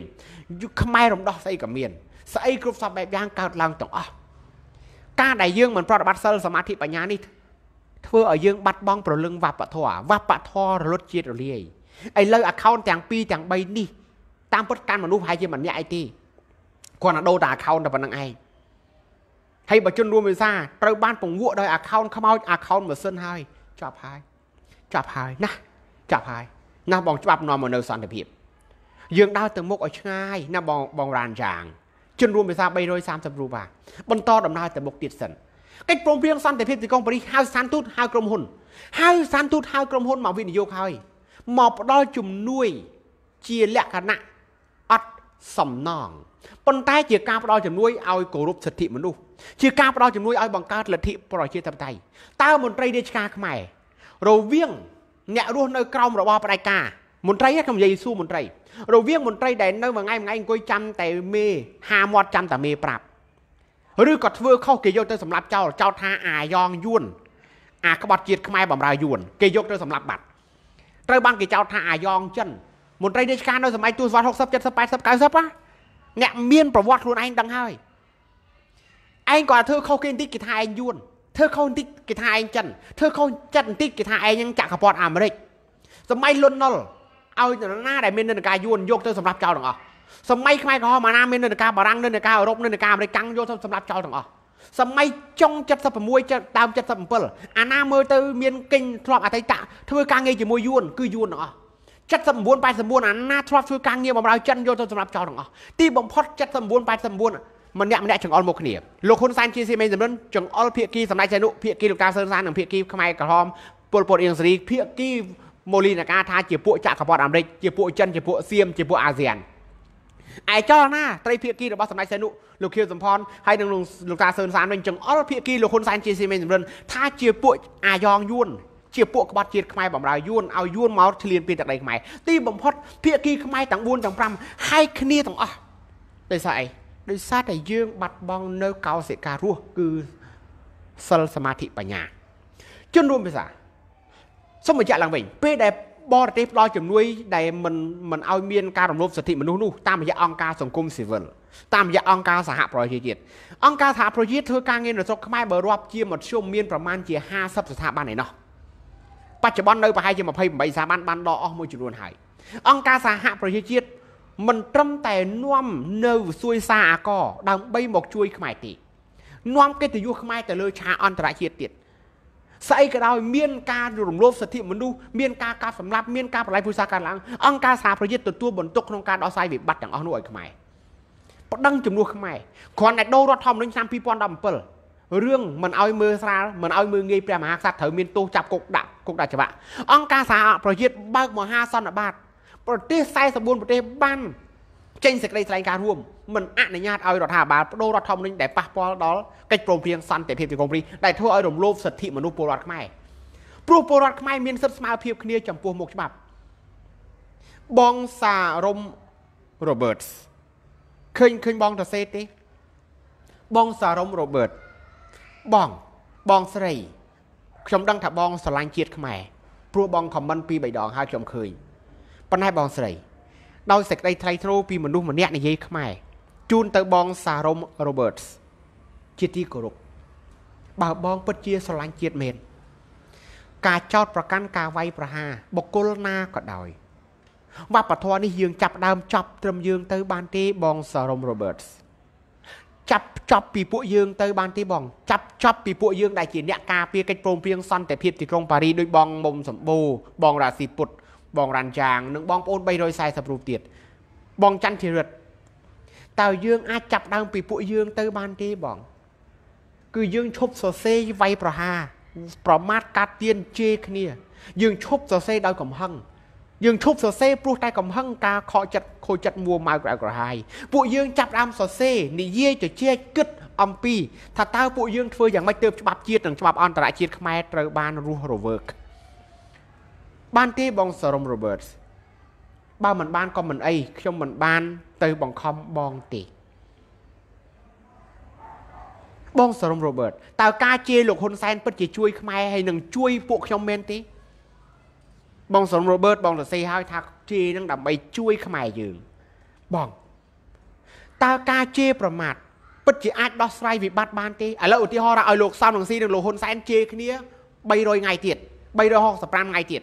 S2: ខ្មែររំដោះស្អីក៏មានស្អីគ្រប់សពបែបយ៉ាងកើតឡើងទាំងអស់ការដែលយើងមិនប្រតិបត្តិសិលសមាធិបញ្ញានេះធ្វើឲ្យយើងបាត់បង់ប្រលឹងវប្បធម៌វប្បធម៌រលត់ជាតិរលាយឥឡូវ account ទាំង2ទាំង3នេះតាមពុតកាន់មនុស្សប្រហែលជាម្នាក់ឯទេគាត់ណាដូរតែ account តែប៉ុណ្្នឹងឯងហើយបើជនរួមវិសាត្រូវបានពង្វក់ដោយ account ខ្មោច account ម៉ាស៊ីនហើយចប់ហើយចាប់ហើយណាចាប់ហើយណាបងច្បាប់នាំមកនៅសន្តិភាព យើងដើរទៅមុខឲ្យឆ្ងាយណាបងបងរានយ៉ាងជនរួមភាសា330រូបបាទបន្ត ដំណើរទៅមុខទៀតសិនកិច្ចព្រមព្រៀងសន្តិភាពទីក្រុងប៉ារីសហៅស្ថានទូតហៅក្រុមហ៊ុនហៅស្ថានទូតហៅក្រុមហ៊ុនមកវិនិយោគហើយមកផ្ដល់ជំនួយជាលក្ខណៈអត់សំណងប៉ុន្តែជាការផ្ដល់ជំនួយឲ្យគោរពសិទ្ធិមនុស្សជាការផ្ដល់ជំនួយឲ្យបង្កើតលទ្ធិប្រជាធិបតេយ្យតើមន្ត្រីរាជការខ្មែររវាង អ្នករស់នៅក្រោមរបបផ្ដាច់ការមន្ត្រីខ្ញុំនិយាយសួរមន្ត្រី រវាង មន្ត្រីដែលនៅមួយថ្ងៃមួយថ្ងៃអង្គុយចាំតែមេហាមាត់ចាំតែមេប្រាប់ឬក៏ធ្វើខុសគេយកទៅសម្លាប់ចោលចោទថាអាយ៉ងយួនអាក្បត់ជាតិខ្មែរបំរើយួនគេយកទៅ សម្លាប់បាត់ ត្រូវបានគេចោទថាអាយ៉ងចិនមន្ត្រីរាជការនៅសម័យទសវត្ស60 70 80 90ណាអ្នកមានប្រវត្តិខ្លួនឯងដឹងហើយឯងក៏ធ្វើខុសគេបន្តិចគេថាឯងយួនធ្វើខុសបន្តិចគេថាឯងចិនធ្វើខុសចិត្តបន្តិចគេថាឯងហ្នឹងចាក់កពាត់អាមេរិក សម័យលន់ណុលឲ្យនរណាដែលមាននិន្នាការយួនយកទៅសម្រាប់ចោលទាំងអស់សម័យខ្មែរក្រហមអាណាមាននិន្នាការបារាំងនិន្នាការអឺរ៉ុបនិន្នាការអាមេរិកកាំងយកទៅសម្រាប់ចោលទាំងអស់សម័យចុង76ដើម77អាណាមើលទៅមានគិញធ្លាប់អតីតធ្វើការងារជាមួយយួនគឺយួនទាំងអស់79 89អាណាធ្លាប់ធ្វើការងារបំរើចិនយកទៅសម្រាប់ចោលទាំងអស់ទីបំផុត79 89ម្នាក់ម្នាក់ចង្អុលមកគ្នាលោកហ៊ុនសែនជាស៊ីមេនសំរិនចង្អុលភាគីសម្ដេចចៅនុភាគីលោកតាសឿនសាននិងភាគីខ្មែរក្រហមពលពតអៀងសេរីភាគីម៉ូលីនាការថាជាពួកចក្រពត្តិអាមេរិកជាពួកចិនជាពួកសៀមជាពួកអាស៊ានឯចលនាត្រីភាគីរបស់សម្ដេចសែនុលោកខៀវសំផនហើយនិងលោកតាសឿនសានវិញចង្អុលភាគីលោកហ៊ុនសែនជាស៊ីមេនសំរិនថាជាពួកអាយ៉ងយួនជាពួកក្បត់ជាតិខ្មែរបំរើយួនឲ្យយួនមកឆ្លៀនពីទឹកដីខ្មែរទីបំផុតភាគីខ្មែរទាំង4ទាំង5ហើយគ្នាទាំងអស់ដោយសារអីដោយសារតែយើងបាត់បង់នៅកោសិការស់គឺសិលសមាធិបញ្ញាជនរួមភាសាសូមបញ្ជាក់ឡើងវិញ ពេលដែលបរទេសផ្ដល់ជំនួយ ដែលមិនមិនឲ្យមានការរំលោភសិទ្ធិមនុស្សនោះតាមរយៈអង្គការសង្គមស៊ីវិលតាមរយៈអង្គការសហប្រជាជាតិអង្គការសហប្រជាជាតិធ្វើការងារនៅស្រុកខ្មែរបើរាប់ជាមធ្យមមានប្រមាណជា50ស្ថាប័នឯណោះបច្ចុប្បន្ននៅប្រហែលជា28ស្ថាប័នបានដកអស់មួយចំនួនហើយអង្គការសហប្រជាជាតិមិនត្រឹមតែនាំនៅសួយសាអាកដើម្បីមកជួយខ្មែរទេនាំកិត្តិយសខ្មែរទៅលើឆាកអន្តរជាតិទៀតស្អីក៏ដោយមានការរំលោភសិទ្ធិមនុស្សមាន ការកាប់សម្លាប់មានការបដិសេធសាការឡើងអង្គការសហប្រជាជាតិទទួលបន្ទុកក្នុងការដោះស្រាយវិបត្តិទាំងអស់នោះឲ្យខ្មែរប្តឹងជំនួសខ្មែរគ្រាន់តែដូររដ្ឋធម្មនុញ្ញឆ្នាំ2017រឿងមិនឲ្យមើលស្រាលមិនឲ្យមើលងាយព្រះមហាក្សត្រត្រូវមានទោសចាប់គុកដាក់គុកដាក់ច្បាប់អង្គការសហប្រជាជាតិបើកមហាសន្និបាតប្រទេស44ប្រទេសបានចេញសេចក្តីថ្លែងការណ៍រួមមិនអនុញ្ញាតឲ្យរដ្ឋាភិបាលបដូររដ្ឋធម្មនុញ្ញដែលប៉ះពាល់ដល់កិច្ចព្រមព្រៀងសន្តិភាពទីក្រុងព្រីដែលធ្វើឲ្យរំលោភសិទ្ធិមនុស្សពលរដ្ឋខ្មែរព្រោះពលរដ្ឋខ្មែរមានសិទ្ធិស្មើភាពគ្នាចំពោះមុខច្បាប់បងសារមរ៉ូបឺតឃើញឃើញបងតសេទេ បងសារមរ៉ូបឺតបងបងស្រីខ្ញុំដឹងថាបងស្រឡាញ់ជាតិខ្មែរព្រោះបងខមមិនពីរបីដងហើយខ្ញុំឃើញប៉ុន្តែបងស្រីដោយសេចក្តីថ្លៃថ្នូរពីមនុស្សម្នាក់និយាយខ្មែរជូនទៅបងសារ៉ុមរ៉ូបឺតសជាទីគោរពបើបងពិតជាស្រឡាញ់ជាតិមែនការចោតប្រកាន់ការវាយប្រហារបុគ្គលណាក៏ដោយវប្បធម៌នេះយើងចាប់ដើមចប់ត្រឹមយើង ទៅ បានទេបងសារ៉ុមរ៉ូបឺតសចាប់ចប់ពីពួកយើងទៅ បានទេបងចាប់ចប់ពីពួកយើងដែលជាអ្នកការពារកិច្ចព្រមព្រៀងសន្តិភាពទីក្រុងប៉ារីដោយបងមុំសម្បូរបងរាស៊ីពុទ្ធបងរ៉ាន់ចាងនិងបងប្អូន340រូបទៀតបងច័ន្ទធីរិតតើយើងអាចចាប់ដើមពីពួកយើងទៅបានទេបង គឺយើងឈប់សរសេរវាយប្រហារប្រមាថកាត់ទៀនជេរគ្នា យើងឈប់សរសេរដោយកំហឹងយើងឈប់សរសេរព្រោះតែកំហឹងការខកចិត្តខូចចិត្តមួម៉ៅក្រៅក្រហាយពួកយើងចាប់ដើមសរសេរនិយាយជជែកគិត អំពីថាតើពួកយើងធ្វើយ៉ាងម៉េចទៅច្បាប់ជាតិនិងច្បាប់អន្តរជាតិខ្មែរត្រូវបានរស់រវើកបានទេ បងសរមរ៉ូបឺតបើមិនបានក៏មិនអីខ្ញុំមិនបាន ទៅបង្ខំបងទេបងសរមរ៉ូបឺតតើការជាលោកហ៊ុនសែនពិតជាជួយខ្មែរហើយនឹងជួយពួកខ្ញុំមែនទេបងសរមរ៉ូបឺតបងសរសេរឲ្យថាជានឹងដើម្បី ជួយ ខ្មែរយើងបងតើការជាប្រមាថពិតជាអាចដោះស្រាយវិបត្តិបានទេឥឡូវឧទាហរណ៍ឲ្យលោកសំរងស៊ីនិងលោកហ៊ុនសែនជាគ្នា300ថ្ងៃទៀត365ថ្ងៃទៀត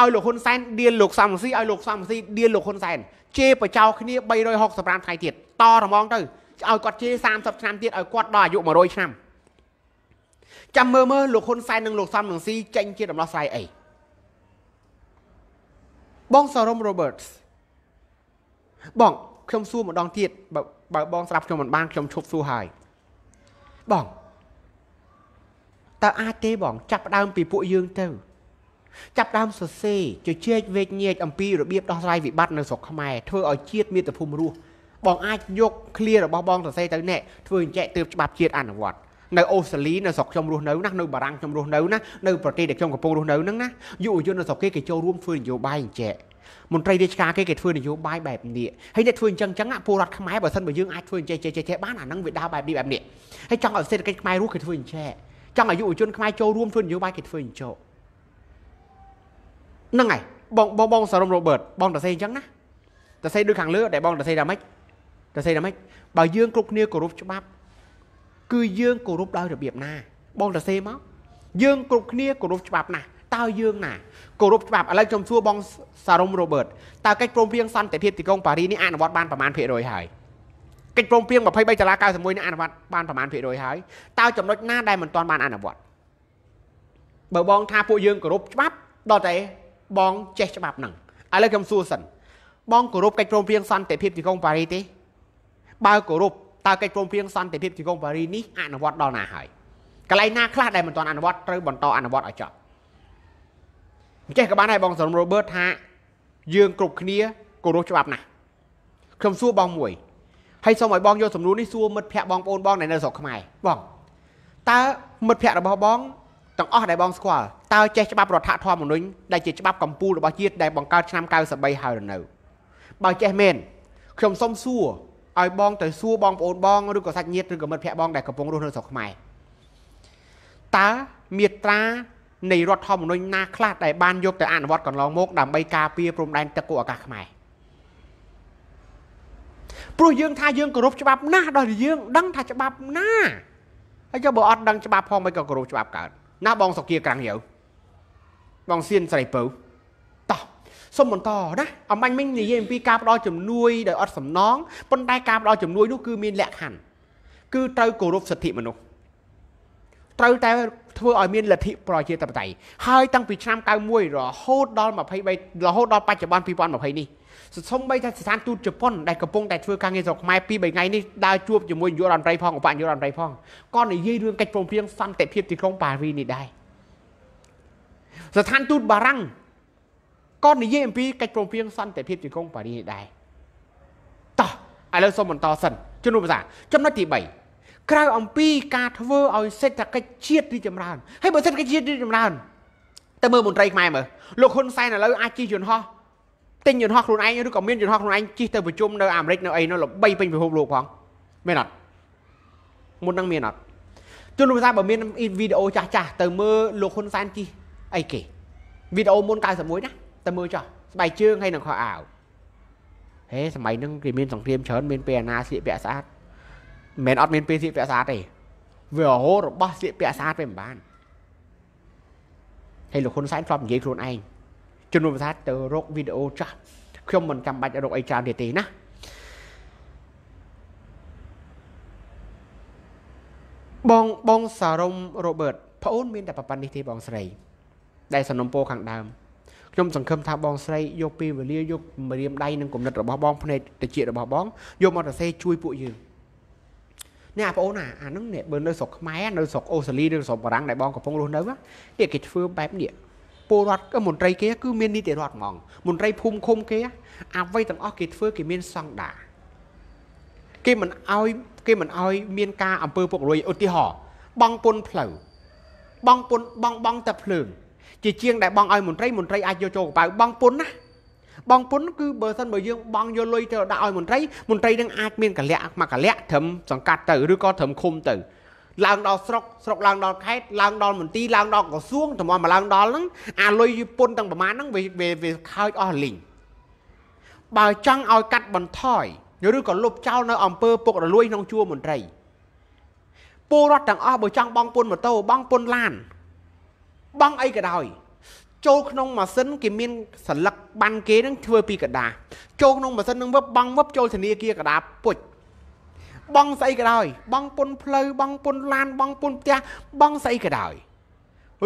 S2: ឲ្យលោកហ៊ុនសែនឌៀលលោកសំស៊ីឲ្យលោកសំស៊ីឌៀលលោកហ៊ុនសែនជេរបចោ គ្នា365ថ្ងៃទៀតតរំងទៅឲ្យគាត់ជេរ30ឆ្នាំទៀតឲ្យគាត់ដល់អាយុ100ឆ្នាំចាំមើលមើលលោកហ៊ុនសែននិងលោកសំនឹងស៊ីចេញជាដំណោះស្រាយអីបងសរមរ៉ូបឺតបងខ្ញុំសួរម្ដងទៀតបើបើបងស្រាប់ខ្ញុំមិនបានខ្ញុំឈប់សួរហើយបងតើអាចទេបងចាប់ដើមពីពួកយើងទៅចាប់ដើមសរសេរជជែកវែកញែកអំពីរបៀបដោះស្រាយវិបត្តិនៅស្រុកខ្មែរធ្វើឲ្យជាតិមាតុភូមិរស់បងអាចយកឃ្លារបស់បងសរសេរទៅអ្នកធ្វើអញ្ចែកទើបច្បាប់ជាតិអនុវត្តនៅអូស្ត្រាលីនៅស្រុកខ្ញុំរស់នៅណានៅបារាំងខ្ញុំរស់នៅណានៅប្រទេសដែលខ្ញុំកំពុងរស់នៅហ្នឹងណាយុវជននៅស្រុកគេគេចូលរួមធ្វើនយោបាយអញ្ចែកមន្ត្រីរាជការគេគេធ្វើនយោបាយបែបនេះហើយអ្នកធ្វើអញ្ចឹងអញ្ចឹងពលរដ្ឋខ្មែរបើសិនបើយើងអាចធ្វើអញ្ចេះចេះចេះបានអាហ្នឹងវាដើរបែបនេះបែបនេះហើយចង់ឲ្យសេដ្ឋកិច្ចខ្មែររស់គេធ្វើអញ្ចេះចង់ឲ្យយុវជនខ្មែរចូលរួមធ្វើនយោបាយគេធ្វើអញ្ចឹងហ្នឹងហើយបងបងបងសរុបរ៉ូបឺតបងតសេអញ្ចឹងណាតសេដូចខាងលើដែលបងតសេថាម៉េចតសេថាម៉េចបើយើងគ្រប់គ្នាគោរពច្បាប់គឺយើងគោរពដោយរបៀបណា បងតសេមកយើង គ្រប់គ្នាគោរពច្បាប់ណាតើយើងណាគោរពច្បាប់ឥឡូវខ្ញុំសួរបងសារ៉ុមរ៉ូបឺតតើកិច្ចព្រមព្រៀងសន្តិភាពទីក្រុងប៉ារីសនេះអនុវត្តបានប្រមាណភាគរយហើយកិច្ចព្រមព្រៀង23ដុល្លារ91នេះអនុវត្តបានប្រមាណភាគរយហើយតើចំណុចណាដែលមិនទាន់បានអនុវត្តបើបងថាពួកយើងគោរពច្បាប់ដល់តែបងចេះច្បាប់ហ្នឹងឥឡូវខ្ញុំសួរសិនបងគោរពកិច្ចព្រមព្រៀងសន្តិភាពទីក្រុងប៉ារីសទេបើគោរពតើកិច្ចព្រមព្រៀងសន្តិភាពទីក្រុងប៉ារីសនេះអនុវត្តដល់ណាហើយកន្លែងណាខ្លះដែលមិនទាន់អនុវត្តត្រូវបន្តអនុវត្តឲ្យចប់អញ្ចេះក៏បានដែរបងសរមរ៉ូបឺតថាយើងគ្រប់គ្នាគោរពច្បាប់ណាស់ខ្ញុំសួរបងមួយហើយសូមឲ្យបងយកសំណួរនេះសួរមិត្តភ័ក្តិបងប្អូនបងនៅស្រុកខ្មែរបងតើមិត្តភ័ក្តិរបស់បងទាំងអស់ដែលបងស្គាល់តើចេះច្បាប់រដ្ឋធម្មនុញ្ញដែលជាច្បាប់កម្ពុជារបស់ជាតិដែលបង្កើតឆ្នាំ93ហើយឬនៅបើចេះមែនខ្ញុំសូមសួរឲ្យបងទៅសួរបងប្អូនបងឬក៏សាច់ញាតិឬក៏មិត្តភ័ក្តិបងដែលកំពុងរស់នៅស្រុកខ្មែរតើមាត្រានៃរដ្ឋធម្មនុញ្ញណាខ្លះដែលបានយកទៅអនុវត្តកន្លងមកដើម្បីការពារព្រំដែនទឹកគូអាកាសខ្មែរព្រោះយើងថាយើងគោរពច្បាប់ ណាស់ដល់យើង ដឹង ថាច្បាប់ណាហើយចុះបើអត់ដឹងច្បាប់ផងមិនក៏គោរពច្បាប់កើតណាបងសុគាក្រាំងយើបងសៀនស្រីពៅតោះសុំបន្តណាអំបញ្ញមិញនិយាយអំពីការផ្ដល់ជំនួយដោយអត់សំណងប៉ុន្តែការផ្ដល់ជំនួយនោះគឺមានលក្ខខណ្ឌគឺត្រូវគោរពសិទ្ធិមនុស្សត្រូវតែធ្វើឲ្យមានលទ្ធិប្រជាធិបតេយ្យហើយតាំងពីឆ្នាំ91រហូតដល់23រហូតដល់បច្ចុប្បន្ន2020នេះសធំបីថាស្ថានទូតជប៉ុនដែលកំពុងតែធ្វើការងារស្រុកខ្មែរពី3ថ្ងៃនេះដើរជួបជាមួយនាយករដ្ឋមន្ត្រីផងឧបនាយករដ្ឋមន្ត្រីផងក៏និយាយរឿងកិច្ចព្រមព្រៀងសន្តិភាពទីក្រុងប៉ារីសនេះដែរស្ថានទូតបារាំងក៏និយាយអំពីកិច្ចព្រមព្រៀងសន្តិភាពទីក្រុងប៉ារីសនេះដែរតោះឥឡូវសូមបន្តសិនជំនុំភាសាចំណុចទី3ក្រៅអំពីការធ្វើឲ្យសេដ្ឋកិច្ចជាតិរីចម្រើនហើយបើសេដ្ឋកិច្ចជាតិរីចម្រើនតើមើលមន្ត្រីខ្មែរមើលលោកហ៊ុនសែនឥឡូវអាចជិះយន្តហោះទិញយន្តហោះខ្លួនឯងឬក៏មានយន្តហោះខ្លួនឯងជិះទៅប្រជុំនៅអាមេរិកនៅអីនោះល្បីពេញពិភពលោកផងមានអត់មុននឹងមានអត់ជនភាសាបើមានវីដេអូចាស់ចាស់ទៅមើលលោកហ៊ុនសែនជិះអីគេវីដេអូមុន91ណាទៅមើលចោះស្បែកជើងហើយនឹងខោអាវហេសម័យហ្នឹងគេមានសង្គ្រាមច្រើនមានពេលអាណាស្លៀកពាក់ស្អាតមិនមែនអត់មានពេលស្លៀកពាក់ស្អាតទេវារហូតរបស់ស្លៀកពាក់ស្អាតពេលមិនបានហើយលោកហ៊ុនសែនធ្លាប់និយាយខ្លួនឯងជំនួសថាទៅរកវីដេអូចាស់ខ្ញុំមិនចាំបាច់រកអីច្រើនទៀតទេណាបងបងសារំរ៉ូបឺតប្អូនមានតែប្រប៉ុណ្្នេះទេបងស្រី ដែលសំណពោខាងដើមខ្ញុំសង្ឃឹមថាបងស្រីយកពេលវេលា យករៀមដៃនឹងគំនិតរបស់បងភ្នែកតិចរបស់បងយកមកសរសេរជួយពួកយើងអ្នកបងអូនអាហ្នឹងអ្នកបើនៅស្រុកខ្មែរនៅស្រុកអូស្ត្រាលីឬស្រុកបារាំងដែលបងកំពុងរស់នៅនេះគេធ្វើបែបនេះពលរដ្ឋមន្ត្រីគេគឺមាននីតិរដ្ឋហ្មងមន្ត្រីភូមិឃុំគេអ្វីទាំងអស់គេធ្វើគេមានស្តង់ដារគេមិនអោយគេមិនអោយមានការអំពើពុករលួយឧទាហរណ៍បងពុនផ្លូវបងពុនបងបងតែភ្លើងជាជាងដែលបងឲ្យមន្ត្រីមន្ត្រីអាចយកចូលកប៉ៅបងពុនណាបងពុនគឺបើសិនបើយើងបងយកលុយទៅដាក់ឲ្យមន្ត្រីមន្ត្រីនឹងអាចមានកលៈមកកលៈត្រឹមសង្កាត់ទៅឬក៏ត្រឹមឃុំទៅឡើងដល់ស្រុកស្រុកឡើងដល់ខេត្តឡើងដល់មន្ទីរឡើងដល់ក្រសួងតំមកឡើងដល់ហ្នឹងអាលុយពុនទាំងប្រមាណហ្នឹងវាវាខើចអស់លីងបើចង់ឲ្យកាត់បន្ថយឬក៏លុបចោលនៅអង្គើពុករលួយក្នុងជួរមន្ត្រីពលរដ្ឋទាំងអស់បើចង់បងពុនម៉ូតូបងពុនឡានបងអីក៏ដោយចូលក្នុងម៉ាស៊ីនគេមានសន្លឹកបានគេនឹងធ្វើពីកដាចូលក្នុងម៉ាស៊ីននឹងវឹបបងវឹបចូលធនាគារកដាពុច្ចបងស្អីក៏ដោយបងពុនផ្លូវបងពុនឡាន បងពុនផ្ទះបងស្អីក៏ដោយ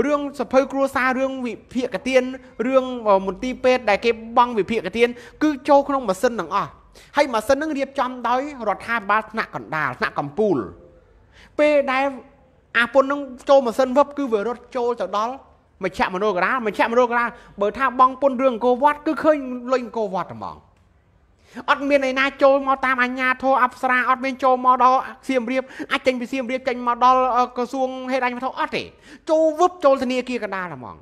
S2: រឿងសភៅគ្រួសាររឿងវិភាកទានរឿងមន្ទីរពេទ្យដែលគេបងវិភាកទាន គឺចូលក្នុងម៉ាស៊ីនទាំងអស់ហើយម៉ាស៊ីននឹងរៀបចំដោយរដ្ឋាភិបាលថ្នាក់កណ្ដាលថ្នាក់កំពូលពេលដែលអាពុននឹងចូលម៉ាស៊ីនវឹបគឺវារត់ចូលទៅដល់មជ្ឈមណ្ឌលការាមជ្ឈមណ្ឌលការាបើថាបងពុនរឿងអង្គរវត្តគឺឃើញលុយអង្គរវត្តហ្មងអត់មានឯណាចូលមកតាមអាជ្ញាធរអប្សរាអត់មានចូលមកដល់សៀមរាបអាចចេញពីសៀមរាបចេញមកដល់ក្រសួងហេដ្ឋារចនាសម្ព័ន្ធអត់ទេចូលវឹបចូលធនាគារកណ្ដាលហ្មង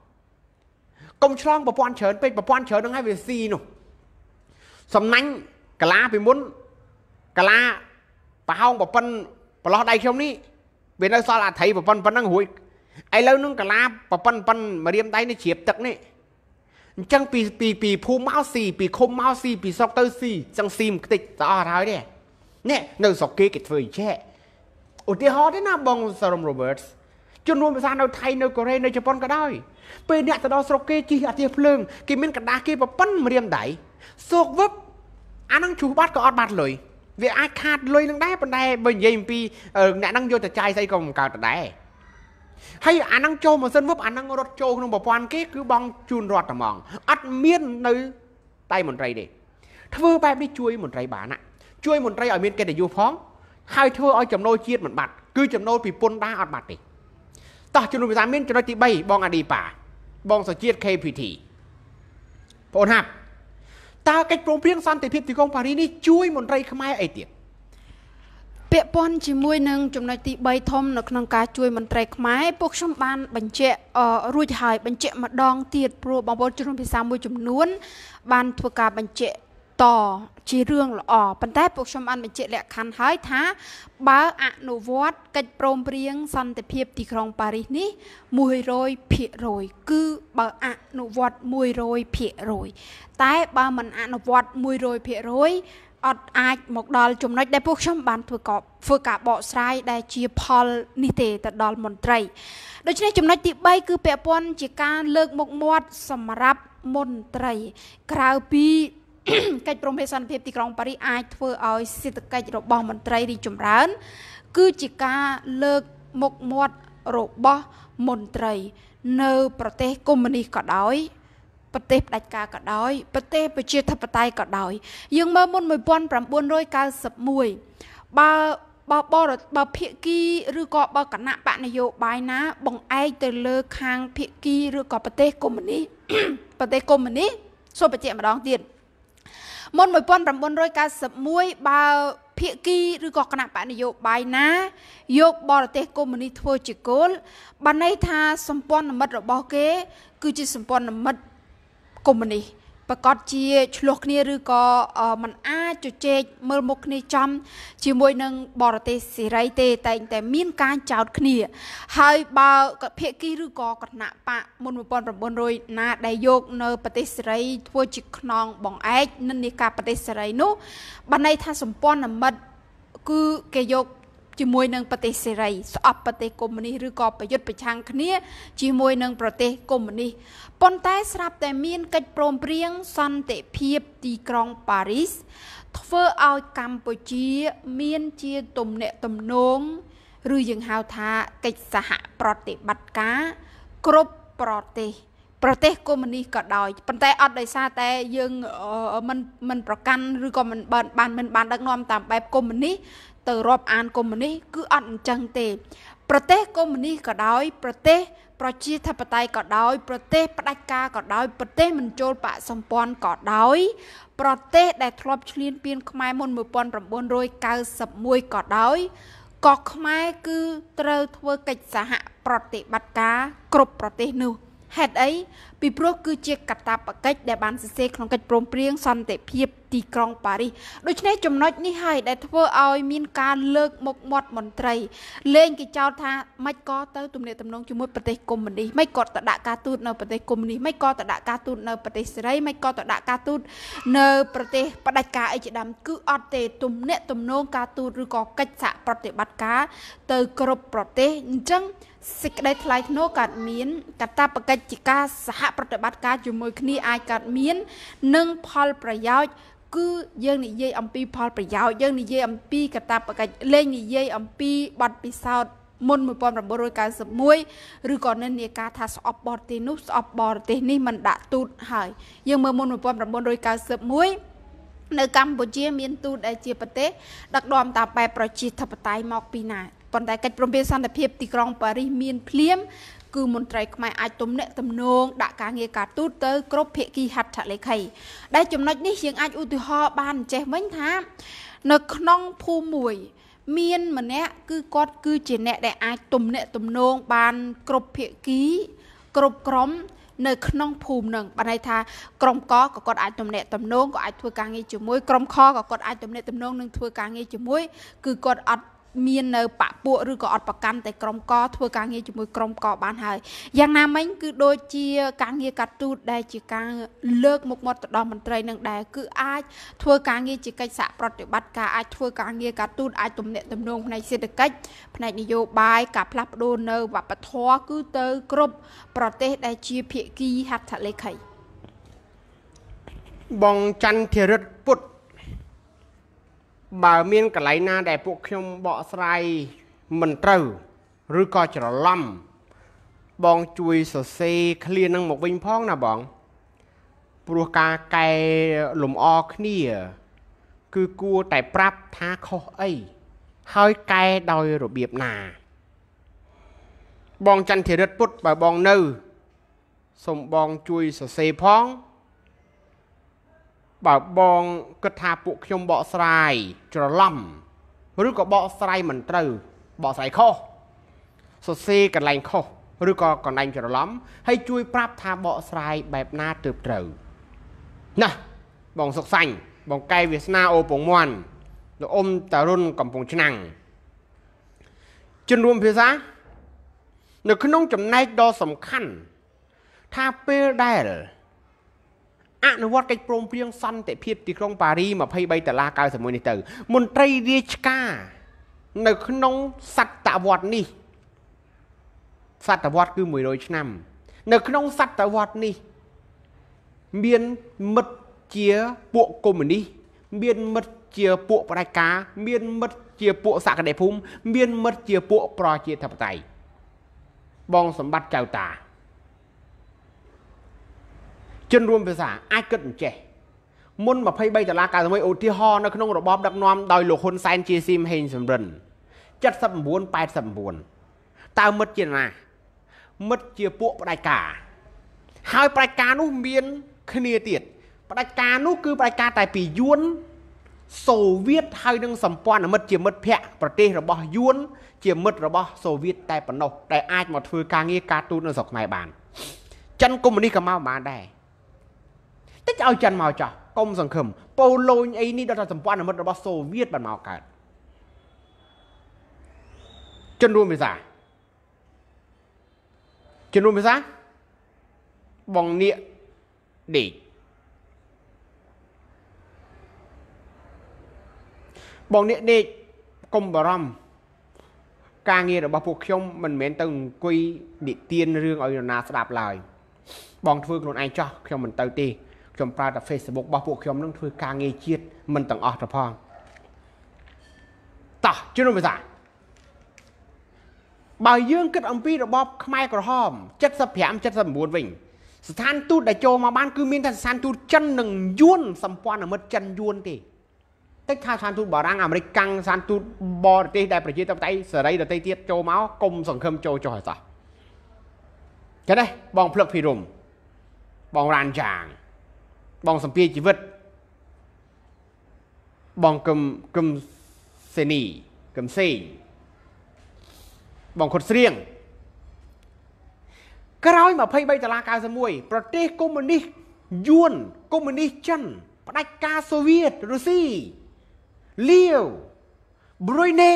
S2: កុំឆ្លងប្រព័ន្ធច្រើនពេកប្រព័ន្ធច្រើនហ្នឹងឲ្យវាស៊ីនោះសំណាញ់កាឡាពីមុនកាឡាប្រហោងប្រពន្ធប្រឡោះដៃខ្ញុំនេះវានៅសល់អធិប្រពន្ធប៉ុណ្ណឹងរួយឥឡូវនឹងកាឡាប្រពន្ធប៉ុនមករៀមដៃនេះជ្រាបទឹកនេះអញ្ចឹងពីពីពីភូមិមកស៊ីពីឃុំមកស៊ីពីស្រុកទៅស៊ីអញ្ចឹងស៊ីមិនខ្ទេចទៅអស់ហើយទេនេះនៅស្រុកគេគេធ្វើអញ្ចេះឧទាហរណ៍ទេណា បងសារ៉មរ៉ូបឺតជនរួមភាសានៅថៃនៅកូរ៉េនៅជប៉ុនក៏ដោយពេលអ្នកទៅដល់ស្រុកគេជិះអាទិះភ្លើងគេមានกระดาษគេប្រប៉ុនម្រាមដៃសោកវឹបអានឹងជួសបាត់ក៏អត់បាត់លុយវា អាចខាតលុយនឹងដែរប៉ុន្តែបើនិយាយអំពីអ្នកនឹងយកទៅចាយស្អីក៏មិនកើតដែរហើយអាហ្នឹងចូលម៉ាស៊ីនវឹបអាហ្នឹងរត់ចូលក្នុងប្រព័ន្ធគេគឺបងជូនរដ្ឋតែហ្មងអត់មាននៅ តែមន្ត្រីទេធ្វើបែបនេះជួយមន្ត្រីបានណាជួយមន្ត្រីឲ្យមានកិត្តិយសផងហើយធ្វើឲ្យចំណូលជាតិមិនបាត់គឺចំណូលពីពន្ធដារអត់បាត់ទេតោះជំនុំវិសាមានចំណុចទី3បងអាឌីប៉ាបងសុជាតិ KPT បងហាប់តើកិច្ចព្រមព្រៀងសន្តិភាពទីក្រុងប៉ារីសនេះជួយមន្ត្រីខ្មែរអីទៀត
S1: ពាក់ព័ន្ធជាមួយនឹងចំណុចទី3ធំនៅក្នុងការជួយមន្ត្រីខ្មែរពួកខ្ញុំបានបញ្ជាក់រួចហើយ បញ្ជាក់ម្ដងទៀតព្រោះបងប្អូនជនភាសាមួយចំនួន បានធ្វើការបញ្ជាក់តជារឿងល្អប៉ុន្តែពួកខ្ញុំបានបញ្ជាក់លក្ខខណ្ឌហើយថា បើអនុវត្តកិច្ចព្រមព្រៀង សន្តិភាពទីក្រុងប៉ារីសនេះ100%គឺបើអនុវត្ត100%តែបើមិនអនុវត្ត100%អត់អាចមកដល់ចំណុចដែលពួកខ្ញុំបានធ្វើកធ្វើការបកស្រាយដែលជាផលនេះទេទៅដល់មន្ត្រី ដូច្នេះចំណុចទី3គឺពាក់ព័ន្ធជាការ លើកមុខមាត់សម្រាប់មន្ត្រី ក្រៅពីកិច្ចប្រំពៃសន្តិភាពទីក្រុងប៉ារីសអាចធ្វើឲ្យសេដ្ឋកិច្ចរបស់មន្ត្រីរីចម្រើន គឺជាការលើកមុខមាត់របស់មន្ត្រី នៅប្រទេសកុម្មុយនីសក៏ដោយប្រទេសផ្ដាច់ការក៏ដោយប្រទេសប្រជាធិបតេយ្យក៏ដោយ យើងមើលមុន1991បើបើបរបើភាគីឬក៏បើគណៈបកនយោបាយណា បង្អែកទៅលើ ខាងភាគីឬក៏ប្រទេសកុម្មុយនីសប្រទេសកុម្មុយនីសសូមបញ្ជាក់ម្ដងទៀតមុន1991បើភាគីឬក៏គណៈបកនយោបាយណា យកបរទេសកុម្មុយនីសធ្វើជាគោលបានន័យថាសម្ព័ន្ធមិត្តរបស់គេ គឺជាសម្ព័ន្ធមិត្តកុម្មុយនីសប្រកាសជាឆ្លោះគ្នាឬក៏มันអាចជជែកមើលមុខគ្នាចំ ជាមួយនឹងបរទេសសេរីទេ តែងតែ មានការចោទគ្នា ហើយបើកភិគីឬក៏គណៈបកមុន1900ណាដែលយកនៅប្រទេសសេរីធ្វើជាខ្នងបងឯកនិន្នាការប្រទេសសេរីនោះបានន័យថាសម្ព័ន្ធមិត្តគឺគេយកជាមួយនឹងប្រទេសសេរីស្អប់ប្រទេសកុម្មុយនីសឬក៏ប្រយុទ្ធប្រឆាំងគ្នា ជាមួយនឹងប្រទេសកុម្មុយនីសប៉ុន្តែស្រាប់តែមានកិច្ចព្រមព្រៀងសន្តិភាពទីក្រុងប៉ារីស ធ្វើឲ្យកម្ពុជាមានជាទំនាក់ទំនងឬយើងហៅថាកិច្ចសហប្រតិបត្តិការ គ្រប់ប្រទេស ប្រទេសកុម្មុយនីសក៏ដោយប៉ុន្តែអត់ដោយសារតែយើងមិនមិនប្រកាន់ឬក៏មិនបានមិនបានដឹកនាំតាមបែបកុម្មុយនីសទៅរាប់អានកុម្មុយនីសគឺអត់អញ្ចឹងទេ ប្រទេសកុម្មុយនីសក៏ដោយ ប្រទេស ប្រជាធិបតេយ្យក៏ដោយ ប្រទេសផ្ដាច់ការក៏ដោយប្រទេសមិនចូលបកសម្ព័ន្ធក៏ដោយ ប្រទេសដែល ធ្លាប់ឈ្លានពានខ្មែរមុន1991ក៏ដោយក៏ខ្មែរគឺត្រូវធ្វើកិច្ចសហប្រតិបត្តិការគ្រប់ប្រទេសនោះ។ហេតុអីពីព្រោះគឺជាកតាបកិច្ចដែលបានសរសេរក្នុងកិច្ចព្រមព្រៀងសន្តិភាពទីក្រុងប៉ារីសដូច្នេះចំណុចនេះហើយដែលធ្វើឲ្យមានការលើកមុខមាត់មន្ត្រីលែងគេចោទថាមិនក៏ទៅទំនាក់ទំនងជាមួយប្រទេសកុម្មុយនីសមិនក៏ទៅដាក់ការទូតនៅប្រទេសកុម្មុយនីសមិនក៏ទៅដាក់ការទូតនៅប្រទេសសេរីមិនក៏ទៅដាក់ការទូតនៅប្រទេសបដិការអីជាដើមគឺអត់ទេទំនាក់ទំនងការទូតឬក៏កិច្ចសហប្រតិបត្តិការទៅគ្រប់ប្រទេសអញ្ចឹងសេចក្តីថ្លៃថ្នូរកើតមាន កតាបកិច្ចជាការសហប្រតិបត្តិការជាមួយគ្នាអាចកើតមាននិងផលប្រយោជន៍គឺយើងនិយាយអំពីផលប្រយោជន៍យើងនិយាយអំពីកតាបកិច្ចលេងនិយាយអំពីបទពិសោធន៍មុន1991ឬក៏និន្នាការថាស្អប់បរទេសនោះស្អប់បរទេសនេះមិនដាក់ទូត ហើយយើងមើលមុន1991នៅកម្ពុជា មានទូតដែលជាប្រទេសដឹកនាំតាមបែបប្រជាធិបតេយ្យមកពីណាប៉ុន្តែកិច្ចព្រមព្រៀងសន្តិភាពទីក្រុងប៉ារីសមានភ្លាមគឺមន្ត្រីខ្មែរអាចទំនាក់ទំនងដាក់ការងារការទូតទៅគ្រប់ភាគីហត្ថលេខីដែលចំណុចនេះយើងអាចឧទាហរណ៍បានចេះវិញថានៅក្នុងភូមិមួយមានម្នាក់គឺគាត់គឺជាអ្នកដែលអាចទំនាក់ទំនងបានគ្រប់ភាគីគ្រប់ក្រុម នៅក្នុងភូមិនឹងបានន័យថាក្រុមកក៏គាត់អាចទំនាក់ទំនងក៏អាចធ្វើការងារជាមួយក្រុមខក៏គាត់អាចទំនាក់ទំនងនឹងធ្វើការងារជាមួយគឺគាត់អត់មាននៅបពួកឬក៏អត់ប្រកាន់តែក្រុមកធ្វើការងារជាមួយក្រុមកបានហើយយ៉ាងណាមិញគឺដូចជាការងារកាត់ទូតដែលជាការលើកមុខមាត់ទៅដល់មន្ត្រីនឹងដែរគឺអាចធ្វើការងារជាកិច្ចសហប្រតិបត្តិការអាចធ្វើការងារកាត់ទូតអាចទំនាក់ទំនងផ្នែកសេដ្ឋកិច្ចផ្នែកនយោបាយការផ្លាស់ប្ដូរនៅវប្បធម៌គឺទៅគ្រប់ប្រទេសដែលជាភាគីហត្ថលេខីបងច័ន្ទធិរិ
S2: ទ្ធបើមានកន្លែងណាដែលពួកខ្ញុំបកស្រាយមិនត្រូវឬក៏ច្រឡំបងជួយសរសេរឃ្លានឹងមកវិញផងណាបងព្រោះការកែលម្អគ្នា គឺគួរតែប្រាប់ថាខុសអីហើយកែដោយរបៀបណា បងចន្ទធិរិទ្ធពុតបើបងនៅសូមបងជួយសរសេរផងបើបងគិតថាពួកខ្ញុំបកស្រាយច្រឡំឬក៏បកស្រាយមិនត្រូវបកស្រាយខុសសរសេរកន្លែងខុសឬក៏កន្លែងច្រឡំហើយជួយប្រាប់ថាបកស្រាយបែបណាទើបត្រូវណាបងសុកសាញ់បងកែវាសនាអូពងមន់លោកអ៊ំតារុនកំពង់ឆ្នាំងជំនួមភាសា នៅក្នុងចំណែកដ៏សំខាន់ថាពេលដែលអនុវត្តកិច្ចព្រមព្រៀងសន្តិភាពទីក្រុងប៉ារី23ដុល្លារ91នេះទៅមន្ត្រីរាជការនៅក្នុងសតវត្សនេះសតវត្សគឺ100ឆ្នាំនៅក្នុងសតវត្សនេះ មានមិត្តជាពួកកុម្មុយនីសមានមិត្តជាពួកផ្ដាច់ការ មានមិត្តជាពួកសក្តិភូមិមានមិត្តជាពួកប្រជាធិបតេយ្យបងសម្បត្តិចៅតាជនរួមភាសាអាចគិតមិនចេះមុន23ដុល្លារ91ឧទាហរណ៍នៅក្នុងរបបដឹកនាំដោយលោកហ៊ុនសែនជាស៊ីមហេងសំរិន79 89តើមិត្តជាណាមិត្តជាពួកផ្ដាច់ការហើយផ្ដាច់ការនោះមានគ្នាទៀតផ្ដាច់ការនោះគឺផ្ដាច់ការតែពីយួនសូវៀតហើយនឹងសម្ព័ន្ធមិត្តជាមិត្តភ័ក្ដិប្រទេសរបស់យួនជាមិត្តរបស់សូវៀតតែប៉ុណ្ណោះតែអាចមកធ្វើការងារការទូតនៅស្រុកខ្មែរបាន ចិនកុម្មុយនីសក៏មកបានដែរតិចឲ្យចិនមកចាស់កុំសង្ឃឹមប៉ូឡូញអីនេះដល់តែសម្ព័ន្ធមិត្តរបស់សូវៀតបានមកកើតជនរួមភាសាជនរួមភាសាបងនៀកដេកបងនេះដេកកុំបារម្ភការងាររបស់ពួកខ្ញុំមិនមែនទៅអង្គុយនិទានរឿងឲ្យនរណាស្ដាប់ឡើយបងធ្វើខ្លួនឯងចោះខ្ញុំមិនទៅទេខ្ញុំប្រើតែ Facebook របស់ពួកខ្ញុំនឹងធ្វើការងារជាតិមិនទាំងអស់ទៅផងតោះជំនុំភាសាបើយើងគិតអំពីរបបខ្មែរក្រហម75 79វិញ ស្ថានទូតដែលចូលមកបាន គឺមានតែស្ថានទូតចិននិងយួនសម្ព័ន្ធមិត្តចិនយួនទេតិចថាស្ថានទូតបារាំងអាមេរិកកាំងស្ថានទូតបរទេសដែលប្រជាធិបតេយ្យសេរីដទៃទៀតចូលមកកុំសង្ឃឹមចូលចុះឲ្យសោះចឹងទេបងភ្លឹកភិរមបងរានចាងបងសម្ភារជីវិតបងកឹមកឹមសេនីកឹមសេងបងខុតស្រៀងក្រោយ23ដុល្លារ91ប្រទេសកុម្មុយនីសយួនកុម្មុយនីសចិនផ្ដាច់ការសូវៀតរុស្ស៊ីលាវប្រ៊ុយណេ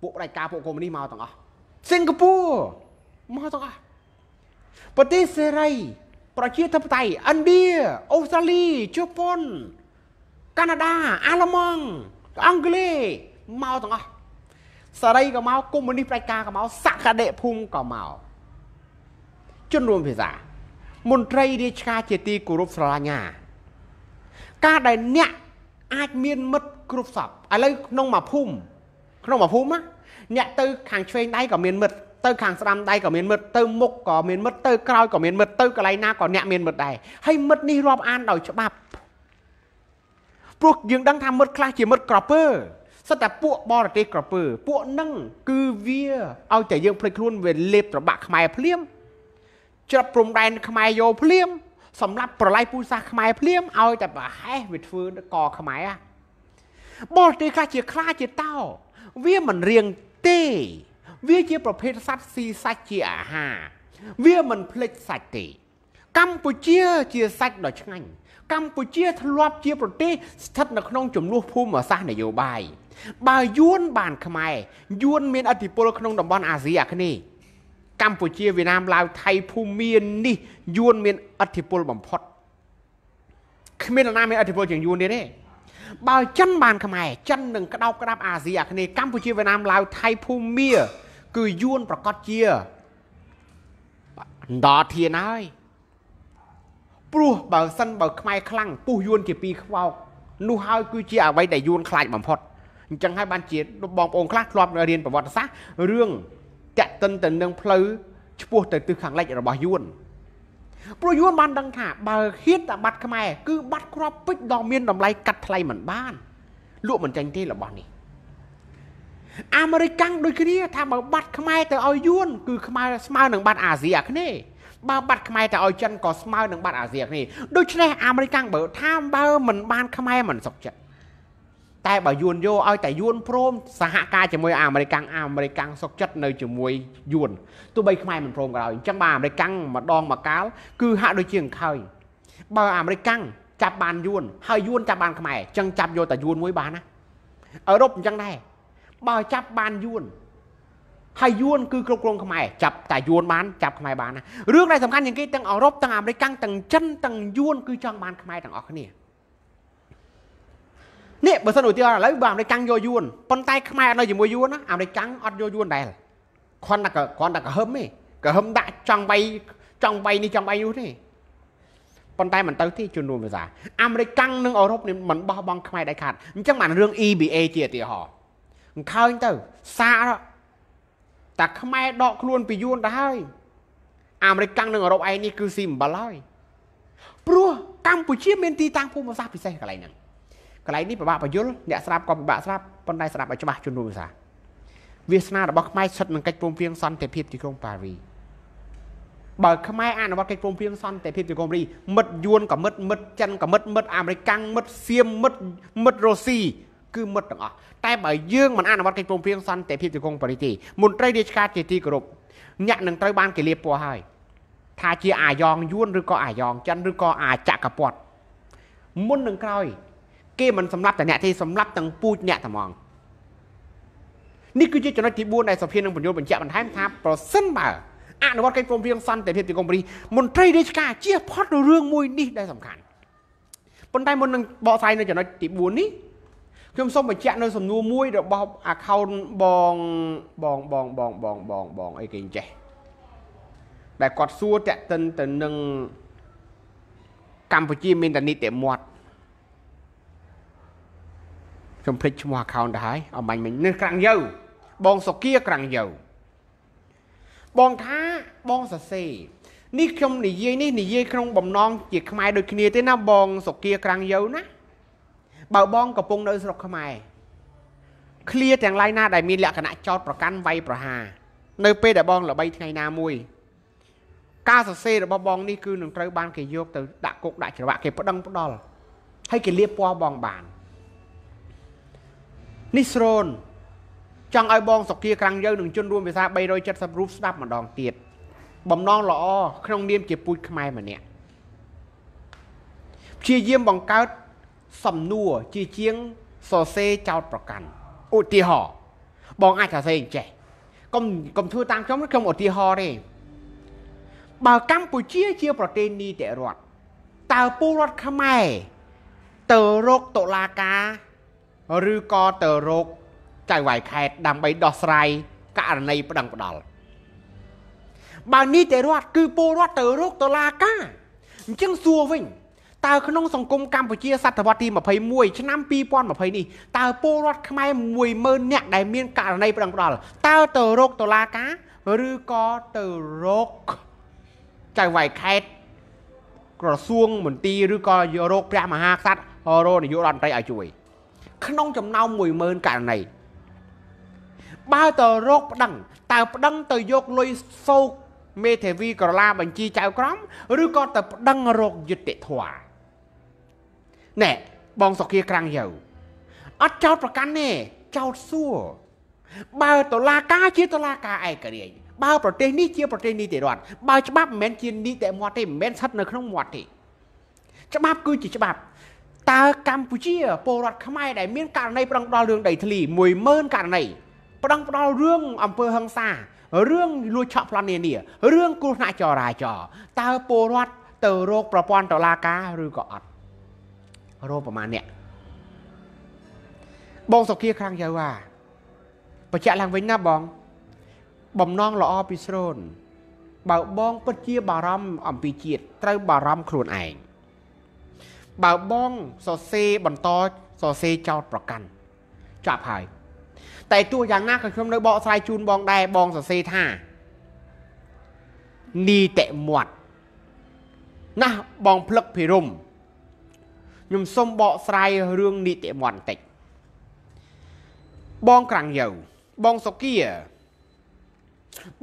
S2: ពួកផ្ដាច់ការពួកកុម្មុយនីសមកទាំងអស់សិង្ហបុរីមកទាំងអស់ប្រទេសសេរីប្រជាធិបតេយ្យឥណ្ឌាអូស្ត្រាលីជប៉ុនកាណាដាអាល្លឺម៉ង់អង់គ្លេសមកទាំងអស់សារីក៏មកកុំមុនីប្រកាក៏មកសក្តិភូមិក៏មកជនរួមភាសា មន្ត្រីរាជការជាទីគោរពស្រឡាញ់ណាការដែលអ្នកអាចមានមិត្តគ្រប់សពឥឡូវក្នុងមួយភូមិក្នុងមួយភូមិអ្នកទៅខាងឆ្វេងដៃក៏មានមិត្តទៅខាងស្ដាំដៃក៏មានមិត្តទៅមុខក៏មានមិត្តទៅក្រោយក៏មានមិត្តទៅកន្លែងណាក៏អ្នកមានមិត្តដែរហើយមិត្តនេះរាប់អានដោយច្បាប់ព្រោះយើងដឹងថាមិត្តខ្លះជាមិត្តក្រពើសិតតែពួកបរទេសក្រពើ ពួកនឹងគឺវាឲ្យតែយើងភ្លេចខ្លួនវាលេបត្របាក់ខ្មែរភ្លាមច្របព្រំដែនខ្មែរយកភ្លាមសម្រាប់ប្រឡាយពូជសាសន៍ខ្មែរភ្លាមឲ្យតែប្រហែសវាធ្វើកខ្មែរបរទេសខ្លះជាខ្លាជាតោវាមិនរៀងទេវាជាប្រភេទសត្វស៊ីសាច់ជាអាហារវាមិនភ្លេចសាច់ទេ កម្ពុជាជាសាច់ដ៏ឆ្ងាញ់កម្ពុជា ធ្លាប់ជាប្រទេសស្ថិតនៅក្នុង ចំនួនភូមិសាស្ត្រនយោបាយបើយួន បានខ្មែរយួនមានអធិបុលក្នុងតំបន់អាស៊ីអាគ្នេយ៍កម្ពុជាវៀតណាមឡាវថៃភូមានេះយួនមានអធិបុលបំផុតគ្មាននរណាមានអធិបុលជាងយួនទៀតទេបើចិនបានខ្មែរចិននឹងក្តោបក្តាប់អាស៊ីអាគ្នេយ៍កម្ពុជាវៀតណាមឡាវថៃភូមាគឺយួនប្រកាសជាដល់ធានហើយព្រោះបើសិនបើខ្មែរខ្លាំងពុះយួនជាពីរខ្វោកនោះហើយគឺជាអ្វីដែលយួនខ្លាចបំផុតអញ្ចឹងហើយបានជាបងប្អូនខ្លះធ្លាប់រៀនប្រវត្តិសាស្ត្ររឿងតាក់ទិនទៅនឹងផ្លូវឆ្ពោះទៅទិសខាងលិចរបស់យួនព្រោះយួនបានដឹងថាបើហ៊ានតែបាត់ខ្មែរគឺបាត់គ្រាប់ពេជ្រដ៏មានតម្លៃកាត់ថ្លៃមិនបានលក់មិនចាញ់ទេរបស់នេះអាមេរិកកាំងដូចគ្នាថាបើបាត់ខ្មែរទៅឲ្យយួនគឺខ្មែរស្មើនឹងបាត់អាស៊ីអាគ្នេយ៍បើបាត់ខ្មែរទៅឲ្យចិនក៏ស្មើនឹងបាត់អាស៊ីអាគ្នេយ៍ដូច្នេះអាមេរិកកាំងបើថាបើមិនបានខ្មែរមិនសុខចិត្តតែបើយួនយោឲ្យតែយួនព្រម សហការជាមួយអាមេរិកាំងអាមេរិកាំងសុកចិត្តនៅជាមួយយួនទោះបីខ្មែរមិនព្រមក៏ដោយអញ្ចឹងបើអាមេរិកាំងម្ដងមកកាលគឺហាក់ដូចជាអង្ខើយបើអាមេរិកាំងចាប់បានយួនហើយយួនចាប់បាន ខ្មែរអញ្ចឹងចាប់យកតែយួនមួយបានណាអឺរ៉ុបអញ្ចឹងដែរបើចាប់បានយួនហើយយួនគឺគ្រប់គ្រងខ្មែរចាប់តែយួនបានចាប់ខ្មែរបានណារឿងដែលសំខាន់ជាងគេទាំងអឺរ៉ុបទាំងអាមេរិកទាំងចិនទាំងយួនគឺចង់បានខ្មែរទាំងអស់គ្នានេះបើសិនឧទាហរណ៍ឥឡូវបើអាមេរិកយកយួនប៉ុន្តែខ្មែរនៅជាមួយយួនណាអាមេរិកអត់យកយួនដែរគ្រាន់តែគ្រាន់តែកហឹមទេកហឹមដាក់ចង់បីចង់បីនេះចង់បីនោះទេប៉ុន្តែមិនទៅទេជំនួសភាសាអាមេរិកនិងអឺរ៉ុបនេះមិនបោះបង់ខ្មែរដាច់ខាតអញ្ចឹងបានរឿង EBA ជាឧទាហរណ៍អង្ខើញទៅសាកតាខ្មែរដកខ្លួនពីយួនទៅហើយអាមេរិកកាំងនិងអឺរ៉ុបឯនេះគឺស៊ីអំបិលហើយព្រោះកម្ពុជាមានទីតាំងភូមិសាស្ត្រពិសេសកន្លែងហ្នឹងកន្លែងនេះពិបាកបញ្យលអ្នកស្ដាប់ក៏ពិបាកស្ដាប់ប៉ុន្តែស្ដាប់ឲ្យច្បាស់ជំនួសភាសាវាសនារបស់ខ្មែរស្ថិតនឹងកិច្ចព្រមព្រៀងសន្តិភាពទីក្រុងប៉ារីបើខ្មែរអនុវត្តកិច្ចព្រមព្រៀងសន្តិភាពទីក្រុងរីមិត្តយួនក៏មិត្តមិត្តចិនក៏មិត្តមិត្តអាមេរិកកាំងមិត្តសៀមមិត្តមិត្តរុស្ស៊ីគឺមិត្តទាំងអស់តែបើយើងមិនអនុវត្តកិច្ចព្រមព្រៀងសន្តិភាពទីក្រុងប៉ារីសទេមន្ត្រីរាជការជាទីគោរពអ្នកនឹងត្រូវបានគេលាបពណ៌ហើយ ថាជាអាយ៉ងយួនឬក៏អាយ៉ងចិនឬក៏អាចក្រពតមុននឹងក្រោយគេមិនសម្លាប់តែអ្នកទេសម្លាប់ទាំងពូជអ្នកត្មងនេះគឺជាចំណុចទី4ដែលសភានឹងបញ្យល់បញ្ជាក់បន្ថែមថាប្រសិនបើអនុវត្តកិច្ចព្រមព្រៀងសន្តិភាពទីក្រុងប៉ារីសមន្ត្រីរាជការជៀសផុតរឿងមួយនេះដែលសំខាន់ប៉ុន្តែមុននឹងបកស្រាយនៅចំណុចទី4នេះខ្ញុំសូមបញ្ជាក់នៅសំណួរមួយរបស់ account បងបងបងបងបងបងបងអីគេចេះដែលគាត់សួរតាក់ទិនទៅនឹងកម្ពុជាមានតែនីតិមាត់ខ្ញុំភ្លេចឈ្មោះ account ទៅហើយអមាញ់មិញនេះក្រាំងយើបងសុគាក្រាំងយើបងថាបងសរសេរនេះខ្ញុំនិយាយនេះនិយាយក្នុងបំណងជាខ្មែរដូចគ្នាទេណាបងសុគាក្រាំងយើណាបើបងកំពុងនៅស្រុកខ្មែរឃ្លាទាំងឡាយណាដែលមានលក្ខណៈចោតប្រកាន់វាយប្រហារនៅពេលដែលបងល្បី ថ្ងៃណាមួយ ការសរសេររបស់បងនេះគឺនឹងត្រូវបានគេយក ទៅដាក់គុកដាក់ច្រវាក់គេប្តឹងផ្ដាល់ហើយគេលៀបពណ៌បងបាននេះស្រូនចង់ឲ្យបងសុគាក្រាំងយើនឹងជន់រួមភាសា370រូបស្ដាប់ម្ដងទៀតបំណងល្អក្នុងនាមជាពូជខ្មែរម្នាក់ព្យាយាមបង្កើតសំណួរជាជាងសរសេរចោតប្រកាន់ឧទាហរណ៍បងអាចសរសេរចេះកុំកុំធ្វើតាមខ្ញុំខ្ញុំឧទាហរណ៍ទេបើកម្ពុជាជាប្រទេសនីតិរដ្ឋតើពលរដ្ឋខ្មែរទៅរកតុលាការឬក៏ទៅរកចៅវាយខេត្តដើម្បីដោះស្រាយករណីប្តឹងផ្ដាល់បើនីតិរដ្ឋគឺពលរដ្ឋទៅរកតុលាការអញ្ចឹងសួរវិញតើក្នុងសង្គមកម្ពុជាសតវត្សទី21ឆ្នាំ2020នេះតើពលរដ្ឋខ្មែរ10000នាក់ដែលមានករណីប្រឹងប្រល់តើទៅរកតុលាការ ឬក៏ទៅរកចៅវាយខេត្តក្រសួងមន្ទីរឬក៏យករោគព្រះមហាក្សត្ររោនាយករដ្ឋមន្ត្រីឲ្យជួយក្នុងចំណោម10000ករណីបើទៅរោគប្តឹងតើប្តឹងទៅយកលុយសោកមេធាវីក្រឡាបញ្ជីចៅក្រមឬក៏ទៅប្តឹងរោគយុតិធធម៌ណែបងសុខាក្រាំងយៅអត់ចោតប្រកាន់ទេចោតសួរបើតុលាការជាតុលាការឯករាជ្យបើប្រទេសនេះជាប្រទេសនីតិរដ្ឋបើ ច្បាប់មិនមែនជានីតិមាត់ទេមិនមែនស្ថិតនៅក្នុងមាត់ទេច្បាប់គឺជាច្បាប់តើកម្ពុជាពលរដ្ឋខ្មែរដែលមានករណីប្រងផ្ដាល់រឿងដីធ្លី10000ករណីប្រងផ្ដាល់រឿងអំពើហិង្សារឿងលួចឆក់ប្លន់នានារឿងគ្រោះថ្នាក់ចរាចរណ៍តើពលរដ្ឋទៅរោគប្រព័ន្ធតុលាការឬក៏អត់រោប្រមាណអ្នកបងសុខាខាងយៅថាបច្ចៈឡើងវិញណាបង បំណងល្អពីស្រូន បើបងពិតជាបារម្ភអំពីជាតិត្រូវបារម្ភខ្លួនឯងបើបងសរសេរបន្តសរសេរចោតប្រកាន់ចាប់ហើយតែទោះយ៉ាងណាក៏ខ្ញុំនៅបកស្រាយជូនបងដែរបងសរសេរថានីតិមាត់ណាស់បងផ្លឹកភិរមខ្ញុំសូមបកស្រាយរឿងនីតិមន្តតិចបងក្រាំងយោបងសុគា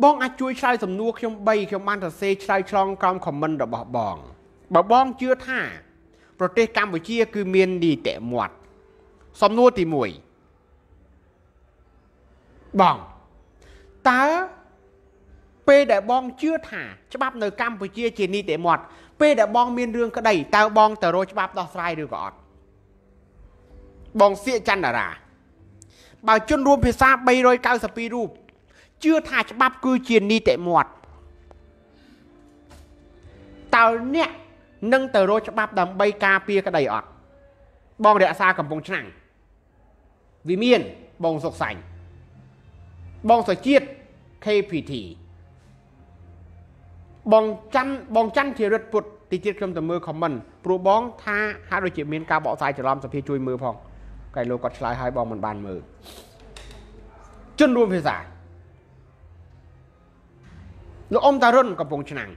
S2: បងអាចជួយឆ្លើយសំណួរខ្ញុំ3ខ្ញុំបានសរសេរឆ្លើយឆ្លងក្រោមខមមិនរបស់បងបើបងជឿថា ប្រទេសកម្ពុជា គឺមាននីតិមន្តសំណួរទី1បងតើពេលដែលបងជឿថា ច្បាប់នៅកម្ពុជាជានីតិមន្តពេលដែលបងមានរឿងក្តីតើបងទៅរកច្បាប់ដោះស្រាយឬក៏អត់បងសៀកចន្ទរាបើជនរួមភាសា392រូបជឿថាច្បាប់គឺជានីតិមាត់តើអ្នកនឹងទៅរកច្បាប់ដើម្បីការពារក្តីអត់បងរក្សាកំពង់ឆ្នាំងវិមានបងសុកសាញ់បងសុជាតិ KPT បងច័ន្ទបងច័ន្ទធីរិតពុទ្ធទីទៀតខ្ញុំទៅមើល comment ព្រោះបងថាហាក់ដូចជាមានការបកស្រាយច្រឡំសភាជួយមើលផងកែលោកគាត់ឆ្លើយឲ្យបងមិនបានមើលជនរួមភាសាលោកអ៊ំតារុនកំពុងឆ្នាំង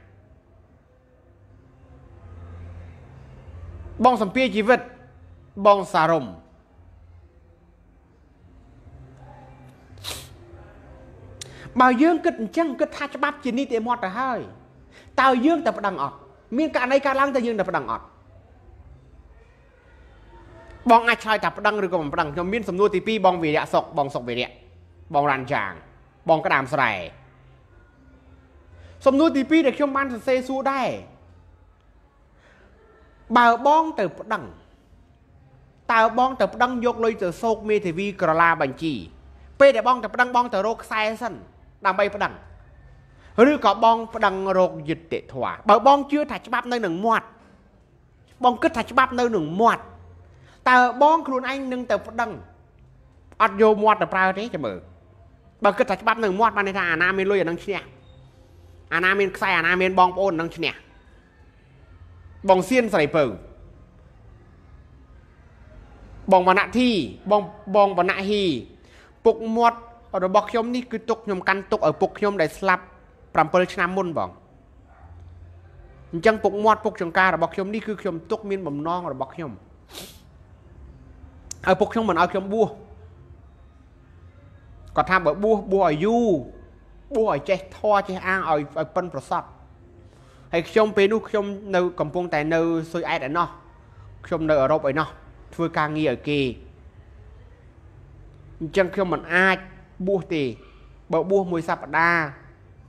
S2: បងសំភារជីវិតបងសារមបើយើងគិតអញ្ចឹងគិតថាច្បាប់ជានីតិមាត់ទៅហើយតើយើងតែប្តឹងអត់មានករណីកើតឡើងតើយើងតែប្តឹងអត់បងអាចឆ្លើយថាប្តឹងឬក៏មិនប្តឹងខ្ញុំមានសំណួរទី2បងវិរៈសុកបងសុកវិរៈបងរានចាង បងក្តាមស្រែសំណួរទី2ដែលខ្ញុំបានសរសេរសួរដែរបើបងទៅប្តឹងតើបងទៅប្តឹងយកលុយទៅសោកមេធាវីក្រឡាបញ្ជីពេលដែលបងទៅប្តឹងបងទៅរកខ្សែសិនដើម្បីប្តឹងឬក៏បងប្តឹងរោគយុត្តិធម៌បើបងជឿថាច្បាប់នៅនឹងមាត់បងគិតថាច្បាប់នៅនឹងមាត់តើបងខ្លួនឯងនឹងទៅប្តឹងអត់យកមាត់ទៅប្រើទេចាំមើលបើគិតថាច្បាប់នៅមាត់បានន័យថាអាណាមានលុយអានឹងឈ្នះអាណាមានខ្សែអាណាមានបងប្អូននឹងឈ្នះបងសៀនស្រីពៅបងវណ្ណៈធីបងបងវណ្ណៈហ៊ីពុកមាត់របស់ខ្ញុំនេះគឺទុកខ្ញុំកាន់ទុកឲ្យពុកខ្ញុំដែលស្លាប់7ឆ្នាំមុនបងអញ្ចឹងពុកមាត់ពុកចង្ការរបស់ខ្ញុំនេះគឺខ្ញុំទុកមានបំណងរបស់ខ្ញុំឲ្យពុកខ្ញុំមិនឲ្យខ្ញុំបួសគាត់ថាបើបួសបួសឲ្យយូរបួសឲ្យចេះធေါ်ចេះអាងឲ្យឲ្យប៉ិនប្រសពហើយខ្ញុំពេលនោះខ្ញុំនៅកំពុងតែនៅស៊ុយអែតឯណោះខ្ញុំនៅអឺរ៉ុបឯណោះធ្វើការងារឲ្យគេអញ្ចឹងខ្ញុំមិនអាចបួសទេ បើបួសមួយសប្តាហ៍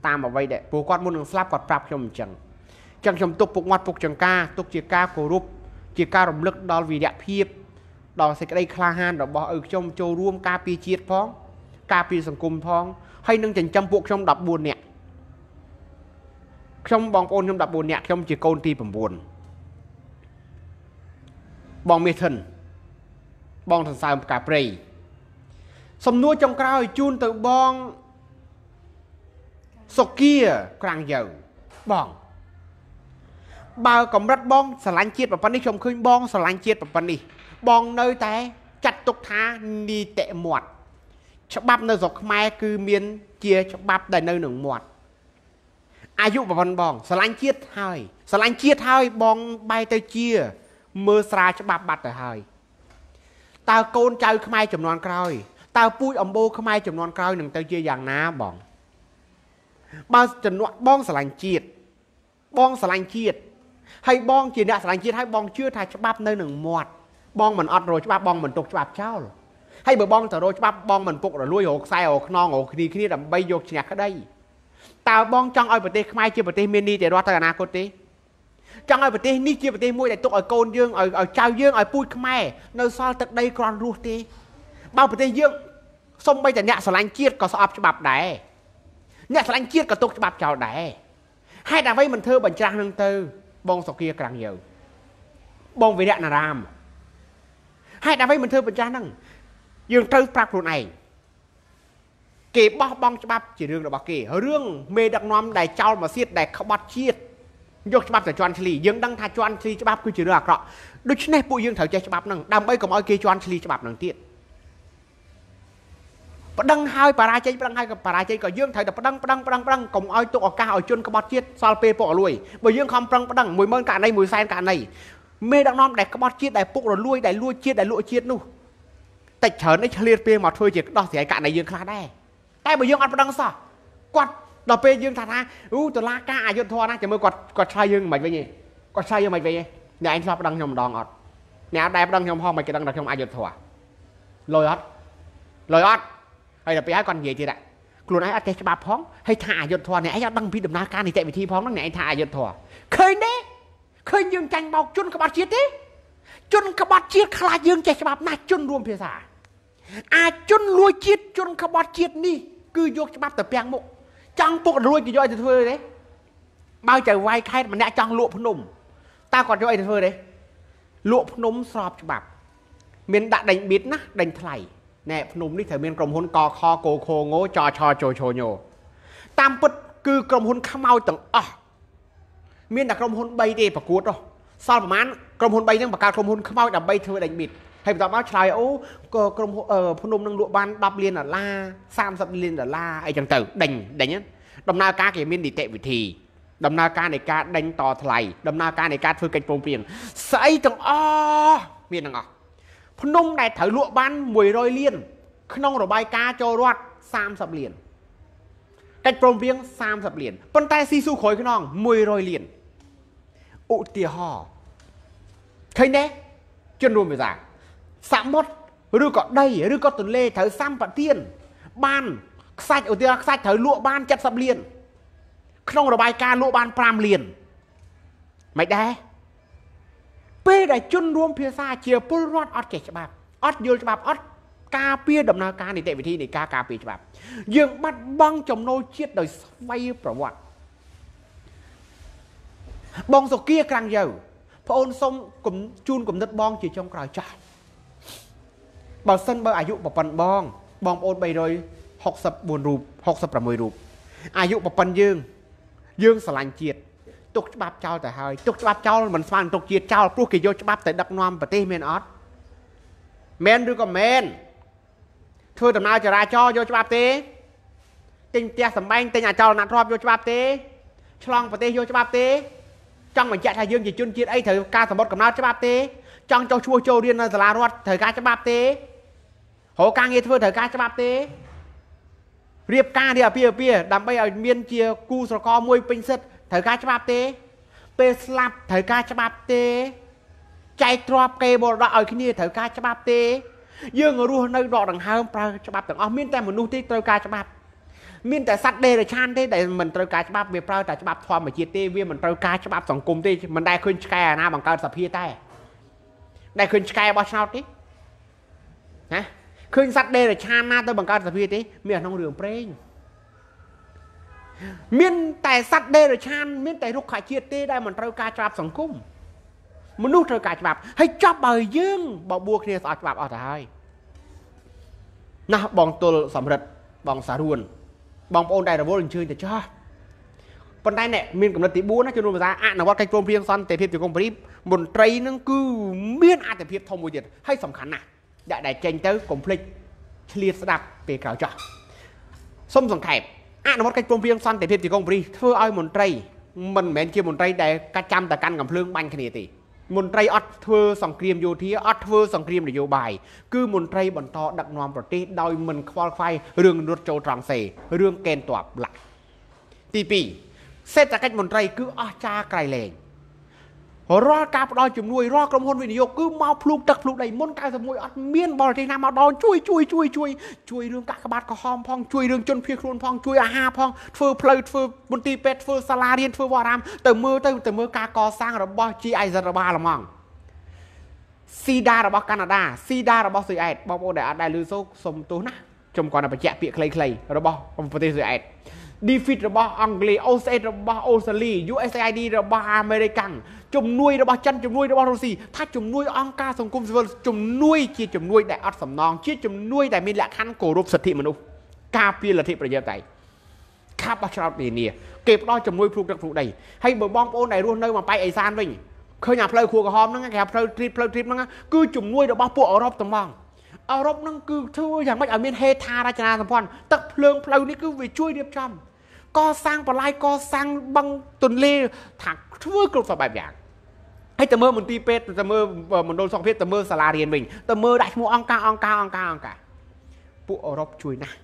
S2: តាមអ្វីដែលព្រោះគាត់មុននឹងស្លាប់គាត់ប្រាប់ខ្ញុំអញ្ចឹងអញ្ចឹងខ្ញុំទុកពុកមាត់ពុកចង្ការទុកជាការគោរពជាការរំលឹកដល់វីរភាពដល់សេចក្តីក្លាហានរបស់ឪខ្ញុំចូលរួម ការពារជាតិផង ការពារសង្គមផងហើយនឹងចិញ្ចឹមពួកខ្ញុំ14នាក់ខ្ញុំបងប្អូនខ្ញុំ14នាក់ខ្ញុំជាកូនទី9បងមាសធិនបងសរសើរផ្កាព្រៃសំណួរចុងក្រោយជូនទៅបងសុគាក្រាំងយើបងបើកម្រិតបងស្រឡាញ់ជាតិប្រព័ន្ធនេះខ្ញុំឃើញបង ស្រឡាញ់ជាតិប្រព័ន្ធនេះបងនៅតែ ចាត់ទុកថានីតិមាត់ច្បាប់នៅស្រុកខ្មែរគឺមានជាច្បាប់ដែលនៅនឹងមាត់អាយុប្រព័ន្ធបង ស្រឡាញ់ជាតិហើយ ស្រឡាញ់ជាតិហើយបងបែរទៅជាមើលស្រាច្បាប់បាត់ទៅហើយតើកូនចៅខ្មែរចំនួនក្រោយតើពូជអម្បូខ្មែរចំនួនក្រោយ នឹងទៅជាយ៉ាងណាបងបើជំនក់បងស្រឡាញ់ជាតិបងស្រឡាញ់ជាតិហើយបងជាអ្នកស្រឡាញ់ជាតិហើយបងជឿថាច្បាប់ នៅនឹងមាត់បងមិនអត់រលច្បាប់បងមិនទុកច្បាប់ចោលហើយបើបងទៅរលច្បាប់បងមិនពុក រលួយរកខ្សែរកខ្នងរកគ្នាគ្នាដើម្បីយកឈ្នះក្តីតើបងចង់ឲ្យប្រទេសខ្មែរជាប្រទេសមាននីតិរដ្ឋទៅអនាគតទេចង់ឲ្យប្រទេសនេះជាប្រទេសមួយដែលទុកឲ្យកូនយើងឲ្យឲ្យចៅយើងឲ្យពូជខ្មែរនៅសល់ទឹកដីក្រន់រស់ទេបើប្រទេស យើងសំបីតអ្នកស្រឡាញ់ជាតិក៏ស្អប់ច្បាប់ដែរអ្នកស្រឡាញ់ជាតិក៏ទុកច្បាប់ចោលដែរហេតុអ្វីមិនធ្វើបញ្ច្រាស់នឹងទៅបងសុគាក្រាំងយើបងវិរៈនារាមហេតុអ្វីមិនធ្វើបញ្ច្រាស់នឹងយើងត្រូវប្រាប់ខ្លួនឯងគេបោះបង់ច្បាប់ ជារឿងរបស់គេរឿងមេដឹកនាំដែលចោលមកទៀតដែលក្បត់ជាតិយកច្បាប់ទៅជន់ឈ្លីយើងដឹងថាជន់ឈ្លីច្បាប់គឺជារឿងអាក្រក់ដូច្នេះពួកយើងត្រូវចេះច្បាប់នឹងដើម្បីកុំឲ្យគេជន់ឈ្លីច្បាប់នឹងទៀតប្តឹងហើយបរាជ័យប្តឹងហើយក៏បរាជ័យក៏យើងត្រូវតែប្តឹងប្តឹងប្តឹងប្តឹងកុំឲ្យទុកឱកាសឲ្យជនក្បត់ជាតិសល់ពេលពុករលួយបើយើងខំប្រឹងប្តឹង10000ករណី100,000ករណីមេដឹកនាំដែលក្បត់ជាតិដែលពុករលួយដែលលួចជាតិដែលលក់ជាតិនោះតិចច្រើននេះឆ្លៀតពេលមកធ្វើជាដោះស្រាយករណីយើងខ្លះដែរតែបើយើងអត់ប្តឹងសោះគាត់ដល់ពេលយើងថាថាអូតឡាការអយុធធនណាចាំមើលគាត់គាត់ឆ្លើយយើងមិនវិញទេគាត់ឆ្លើយយើងមិនវិញទេអ្នកឯងឆ្លាប់ប្តឹងខ្ញុំម្ដងអត់អ្នកអត់ដែរប្តឹងខ្ញុំហោះមិនគេដឹងថាខ្ញុំអយុធធលុយអត់លុយអត់ហើយដល់ពេលហើយគាត់និយាយទៀតដែរខ្លួនឯងអត់ចេះច្បាប់ផងហើយថាអយុធធម៌អ្នកឯងអត់ដឹងពីដំណើរការនីតិវិធីផងហ្នឹងអ្នកឯងថាអយុធធម៌ឃើញទេឃើញយើងចាញ់បោកជនក្បត់ជាតិទេ ជនក្បត់ជាតិខ្លាចយើងចេះច្បាប់ណាស់ជនរួមភាសាអាចជនលួចជាតិជនក្បត់ ជាតិនេះគឺយកច្បាប់ទៅពាំងមុខចង់ពុករលួចគេយកឲ្យទៅធ្វើទេបើចៅវាយខេតម្នាក់ចង់លក់ភ្នំតើគាត់យកឲ្យទៅធ្វើទេលក់ភ្នំស្របច្បាប់ មានដាក់ដេញបៀតណាដេញថ្លៃណែភ្នំនេះត្រូវមានក្រុមហ៊ុនកខកខងោចឆជជញោតាមពិតគឺក្រុមហ៊ុនខ្មោចទាំងអស់មានតែក្រុមហ៊ុន3ទេប្រកួតនោះសល់ប្រហែលក្រុមហ៊ុន3ហ្នឹងបង្កើតក្រុមហ៊ុនខ្មោចដើម្បីធ្វើដេញមីតហើយបន្ទាប់មកឆ្លើយអូក៏ក្រុមភ្នំនឹងលក់បាន10លានដុល្លារ30លានដុល្លារអីចឹងទៅដេញដេញដំណើរការគេមាននីតិវិធីដំណើរការនៃការដេញតថ្លៃដំណើរការនៃការធ្វើកិច្ចព្រមព្រៀងស្អីទាំងអស់មានទាំងអស់ភ្នំដែលត្រូវលក់បាន100លានក្នុងរបាយការណ៍ចូលរដ្ឋ30លានកិច្ចព្រមព្រៀង30លានប៉ុន្តែស៊ីស៊ូក្រោយខ្នង100លានឧទាហរណ៍ឃើញទេជនរួមភាសាសមុទ្រឬក៏ដីឬក៏ទន្លេត្រូវសម្បទានបានខ្សាច់ឧទាហរណ៍ខ្សាច់ត្រូវលក់បាន70លានក្នុងរបាយការណ៍លក់បាន5លានមិនដែរពេលដែលជនរួមភាសាជាពលរដ្ឋអត់ចេះច្បាប់អត់យល់ច្បាប់អត់ការពារដំណើរការនីតិវិធីនៃការការពារច្បាប់យើងបាត់បង់ចំណូលជាតិដោយស្វ័យប្រវត្តិបងសុគាក្រាំងយើប្អូនសុំជូនគំនិតបងជាចុងក្រោយចាស់បើសិនបើអាយុប្រពន្ធបង បងប្អូន364រូប66រូបអាយុប្រពន្ធយើងយើងស្រឡាញ់ជាតិទុកច្បាប់ចោលទៅហើយទុកច្បាប់ចោលមិនស្មើនឹងទុកជាតិចោលព្រោះគេយកច្បាប់ទៅដឹកនាំប្រទេសមានអត់មែនឬក៏មែនធ្វើដំណើរចរាចរណ៍យកច្បាប់ទេទិញផ្ទះសម្បែងទិញអាចលនៈទ្រព្យយកច្បាប់ទេឆ្លងប្រទេសយកច្បាប់ទេ ចង់បញ្ជាក់ថាយើងជាជនជាតិអីត្រូវការសម្បត្តិកំណត់ច្បាប់ទេ ចង់ចោះឈ្មោះចូលរៀននៅសាលារដ្ឋត្រូវការច្បាប់ទេរកការងារធ្វើត្រូវការច្បាប់ទេរៀបការរៀបអាពាហ៍ពិពាហ៍ដើម្បីឲ្យមានជា គូស្រករមួយពេញសិទ្ធិត្រូវការច្បាប់ទេពេលស្លាប់ត្រូវការច្បាប់ទេចែកទ្រព្យគេបរដកឲ្យគ្នាត្រូវការច្បាប់ទេយើងរស់នៅដកដង្ហើមប្រើច្បាប់ទាំងអស់មានតែមនុស្សទេត្រូវការច្បាប់មានតែសត្វដេរឆានទេដែលមិនត្រូវការច្បាប់វាប្រើតែច្បាប់ធម្មជាតិទេវាមិនត្រូវការច្បាប់សង្គមទេមិនដែលឃើញឆ្កែអាណាបង្កើតសភាតែដែលឃើញឆ្កែបោះឆ្នោតទេណាឃើញសត្វដេរឆានណាទៅបង្កើតសភាទេមានក្នុងរឿងព្រេងមានតែសត្វដេរឆានមានតែរុក្ខជាតិទេដែលមិនត្រូវការច្បាប់សង្គមមនុស្សត្រូវការច្បាប់ហើយចប់ឲ្យយើងបបួលគ្នាស្អប់ច្បាប់អស់ទៅហើយណាស់បងទុលសំរិទ្ធបងសារួន បងប្អូនដែលរវល់អញ្ជើញទៅចោះប៉ុន្តែអ្នកមានកំណត់ទី4ណាជំនុំភាសាអនុវត្តកិច្ចព្រមព្រៀងសន្តិភាពជាកុំព្រីបមន្ត្រីនឹងគឺមានអត្ថភាពធំមួយទៀតហើយសំខាន់ណាស់ដាក់ដែលចេញទៅកុំភ្លេចឆ្លៀតស្ដាប់ពេលក្រោយចោះសុំសង្ខេបអនុវត្តកិច្ចព្រមព្រៀងសន្តិភាពទីក្រុងប៉ារីសធ្វើឲ្យមន្ត្រីមិនមែនជាមន្ត្រីដែលកាច់ចាំតែកាន់កំភ្លើងបាញ់គ្នាទេមន្ត្រីអត់ធ្វើសង្គ្រាមយោធាអត់ធ្វើសង្គ្រាមនយោបាយគឺមន្ត្រីបន្តដឹកនាំប្រទេស ដោយមិនខ្វល់ខ្វាយរឿងរត់ចូលត្រង់សេរឿងកេនតបឡាក់ទី2សេដ្ឋកិច្ចមន្ត្រី គឺអស់ចាក្រៃលែងរាល់ការផ្ដល់ជំនួយរាល់ក្រុមហ៊ុនវិនិយោគគឺមកភ្លូកទឹកភ្លូកដីមុន91អត់មានបរទេសណាមកដល់ជួយជួយជួយជួយជួយរឿងកាក់ក្បាតក្រហមផងជួយរឿងជនភៀសខ្លួនផងជួយអាហារផងធ្វើផ្លូវធ្វើមន្ទីរពេទ្យធ្វើសាលារៀនធ្វើវត្តអារាមទៅមើលទៅទៅមើលការកសាងរបស់ GIZ របស់អាល្លឺម៉ង់ស៊ីដារបស់កាណាដាស៊ីដារបស់ស៊ុយអែតបងប្អូនដែលអត់ដែលឮសូសុំទោសណាខ្ញុំគាត់តែបញ្ជាក់ពាក្យខ្លីៗរបស់ប្រទេសស៊ុយអែត defeat របស់អង់គ្លេស OSA របស់អូស្ត្រាលី USAID របស់អាមេរិកាំងជំនួយរបស់ចិនជំនួយរបស់រុស្ស៊ីថាជំនួយអង្គការសង្គមស៊ីវិលជំនួយ ជាជំនួយ ដែលអត់សំណងជាជំនួយដែលមានលក្ខខណ្ឌគោរពសិទ្ធិមនុស្សការពារលទ្ធិប្រជាធិបតេយ្យការបោះឆ្នោតនានាគេផ្ដល់ជំនួយព្រុកទឹកព្រុកដីហើយបើបងប្អូនដែលរស់នៅមកប៉ៃអេសានវិញឃើញអាផ្លូវខួរក្រហមហ្នឹងគេថាផ្លូវទ្រីបផ្លូវទ្រីបហ្នឹងគឺជំនួយរបស់ពួកអឺរ៉ុបតំបងអឺរ៉ុបហ្នឹងគឺធ្វើយ៉ាងម៉េចឲ្យមានហេដ្ឋារចនាសម្ព័ន្ធទឹកភ្លើងផ្លូវនេះគឺវាជួយរៀបចំកសាងបលាយកសាងបឹងទន្លេថាធ្វើគ្រប់សពបែបយ៉ាងហើយទៅមើលមន្ទីរពេទ្យទៅមើលមណ្ឌលសុខភាពទៅមើលសាលារៀនវិញទៅមើលដាក់ឈ្មោះអង្គការអង្គការអង្គការអង្គការពួកអឺរ៉ុបជួយណាស់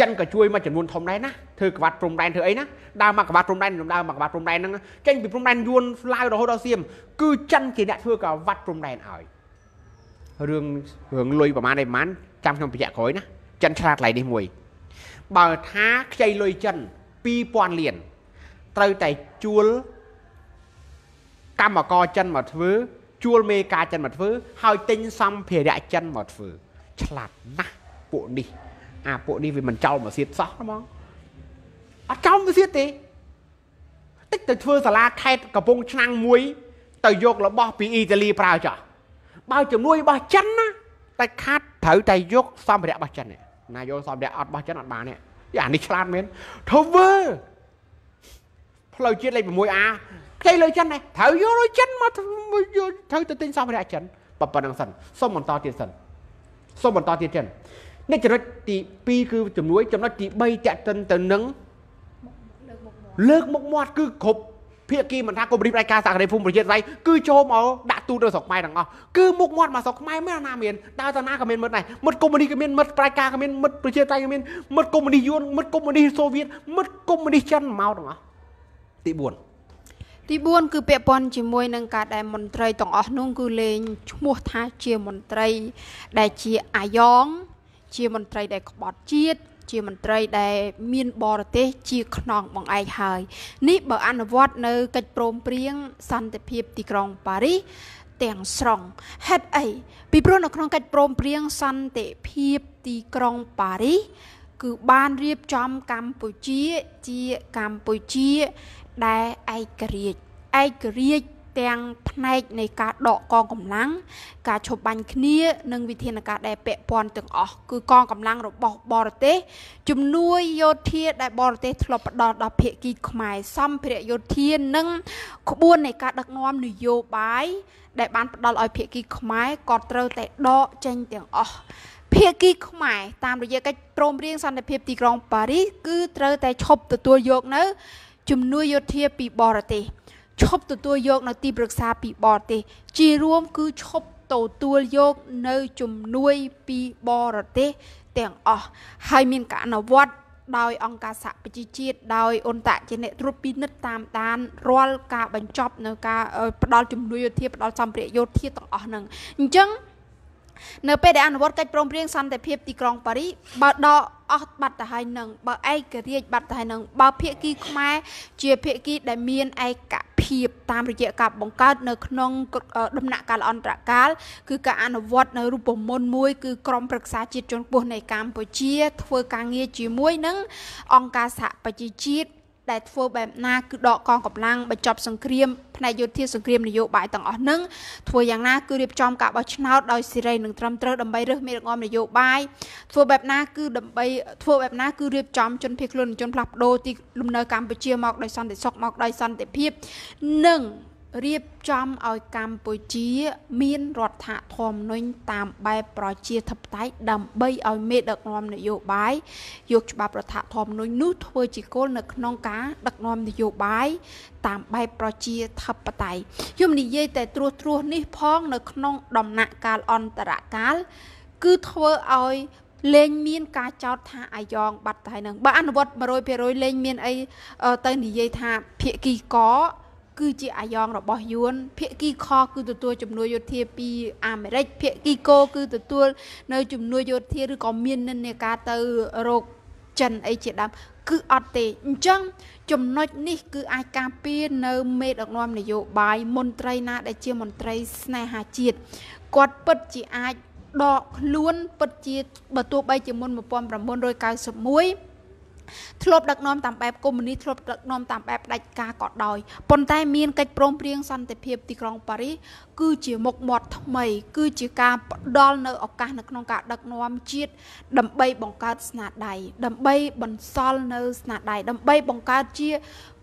S2: ចិនក៏ជួយមួយចំនួនធំដែរណាធ្វើក្បាត់ព្រំដែនធ្វើអីណាដើរមកក្បាត់ព្រំដែនខ្ញុំដើរមកក្បាត់ព្រំដែនហ្នឹងចេញពីព្រំដែនយួនឡាវរហូតដល់សៀមគឺចិនគេអ្នកធ្វើក្បាត់ព្រំដែនឲ្យរឿងរឿងលុយប្រហែលឯប្រហែលចាំខ្ញុំបញ្ជាក់ក្រោយណាចិនឆ្លាតថ្លៃនេះមួយបើថាខ្ចីលុយចិន2000លានត្រូវតែជួលកម្មករចិនមកធ្វើជួលមេការចិនមកធ្វើហើយទិញសម្ភារៈចិនមកធ្វើឆ្លាតណាស់ពួកនេះ អាពួកនេះវាមិនចោលមកសៀតសោះហ្មងអត់ចោលមកសៀតទេតិចទៅធ្វើសាលាខេត្តកំពង់ឆ្នាំងមួយ ទៅយករបស់ ពីអ៊ីតាលីប្រើចោះបើជំនួយរបស់ចិនណាតែខាត់ត្រូវតែយកសម្ភារៈរបស់ចិនណាយកសម្ភារៈអត់របស់ចិនអត់បានទេអានេះឆ្លាតមែនធ្វើផ្លូវជាតិលេខ 6A ខ្ចីលុយចិនឯងត្រូវយកលុយចិនមកយកត្រូវទៅទិញសម្ភារៈចិនប៉ុណ្្នឹងសិនសូមបន្តទៀតសិនសូមបន្តទៀតចិននេះចំណុចទី2គឺជំនួយចំណុចទី3តេតិនទៅនឹងលើកមុខមាត់ គឺគ្រប់ភាគីមិនថាគម្រាមដៃការសហគ្រាសភូមិប្រជាស្រីគឺ ចូលមកដាក់ទូទៅស្រុកខ្មែរទាំងអស់គឺមុខមាត់មកស្រុកខ្មែរមានណាមានដើរទៅណាក៏មានមិត្តដែរមិត្តកុម្មុយនីក៏មានមិត្តប្រៃការក៏មានមិត្តប្រជាតៃក៏មានមិត្តកុម្មុយនីយួនមិត្តកុម្មុយនីសូ
S1: វៀតមិត្តកុម្មុយនីចិនមកទាំងអស់ទី4ទី4គឺពាក់ព័ន្ធជាមួយនឹងការដែលមន្ត្រីទាំងអស់នោះគឺលេងឈ្មោះថាជាមន្ត្រីដែលជាអាយ៉ងជាមន្ត្រីដែលក្បត់ជាតិជាមន្ត្រីដែល មានបរទេសជាខ្នងបងឯងហើយនេះបើអនុវត្តនៅ កិច្ចព្រមព្រៀងសន្តិភាពទីក្រុងប៉ារីសទាំងស្រុងហេតុអីពីព្រោះនៅក្នុងកិច្ចព្រមព្រៀងសន្តិភាពទីក្រុងប៉ារីសគឺបានរៀបចំកម្ពុជាជាកម្ពុជាដែលឯករាជ្យឯករាជ្យទាំងផ្នែក នៃការដកកងកម្លាំងការឈប់បាញ់គ្នានិងវិធានការដែលពាក់ព័ន្ធទាំងអស់គឺកងកម្លាំងរបស់បរទេសជំនួយយោធា ដែលបរទេសធ្លាប់ផ្ដល់ដល់ភៀកគីខ្មែរសម្ភារៈយោធានិងក្បួននៃការដឹកនាំនយោបាយដែលបានផ្ដល់ឲ្យភៀកគីខ្មែរក៏ត្រូវតែដកចេញទាំងអស់ភៀកគីខ្មែរតាមរយៈកិច្ចព្រមព្រៀងសន្តិភាពទីក្រុងប៉ារីសគឺត្រូវតែឈប់ទទួលយកនៅជំនួយយោធាពីបរទេសឈប់ទទួលយកនៅទីប្រឹក្សាពីបរទេសជារួមគឺឈប់ទទួលយកនៅជំនួយពីបរទេសទាំងអស់ហើយមានការអនុវត្តដោយអង្គការសហប្រជាជាតិដោយអន្តរជាអ្នកត្រួតពិនិត្យតាមដានរាល់ការបញ្ចប់នៅការផ្ដល់ជំនួយយោធាផ្ដល់សម្ភារៈយោធាទាំងអស់ហ្នឹងអញ្ចឹងនៅពេលដែលអនុវត្តកិច្ចព្រមព្រៀងសន្តិភាពទីក្រុងប៉ារីសបើដកអស់បាត់ទៅហើយនឹងបើឯករាជ្យបាត់ទៅហើយនឹងបើភាគីខ្មែរជាភាគីដែលមានឯកភាពតាមរយៈការបង្កើតនៅក្នុងដំណាក់កាលអន្តរកាលគឺការអនុវត្តនៅរូបមន្តមួយគឺក្រមប្រឹក្សាជាតិជាន់ខ្ពស់នៃកម្ពុជាធ្វើការងារជាមួយនឹងអង្គការសហប្រជាជាតិដែលធ្វើបែបណាគឺដកកងកម្លាំងបញ្ចប់សង្គ្រាមផ្នែកយោធាសង្គ្រាមនយោបាយទាំងអស់នឹងធ្វើយ៉ាងណាគឺរៀបចំការបោះឆ្នោតដោយសេរីនិងត្រឹមត្រូវដើម្បីរើសមេដឹកនាំនយោបាយធ្វើបែបណាគឺដើម្បីធ្វើបែបណាគឺរៀបចំជនភៀសខ្លួនជនផ្លាស់ប្ដូរទីលំនៅកម្ពុជាមកដោយសន្តិសុខមកដោយសន្តិភាពនិងរៀបចំឲ្យកម្ពុជាមានរដ្ឋធម្មនុញ្ញតាមបែបប្រជាធិបតេយ្យដើម្បីឲ្យមេដឹកនាំនយោបាយយកច្បាប់រដ្ឋធម្មនុញ្ញនោះធ្វើជាគោលនៅក្នុងការដឹកនាំនយោបាយតាមបែបប្រជាធិបតេយ្យខ្ញុំនិយាយតែត្រួសត្រាសនេះផង នៅក្នុងដំណាក់កាលអន្តរកាលគឺធ្វើឲ្យលែងមានការចោទថាអាយ៉ងបាត់ទៅហើយនឹងបើអនុវត្ត100%លែងមានអីទៅនិយាយថាភៀកគីកគឺជាអាយ៉ងរបស់យួនភាគីខ គឺទទួលជំនួយយោធាពី អាមេរិកភាគីគោគឺទទួល នៅជំនួយយោធាឬក៏មាននិន្នាការទៅរកចិនអីជាដើមគឺអត់ទេអញ្ចឹងចំណុចនេះគឺអាចការពារនៅមេដឹកនាំ នយោបាយមន្ត្រីណា ដែល ជាមន្ត្រី ស្នេហាជាតិគាត់ពិតជាអាចដកខ្លួនពិតជាបើទោះបីជាមុន1991ធ្លាប់ដឹកនាំតាមបែបកុម្មុយនីសធ្លាប់ដឹកនាំតាមបែបផ្ដាច់ការក៏ដោយប៉ុន្តែមានកិច្ចព្រមព្រៀងសន្តិភាពទីក្រុងប៉ារីសគឺជាមុខមាត់ថ្មីគឺជាការផ្ដល់នៅឱកាសនៅក្នុងការដឹកនាំជាតិដើម្បីបង្កើតស្នាដៃដើម្បីបន្សល់នៅស្នាដៃដើម្បីបង្កើតជា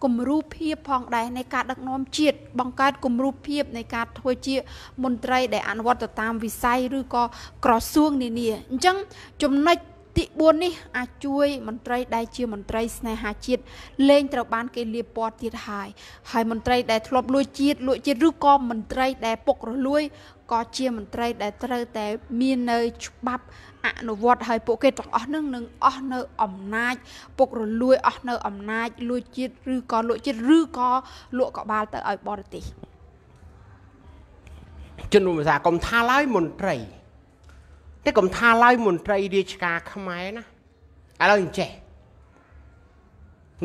S1: គំរូភាពផងដែរនៃការដឹកនាំជាតិបង្កើតគំរូភាពនៃការធ្វើជាមន្ត្រីដែលអនុវត្តទៅតាមវិស័យឬក៏ក្រសួងនានាអញ្ចឹងចំណុចទី4នេះអាចជួយមន្ត្រីដែលជាមន្ត្រីស្នេហាជាតិលែងត្រូវបានគេលាបពណ៌ទៀតហើយហើយមន្ត្រីដែលធ្លាប់លួចជាតិលួចជាតិឬក៏មន្ត្រីដែលពុករលួយក៏ជាមន្ត្រីដែលត្រូវតែមាននៅច្បាប់អនុវត្តហើយពួកគេទាំងអស់នឹងនឹងអស់នៅ អំណាចពុករលួយអស់នៅអំណាច លួចជាតិឬក៏លួចជាតិឬក៏លក់កបាលទៅឲ្យបរទេស
S2: ជនរួមភាសាកុំថាឡើយមន្ត្រីតែកុំថាឡើយមន្ត្រីរាជការខ្មែរណាឥឡូវអញ្ចេះ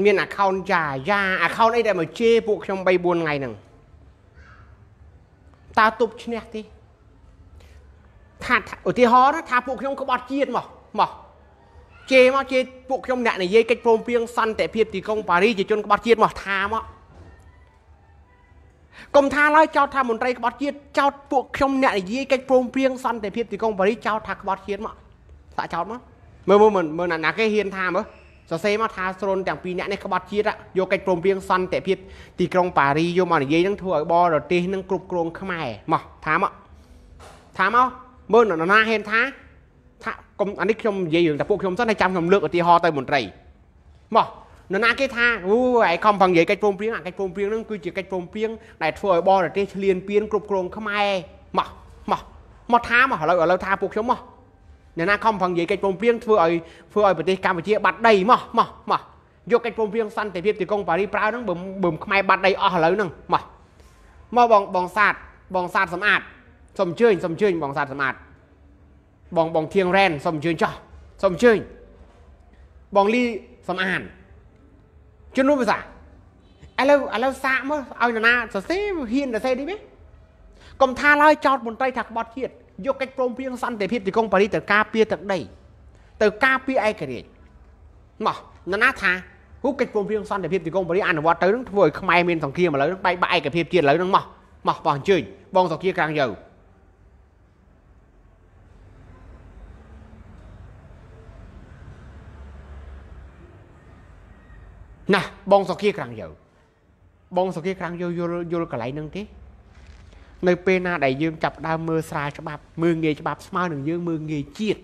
S2: មាន account យ៉ាយ៉ា account អីដែលមកជេរពួកខ្ញុំ3 4ថ្ងៃហ្នឹងតើទប់ឈ្នះទេថាឧទាហរណ៍ថាពួកខ្ញុំក្បត់ជាតិមក មកជេរមកជេរពួកខ្ញុំអ្នកនយោបាយកិច្ចព្រមព្រៀងសន្តិភាពទីក្រុងប៉ារីសជាជនក្បត់ជាតិមកថាមកកុំថាឡើយចោទថាមន្ត្រីក្បត់ជាតិចោទពួកខ្ញុំអ្នកនយាយកិច្ចព្រមព្រៀងសន្តិភាពទីក្រុងប៉ារីសចោទថាក្បត់ជាតិមកសាក់ចោទមកមើលមើលមើលណាគេហ៊ានថាមើលសរសេរមកថាស្រុនទាំងពីរអ្នកនេះក្បត់ជាតិយកកិច្ចព្រមព្រៀងសន្តិភាពទីក្រុងប៉ារីយកមកនិយាយនឹងធ្វើឲ្យបរទេសនឹងគ្រប់គ្រងខ្មែរមកថាមកថាមកមើលនរណាហ៊ានថាថាកុំអានេះខ្ញុំនិយាយរឿងតែពួកខ្ញុំសិនហើយចាំខ្ញុំលើកឧទាហរណ៍ទៅមន្ត្រីមកនរណាគេថាអូឯងខំប្រឹងនិយាយកិច្ចព្រមព្រៀងអាកិច្ចព្រមព្រៀងហ្នឹងគឺជាកិច្ចព្រមព្រៀងដែលធ្វើឲ្យបរទេសឆ្លៀនពៀនគ្រប់គ្រងខ្មែរមកមកមកថាមកឥឡូវឥឡូវថាពួកខ្ញុំមកអ្នកណាខំប្រឹងនិយាយកិច្ចព្រមព្រៀងធ្វើឲ្យធ្វើឲ្យប្រទេសកម្ពុជាបាត់ដីមកមកមកយកកិច្ចព្រមព្រៀងសន្តិភាពទីក្រុងប៉ារីសប្រើហ្នឹងបើបើខ្មែរបាត់ដីអស់ឥឡូវហ្នឹងមកមកបងបងសាទបងសាទសម្អាតសូមអញ្ជើញសូមអញ្ជើញបងសាទសម្អាតបងបងធៀងរ៉ែនសូមអញ្ជើញចោះសូមអញ្ជើញបងលីសម្អាតជំនួសភាសាឥឡូវឥឡូវសាកមើលឲ្យនរណាសរសេរហ៊ានសរសេរនេះទេកុំថាឡើយចោតមន្ត្រីថាក្បត់ជាតិយកកិច្ចព្រមព្រៀងសន្តិភាពទីក្រុងប៉ារីសទៅការពារទឹកដីទៅការពារឯករាជ្យមកនរណាថាគូកិច្ចព្រមព្រៀងសន្តិភាពទីក្រុងប៉ារីសអនុវត្តទៅនឹងធ្វើឲ្យខ្មែរមានសង្គ្រាមឥឡូវនឹងបែកបាក់ឯកភាពជាតិឥឡូវនឹងមកមកបងអញ្ជើញបងសង្គ្រាមខាងយើណាបងសុខាក្រាំងយើបងសុខាក្រាំងយើយល់យល់កន្លែងហ្នឹងទេ នៅពេលណាដែលយើងចាប់ដើមមើលស្រាលច្បាប់មើលងាយច្បាប់ស្មើនឹងយើងមើលងាយជាតិ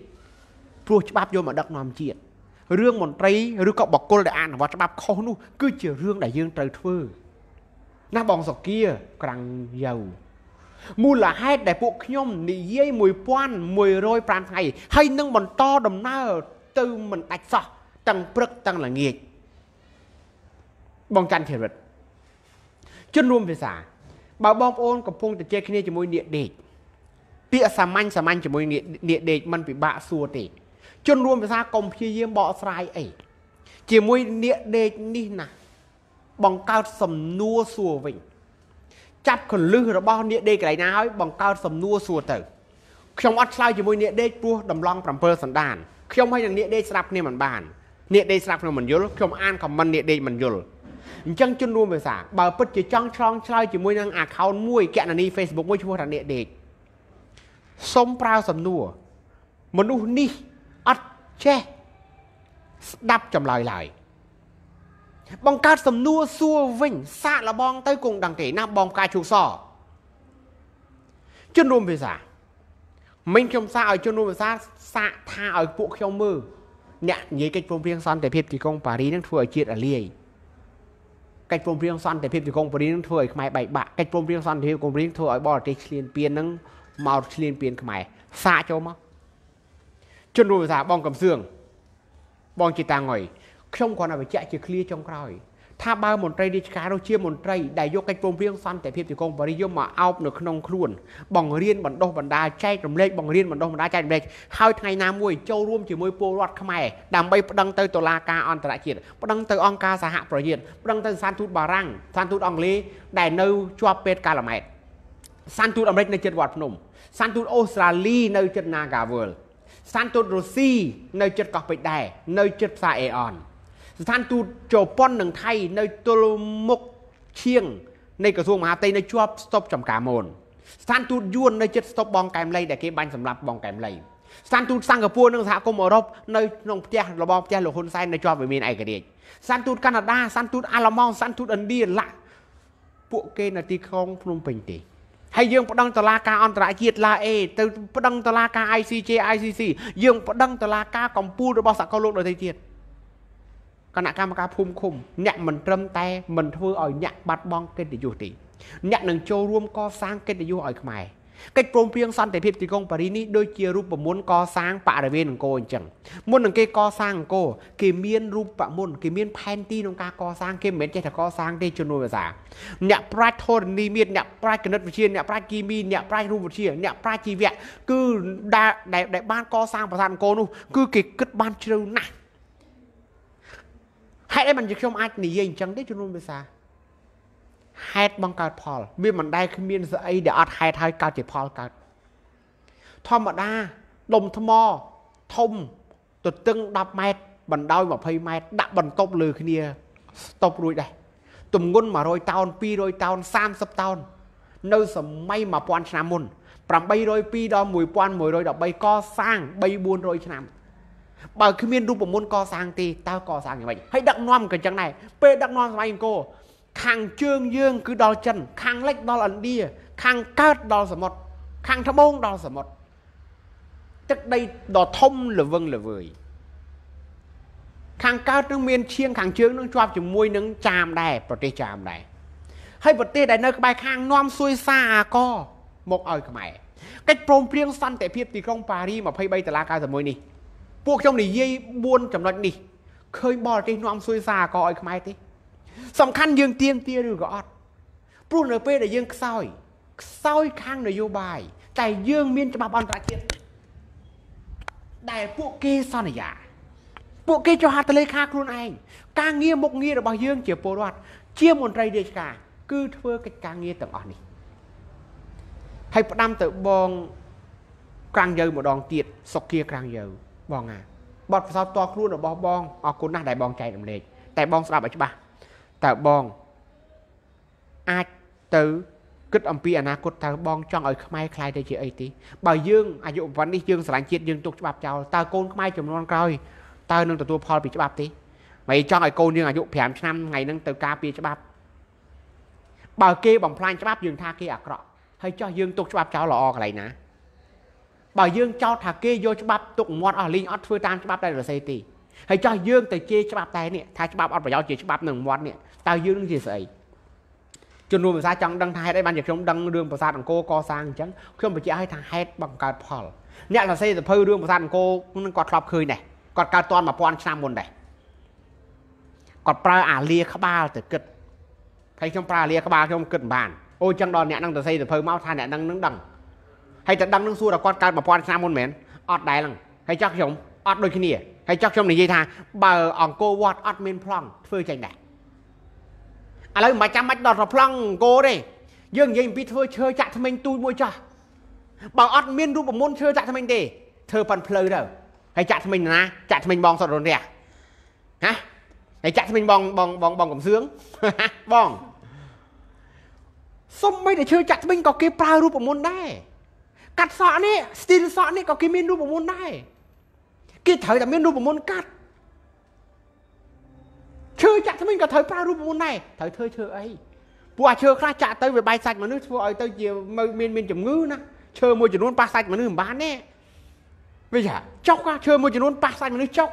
S2: ព្រោះច្បាប់យកមកដឹកនាំជាតិរឿងមន្ត្រីឬក៏បកគលដែលអនុវត្តច្បាប់ខុសនោះគឺជារឿងដែលយើងត្រូវធ្វើណាបងសុគាក្រាំងយោមូលហេតុដែលពួកខ្ញុំនិយាយ1105ថ្ងៃហើយនឹងបន្តដំណើរទៅមិនដាច់សោះទាំងព្រឹកទាំងល្ងាចបងច័ន្ទធិរិតជនរួមភាសាបើបងប្អូនកំពុងតែជែកគ្នាជាមួយនាកដេកពាក្យសាមញ្ញសាមញ្ញជាមួយនាកដេកมันពិបាកសួរទេជនរួមភាសាកុំព្យាយាមបកស្រាយអីជាមួយនាកដេកនេះណា បង្កើតសំណួរសួរវិញចាប់កលឹះរបស់នាកដេកកន្លែងណាហើយបង្កើតសំណួរសួរទៅខ្ញុំអត់ឆ្លើយជាមួយនាកដេកព្រោះដំឡង7សណ្ដានខ្ញុំហើយនឹងនាកដេកស្រាប់គ្នាមិនបាននាកដេកស្រាប់ខ្ញុំមិនយល់ខ្ញុំអានខមមិននាកដេកមិនយល់អញ្ចឹងជនរួមភាសាបើពិតជាចង់ឆ្លងឆ្លើយជាមួយនឹង account មួយកណនី Facebook មួយឈ្មោះរណិដេកសុំប្រើសំណួរមនុស្សនេះអត់ចេះស្ដាប់ចម្លើយឡើយបង្កើតសំណួរសួរវិញសាកល្បងទៅគង់ដឹងទេណាបងផ្កាឈូកសជនរួមភាសាមិញខ្ញុំសាកឲ្យជនរួមភាសាសាកថាឲ្យពួកខ្ញុំមើលអ្នកនិយាយកិច្ចព្រមព្រៀងសន្តិភាពទីក្រុងប៉ារីនឹងធ្វើឲ្យជាតិអាលាយកិច្ចព្រមព្រៀងសន្តិភាពទីក្រុងប៉ារីសនឹងធ្វើឲ្យខ្មែរបែកបាក់កិច្ចព្រមព្រៀងសន្តិភាពកុំព្រៀងធ្វើឲ្យបរទេសឈ្លានពាននឹងមកឈ្លានពានខ្មែរសាកចូលមកជនរួមភាសាបងកំសឿងបងជាតាងុយខ្ញុំគ្រាន់តែបញ្ជាក់ជាឃ្លាចុងក្រោយថាបើមន្ត្រីរាជការនោះជាមន្ត្រីដែលយកកិច្ចព្រមព្រៀងសន្តិភាពទីក្រុងប៉ារីសយកមកអោបនៅក្នុងខ្លួនបង្រៀនបណ្ដុះបណ្ដាលចែករំលែកបង្រៀនបណ្ដុះបណ្ដាលចែករំលែកហើយថ្ងៃណាមួយចូលរួមជាមួយពលរដ្ឋខ្មែរដើម្បីប្តឹងទៅតុលាការអន្តរជាតិប្តឹងទៅអង្គការសហប្រជាជាតិប្តឹងទៅស្ថានទូតបារាំងស្ថានទូតអង់គ្លេសដែល នៅជាប់ពេទ្យកាឡាម៉ែតស្ថានទូតអាមេរិកនៅជិតវត្តភ្នំស្ថានទូតអូស្ត្រាលីនៅជិត Nagawal ស្ថានទូតរុស្ស៊ីនៅជិតកោះពេជ្រដែរនៅជិតផ្សារអេអន។ស្ថានទូតជប៉ុននិងថៃ នៅទល់មុខឈៀងនៃក្រសួងមហាផ្ទៃនៅជាប់ស្តុបចំការមូនស្ថានទូតយួននៅជិតស្តុបបងកែមលីដែលគេបាញ់សម្លាប់បងកែមលីស្ថានទូតសិង្ហបុរីនិងសហគមន៍អឺរ៉ុបនៅក្នុងផ្ទះរបងផ្ទះលោកហ៊ុនសែននៅជាប់វិមានឯករាជ្យស្ថានទូតកាណាដាស្ថានទូតអាល្លឺម៉ង់ស្ថានទូតឥណ្ឌាឡាពួកគេនៅទីក្រុងភ្នំពេញទេហើយយើងប្តឹងតុលាការអន្តរជាតិឡាអេទៅប្តឹងតុលាការ ICJ ICC យើងប្តឹងតុលាការកំពូលរបស់សកលលោកដទៃទៀតគណៈកម្មការភូមិឃុំអ្នកមិនត្រឹមតែមិនធ្វើឲ្យអ្នកបាត់បង់កិត្តិយសទេអ្នកនឹងចូលរួមកសាងកិត្តិយសឲ្យខ្មែរកិច្ចព្រមព្រៀងសន្តិភាពទីក្រុងប៉ារីសនេះដូចជារូបមន្តកសាងបរិវេណអង្គរអញ្ចឹងមុននឹងគេកសាងអង្គរគេមានរូបមន្តគេមានផែនទីក្នុងការកសាងគេមិនមែនចេះតែកសាងទេជំនួយភាសាអ្នកប្រាជ្ញធរណីមាត្រអ្នកប្រាជ្ញគណិតវិទ្យាអ្នកប្រាជ្ញគីមីអ្នកប្រាជ្ញរូបវិទ្យាអ្នកប្រាជ្ញជីវៈគឺដែលដែលបានកសាងប្រាសាទអង្គរនោះគឺគេគិតបានជ្រៅណាស់ហេតុអីបានជាខ្ញុំអាចនិយាយអញ្ចឹងទេជំនួសភាសាហេតុបង្កើតផលវាមិនដែលគ្មានស្អីដែលអត់ហេតុហើយកើតជាផលកើតធម្មតាដុំថ្មធំទទឹង10ម៉ែត្របណ្ដោយ20ម៉ែត្រដាក់បន្ទប់លើគ្នាស្តុបរួចដែរទម្ងន់100តោន200តោន30តោននៅសម័យ1000ឆ្នាំមុន802ដល់1113កសាង3 400ឆ្នាំបើគ្មានរូបមន្តកសាងទេតើកសាងយ៉ាងម៉េចហើយដឹកនាំក៏ចឹងដែរពេលដឹកនាំសម័យអង្គរខាងជើងយើង គឺដល់ចិន ខាងលិចដល់ឥណ្ឌាខាងកើតដល់សមុទ្រខាងត្បូងដល់សមុទ្រទឹកដីដ៏ធំល្វឹងល្វើយខាងកើតនឹងមានឈៀងខាងជើង នឹងជាប់ជាមួយនឹងចាមដែរប្រទេសចាមដែរហើយប្រទេសដែលនៅក្បែរខាងនាំសួយសាអាកមកឲ្យខ្មែរកិច្ចព្រមព្រៀងសន្តិភាពទីក្រុងប៉ារី23ដុល្លារ91នេះពួកខ្ញុំនិយាយ4ចំណុចនេះឃើញបរទេសនាំសួយសារក៏ឲ្យខ្មែរទេសំខាន់យើងទៀមទាឬក៏អត់ព្រោះនៅពេលដែលយើងខ្សោយខ្សោយខាងនយោបាយតែយើងមានច្បាប់អន្តរជាតិដែលពួកគេសន្យា ពួកគេចុះហត្ថលេខាខ្លួនឯងការងារមុខងាររបស់យើងជាពលរដ្ឋជាមន្ត្រីរាជការគឺធ្វើកិច្ចការងារទាំងអស់នេះហើយផ្ដាំទៅបងក្រាំងយើម្ដងទៀតសុគាក្រាំងយើបងណាបទពិសោធន៍តខ្លួនរបស់បងអរគុណណាស់ដែលបងចែករំលែកតែបងស្ដាប់ឲ្យច្បាស់តើបងអាចទៅគិតអំពីអនាគតតើបងចង់ឲ្យខ្មែរខ្លាយទៅជាអីទីបើយើងអាយុវ័ននេះយើងស្រឡាញ់ជាតិយើងទុកច្បាប់ចោលតើកូនខ្មែរចំនួនក្រោយតើនឹងទទួលផលពីច្បាប់ទេមិនចង់ឲ្យកូនយើងអាយុ5ឆ្នាំថ្ងៃហ្នឹងទៅការពារច្បាប់បើគេបំផ្លាញច្បាប់យើងថាគេអាក្រក់ហើយចោះយើងទុកច្បាប់ចោលល្អកន្លែងណាបើយើងចោទថាគេយកច្បាប់ទុកមាត់អស់លីងអត់ធ្វើតាមច្បាប់តែរសេទីហើយចោះយើងទៅជេរច្បាប់តែនេះថាច្បាប់អត់ប្រយោជន៍ជាច្បាប់នឹងមាត់នេះតើយើងនឹងជាស្អីជំនុំភាសាចង់ដឹងថាហេតុអីបានជាខ្ញុំដឹងរឿងប្រាសាទអង្គរកសាងអញ្ចឹងខ្ញុំបញ្ជាក់ឲ្យថាហេតុបង្កើតផលអ្នកសរសេរសភៅរឿងប្រាសាទអង្គរនឹងគាត់ធ្លាប់ឃើញដែរគាត់កើតតាន់1000ឆ្នាំមុនដែរគាត់ប្រើអាលាក្បាលទៅគិតហើយខ្ញុំប្រើអាលាក្បាលខ្ញុំគិតមិនបានអូអញ្ចឹងដល់អ្នកនឹងសរសេរសភៅមកថាអ្នកនឹងនឹងដឹងហើយតែដឹងនឹងសួរថាគាត់កើត1000ឆ្នាំមុនមែនអត់ដែរហ្នឹងហើយចាស់ខ្ញុំអត់ដូចគ្នាហើយចាស់ខ្ញុំនិយាយថាបើអង្គរវត្តអត់មានប្លង់ធ្វើចេញដែរឥឡូវមិនចាំបាច់ដល់ប្លង់អង្គរទេយើងនិយាយអំពីធ្វើឈើចាក់ថ្មិញទូចមួយចាស់បើអត់មានរូបមន្តឈើចាក់ថ្មិញទេធ្វើប៉ុនផ្លូវទៅហើយចាក់ថ្មិញណាចាក់ថ្មិញបងសុតរនរះហាហើយចាក់ថ្មិញបងបងបងបងកំសឿងបងសុំមិនតែឈើចាក់ថ្មិញក៏គេប្រើរូបមន្តដែរកាត់សក់នេះ style សក់នេះក៏គេមានរូបមន្តដែរគេត្រូវតែមានរូបមន្តកាត់ឈើចាក់ថ្មីក៏ត្រូវប្រើរូបមន្តដែរត្រូវធ្វើឈើអីពួកអាឈើខ្លះចាក់ទៅវាបាយសាច់មនុស្សធ្វើឲ្យទៅជាមានមានជំងឺណាឈើមួយចំនួនប៉ះសាច់មនុស្សមិនបានទេវាយ៉ាចុកឈើមួយចំនួនប៉ះសាច់មនុស្សចុក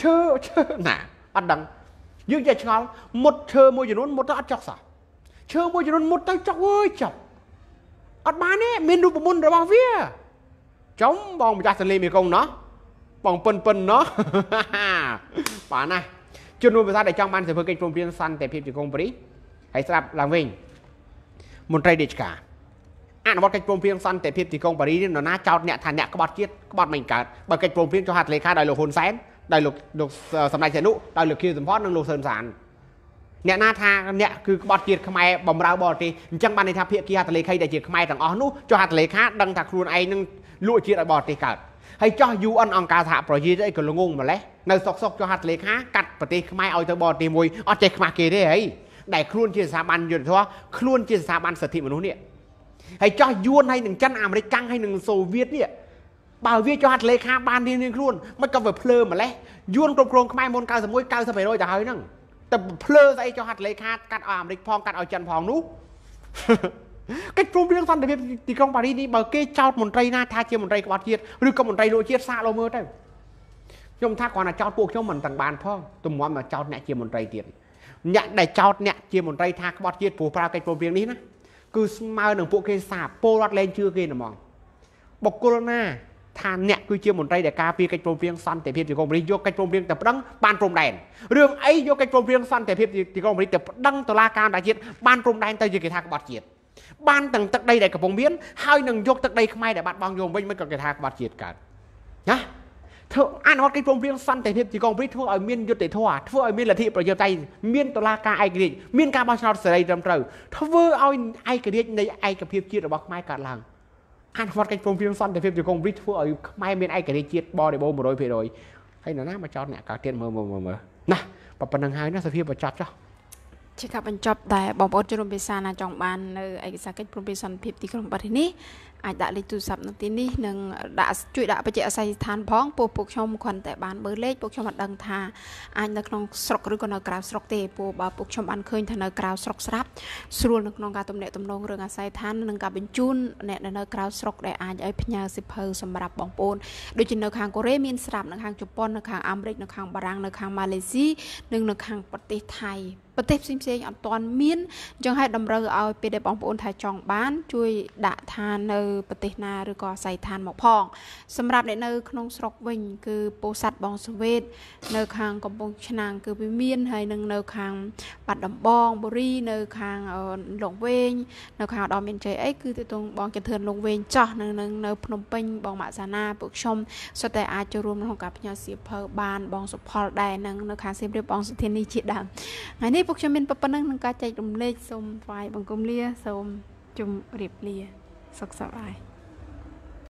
S2: ឈើឈើណាអត់ដឹងយើងចេះឆ្ងល់មុតឈើមួយចំនួនមុតទៅអត់ចុកសោះឈើមួយចំនួនមុតទៅចុកអើយចុកអត់បានទេមានរូបមន្តរបស់វាចំបងម្ចាស់ទន្លេមេគង្គណោះបងប៉ិនប៉ិនណោះបាទណាជនរួមប្រសាទដែលចង់បានសិភើកិច្ចព្រមព្រៀងសន្តិភាពជាកុងប៉ារីសហើយស្រាប់ឡើងវិញមន្ត្រីរាជការអនុវត្តកិច្ចព្រមព្រៀងសន្តិភាពទីក្រុងប៉ារីសនរណាចោទអ្នកថាអ្នកក្បត់ជាតិក្បត់មិនកើតបើកិច្ចព្រមព្រៀងចុះហត្ថលេខាដោយលោកហ៊ុនសែនដោយលោកលោកសម្ដេចសីនុដោយលោកខៀវសំផននិងលោកសឿនសានអ្នកណាថាអ្នកគឺក្បត់ជាតិខ្មែរបម្រើបរទេសអញ្ចឹងបានន័យថាភាគីហត្ថលេខីដែលជាខ្មែរទាំងអស់នោះចុះហត្ថលេខាដឹងថាខ្លួនឯងនឹងលក់ជាតិឲ្យបរទេសកើតហើយចោះ UN អង្គការសហប្រជាជាតិអីក៏ល្ងងម្លេះនៅសុកសុកចុះហត្ថលេខា កាត់ប្រទេសខ្មែរឲ្យទៅបរទេសមួយអត់ចេះខ្មាស់គេទេហីដែលខ្លួនជាស្ថាប័នយុទ្ធសាស្ត្រខ្លួនជាស្ថាប័នសិទ្ធិមនុស្សនេះហើយចោះយួនហើយនឹងចិនអាមេរិកកាំងហើយនឹងសូវៀតនេះបើវាចុះហត្ថលេខាបាននាងខ្លួនមិនក៏វាភ្លើម្លេះយួនគ្រប់គ្រងខ្មែរមុន91 90%ទៅហើយហ្នឹងតែភ្លើស្អីចុះហត្ថលេខាកាត់ឲ្យអាមេរិកផងកាត់ឲ្យចិនផងនោះកិច្ចព្រមព្រៀងសន្តិភាពទីក្រុងប៉ារីសនេះបើគេចោទមន្ត្រីណាថាជាមន្ត្រីក្បត់ជាតិឬក៏មន្ត្រីលោកជាតិសាកលោមើលទៅខ្ញុំថាគ្រាន់តែចោទពួកខ្ញុំមិនទាំងបានផងទំងំមកចោទអ្នកជាមន្ត្រីទៀតអ្នកដែលចោទអ្នកជាមន្ត្រីថាក្បត់ជាតិព្រោះប្រើកិច្ចព្រមព្រៀងនេះណាគឺស្មើនឹងពួកគេសាពលរដ្ឋលែងជឿគេហ្មងបុគ្គលណាថាអ្នកគឺជាមន្ត្រីដែលការពារកិច្ចព្រមព្រៀងសន្តិភាពទីក្រុងអាមេរិកយកកិច្ចព្រមព្រៀងទៅប្តឹងបានព្រំដែនរឿងអីយកកិច្ចព្រមព្រៀងសន្តិភាពទីក្រុងអាមេរិកទៅប្តឹងតុលាការអន្តរជាតិបានព្រំដែនទៅជាគេថាក្បត់ជាតិបានទាំងទឹកដីដែលកំពុងមានហើយនឹងយកទឹកដីខ្មែរដែលបាត់បង់យកវិញមិនក៏គេថាក្បត់ជាតិកើតណាធ្វើអនុវត្តកិច្ចព្រមព្រៀងសន្តិភាពទីក្រុងអាមេរិកធ្វើឲ្យមានយុត្តិធម៌ធ្វើឲ្យមានលទ្ធិប្រជាធិបតេយ្យមានតុលាការឯករាជ្យមានការបោះឆ្នោតសេរីត្រឹមត្រូវធ្វើឲ្យឯករាជ្យនៃឯកភាពជាតិរបស់ខ្មែរកើតឡើង។អនុវត្តកិច្ចព្រមព្រៀងសន្តិភាពជាកុងព្រីធ្វើឲ្យខ្មែរមានឯករាជ្យជាតិបរិបូរណ៍100%ហើយនរណាមកចោតអ្នកកើតទៀតមើលមើលមើលណាប៉ុណ្្នឹងហើយណាសភាពបញ្ចប់ចោះ
S1: ជាការបញ្ចប់ដែលបងប្អូនជនរួមភាសាណាចង់បាននៅឯកសារកិច្ចព្រមព្រៀងសន្តិភាពទីក្រុងប៉ារីសនេះអាចដាក់លេខទូរស័ព្ទនៅទីនេះនិងដាក់ជួយដាក់បច្ចេកអាស័យដ្ឋានផងពួកពួកខ្ញុំគ្រាន់តែបានបើលេខពួកខ្ញុំអត់ដឹងថាអាចនៅក្នុងស្រុកឬក៏នៅក្រៅស្រុកទេពួកបើពួកខ្ញុំបានឃើញថានៅក្រៅស្រុកស្រាប់ស្រួលនៅក្នុងការទំនាក់ទំនងរឿងអាស័យដ្ឋាននិងការបញ្ជូនអ្នកនៅក្រៅស្រុកដែលអាចឲ្យផ្ញើសិភៅសម្រាប់បងប្អូនដូចជានៅខាងកូរ៉េមានស្រាប់នៅខាងជប៉ុននៅខាងអាមេរិកនៅខាង បារាំងនៅខាងម៉ាឡេស៊ីនិងនៅខាងប្រទេសថៃប្រទេសផ្សេងផ្សេងអត់ទាន់មានអញ្ចឹងហើយតម្រូវឲ្យពេលដែលបងប្អូនថាចង់បាន ជួយ ដាក់ឋាននៅប្រទេសណាឬក៏អាស័យឋានមកផង សម្រាប់អ្នកនៅក្នុងស្រុកវិញគឺពោធិ៍សាត់បងសវេតនៅខាងកំពង់ឆ្នាំងគឺវាមាន ហើយនឹងនៅខាងបាត់ដំបងបុរីនៅខាងលងវែងនៅខាងឧត្តមមានជ័យអីគឺទៅទងបងកធឿនលងវែងចោះនៅនឹងនៅភ្នំពេញបងម៉ាក់សាណាពួកខ្ញុំសុទ្ធតែអាចចូលរួមក្នុងការផ្ញើសៀវភៅបានបងសុផលដែរនឹងនៅខាងសៀមរាបបងសុធានីជាដើមថ្ងៃនេះពួកខ្ញុំមានប៉ុណ្ណឹងក្នុងការចែករំលែកសូមថ្វាយបង្គំលាសូមជម្រាបលាសុខសប្បាយ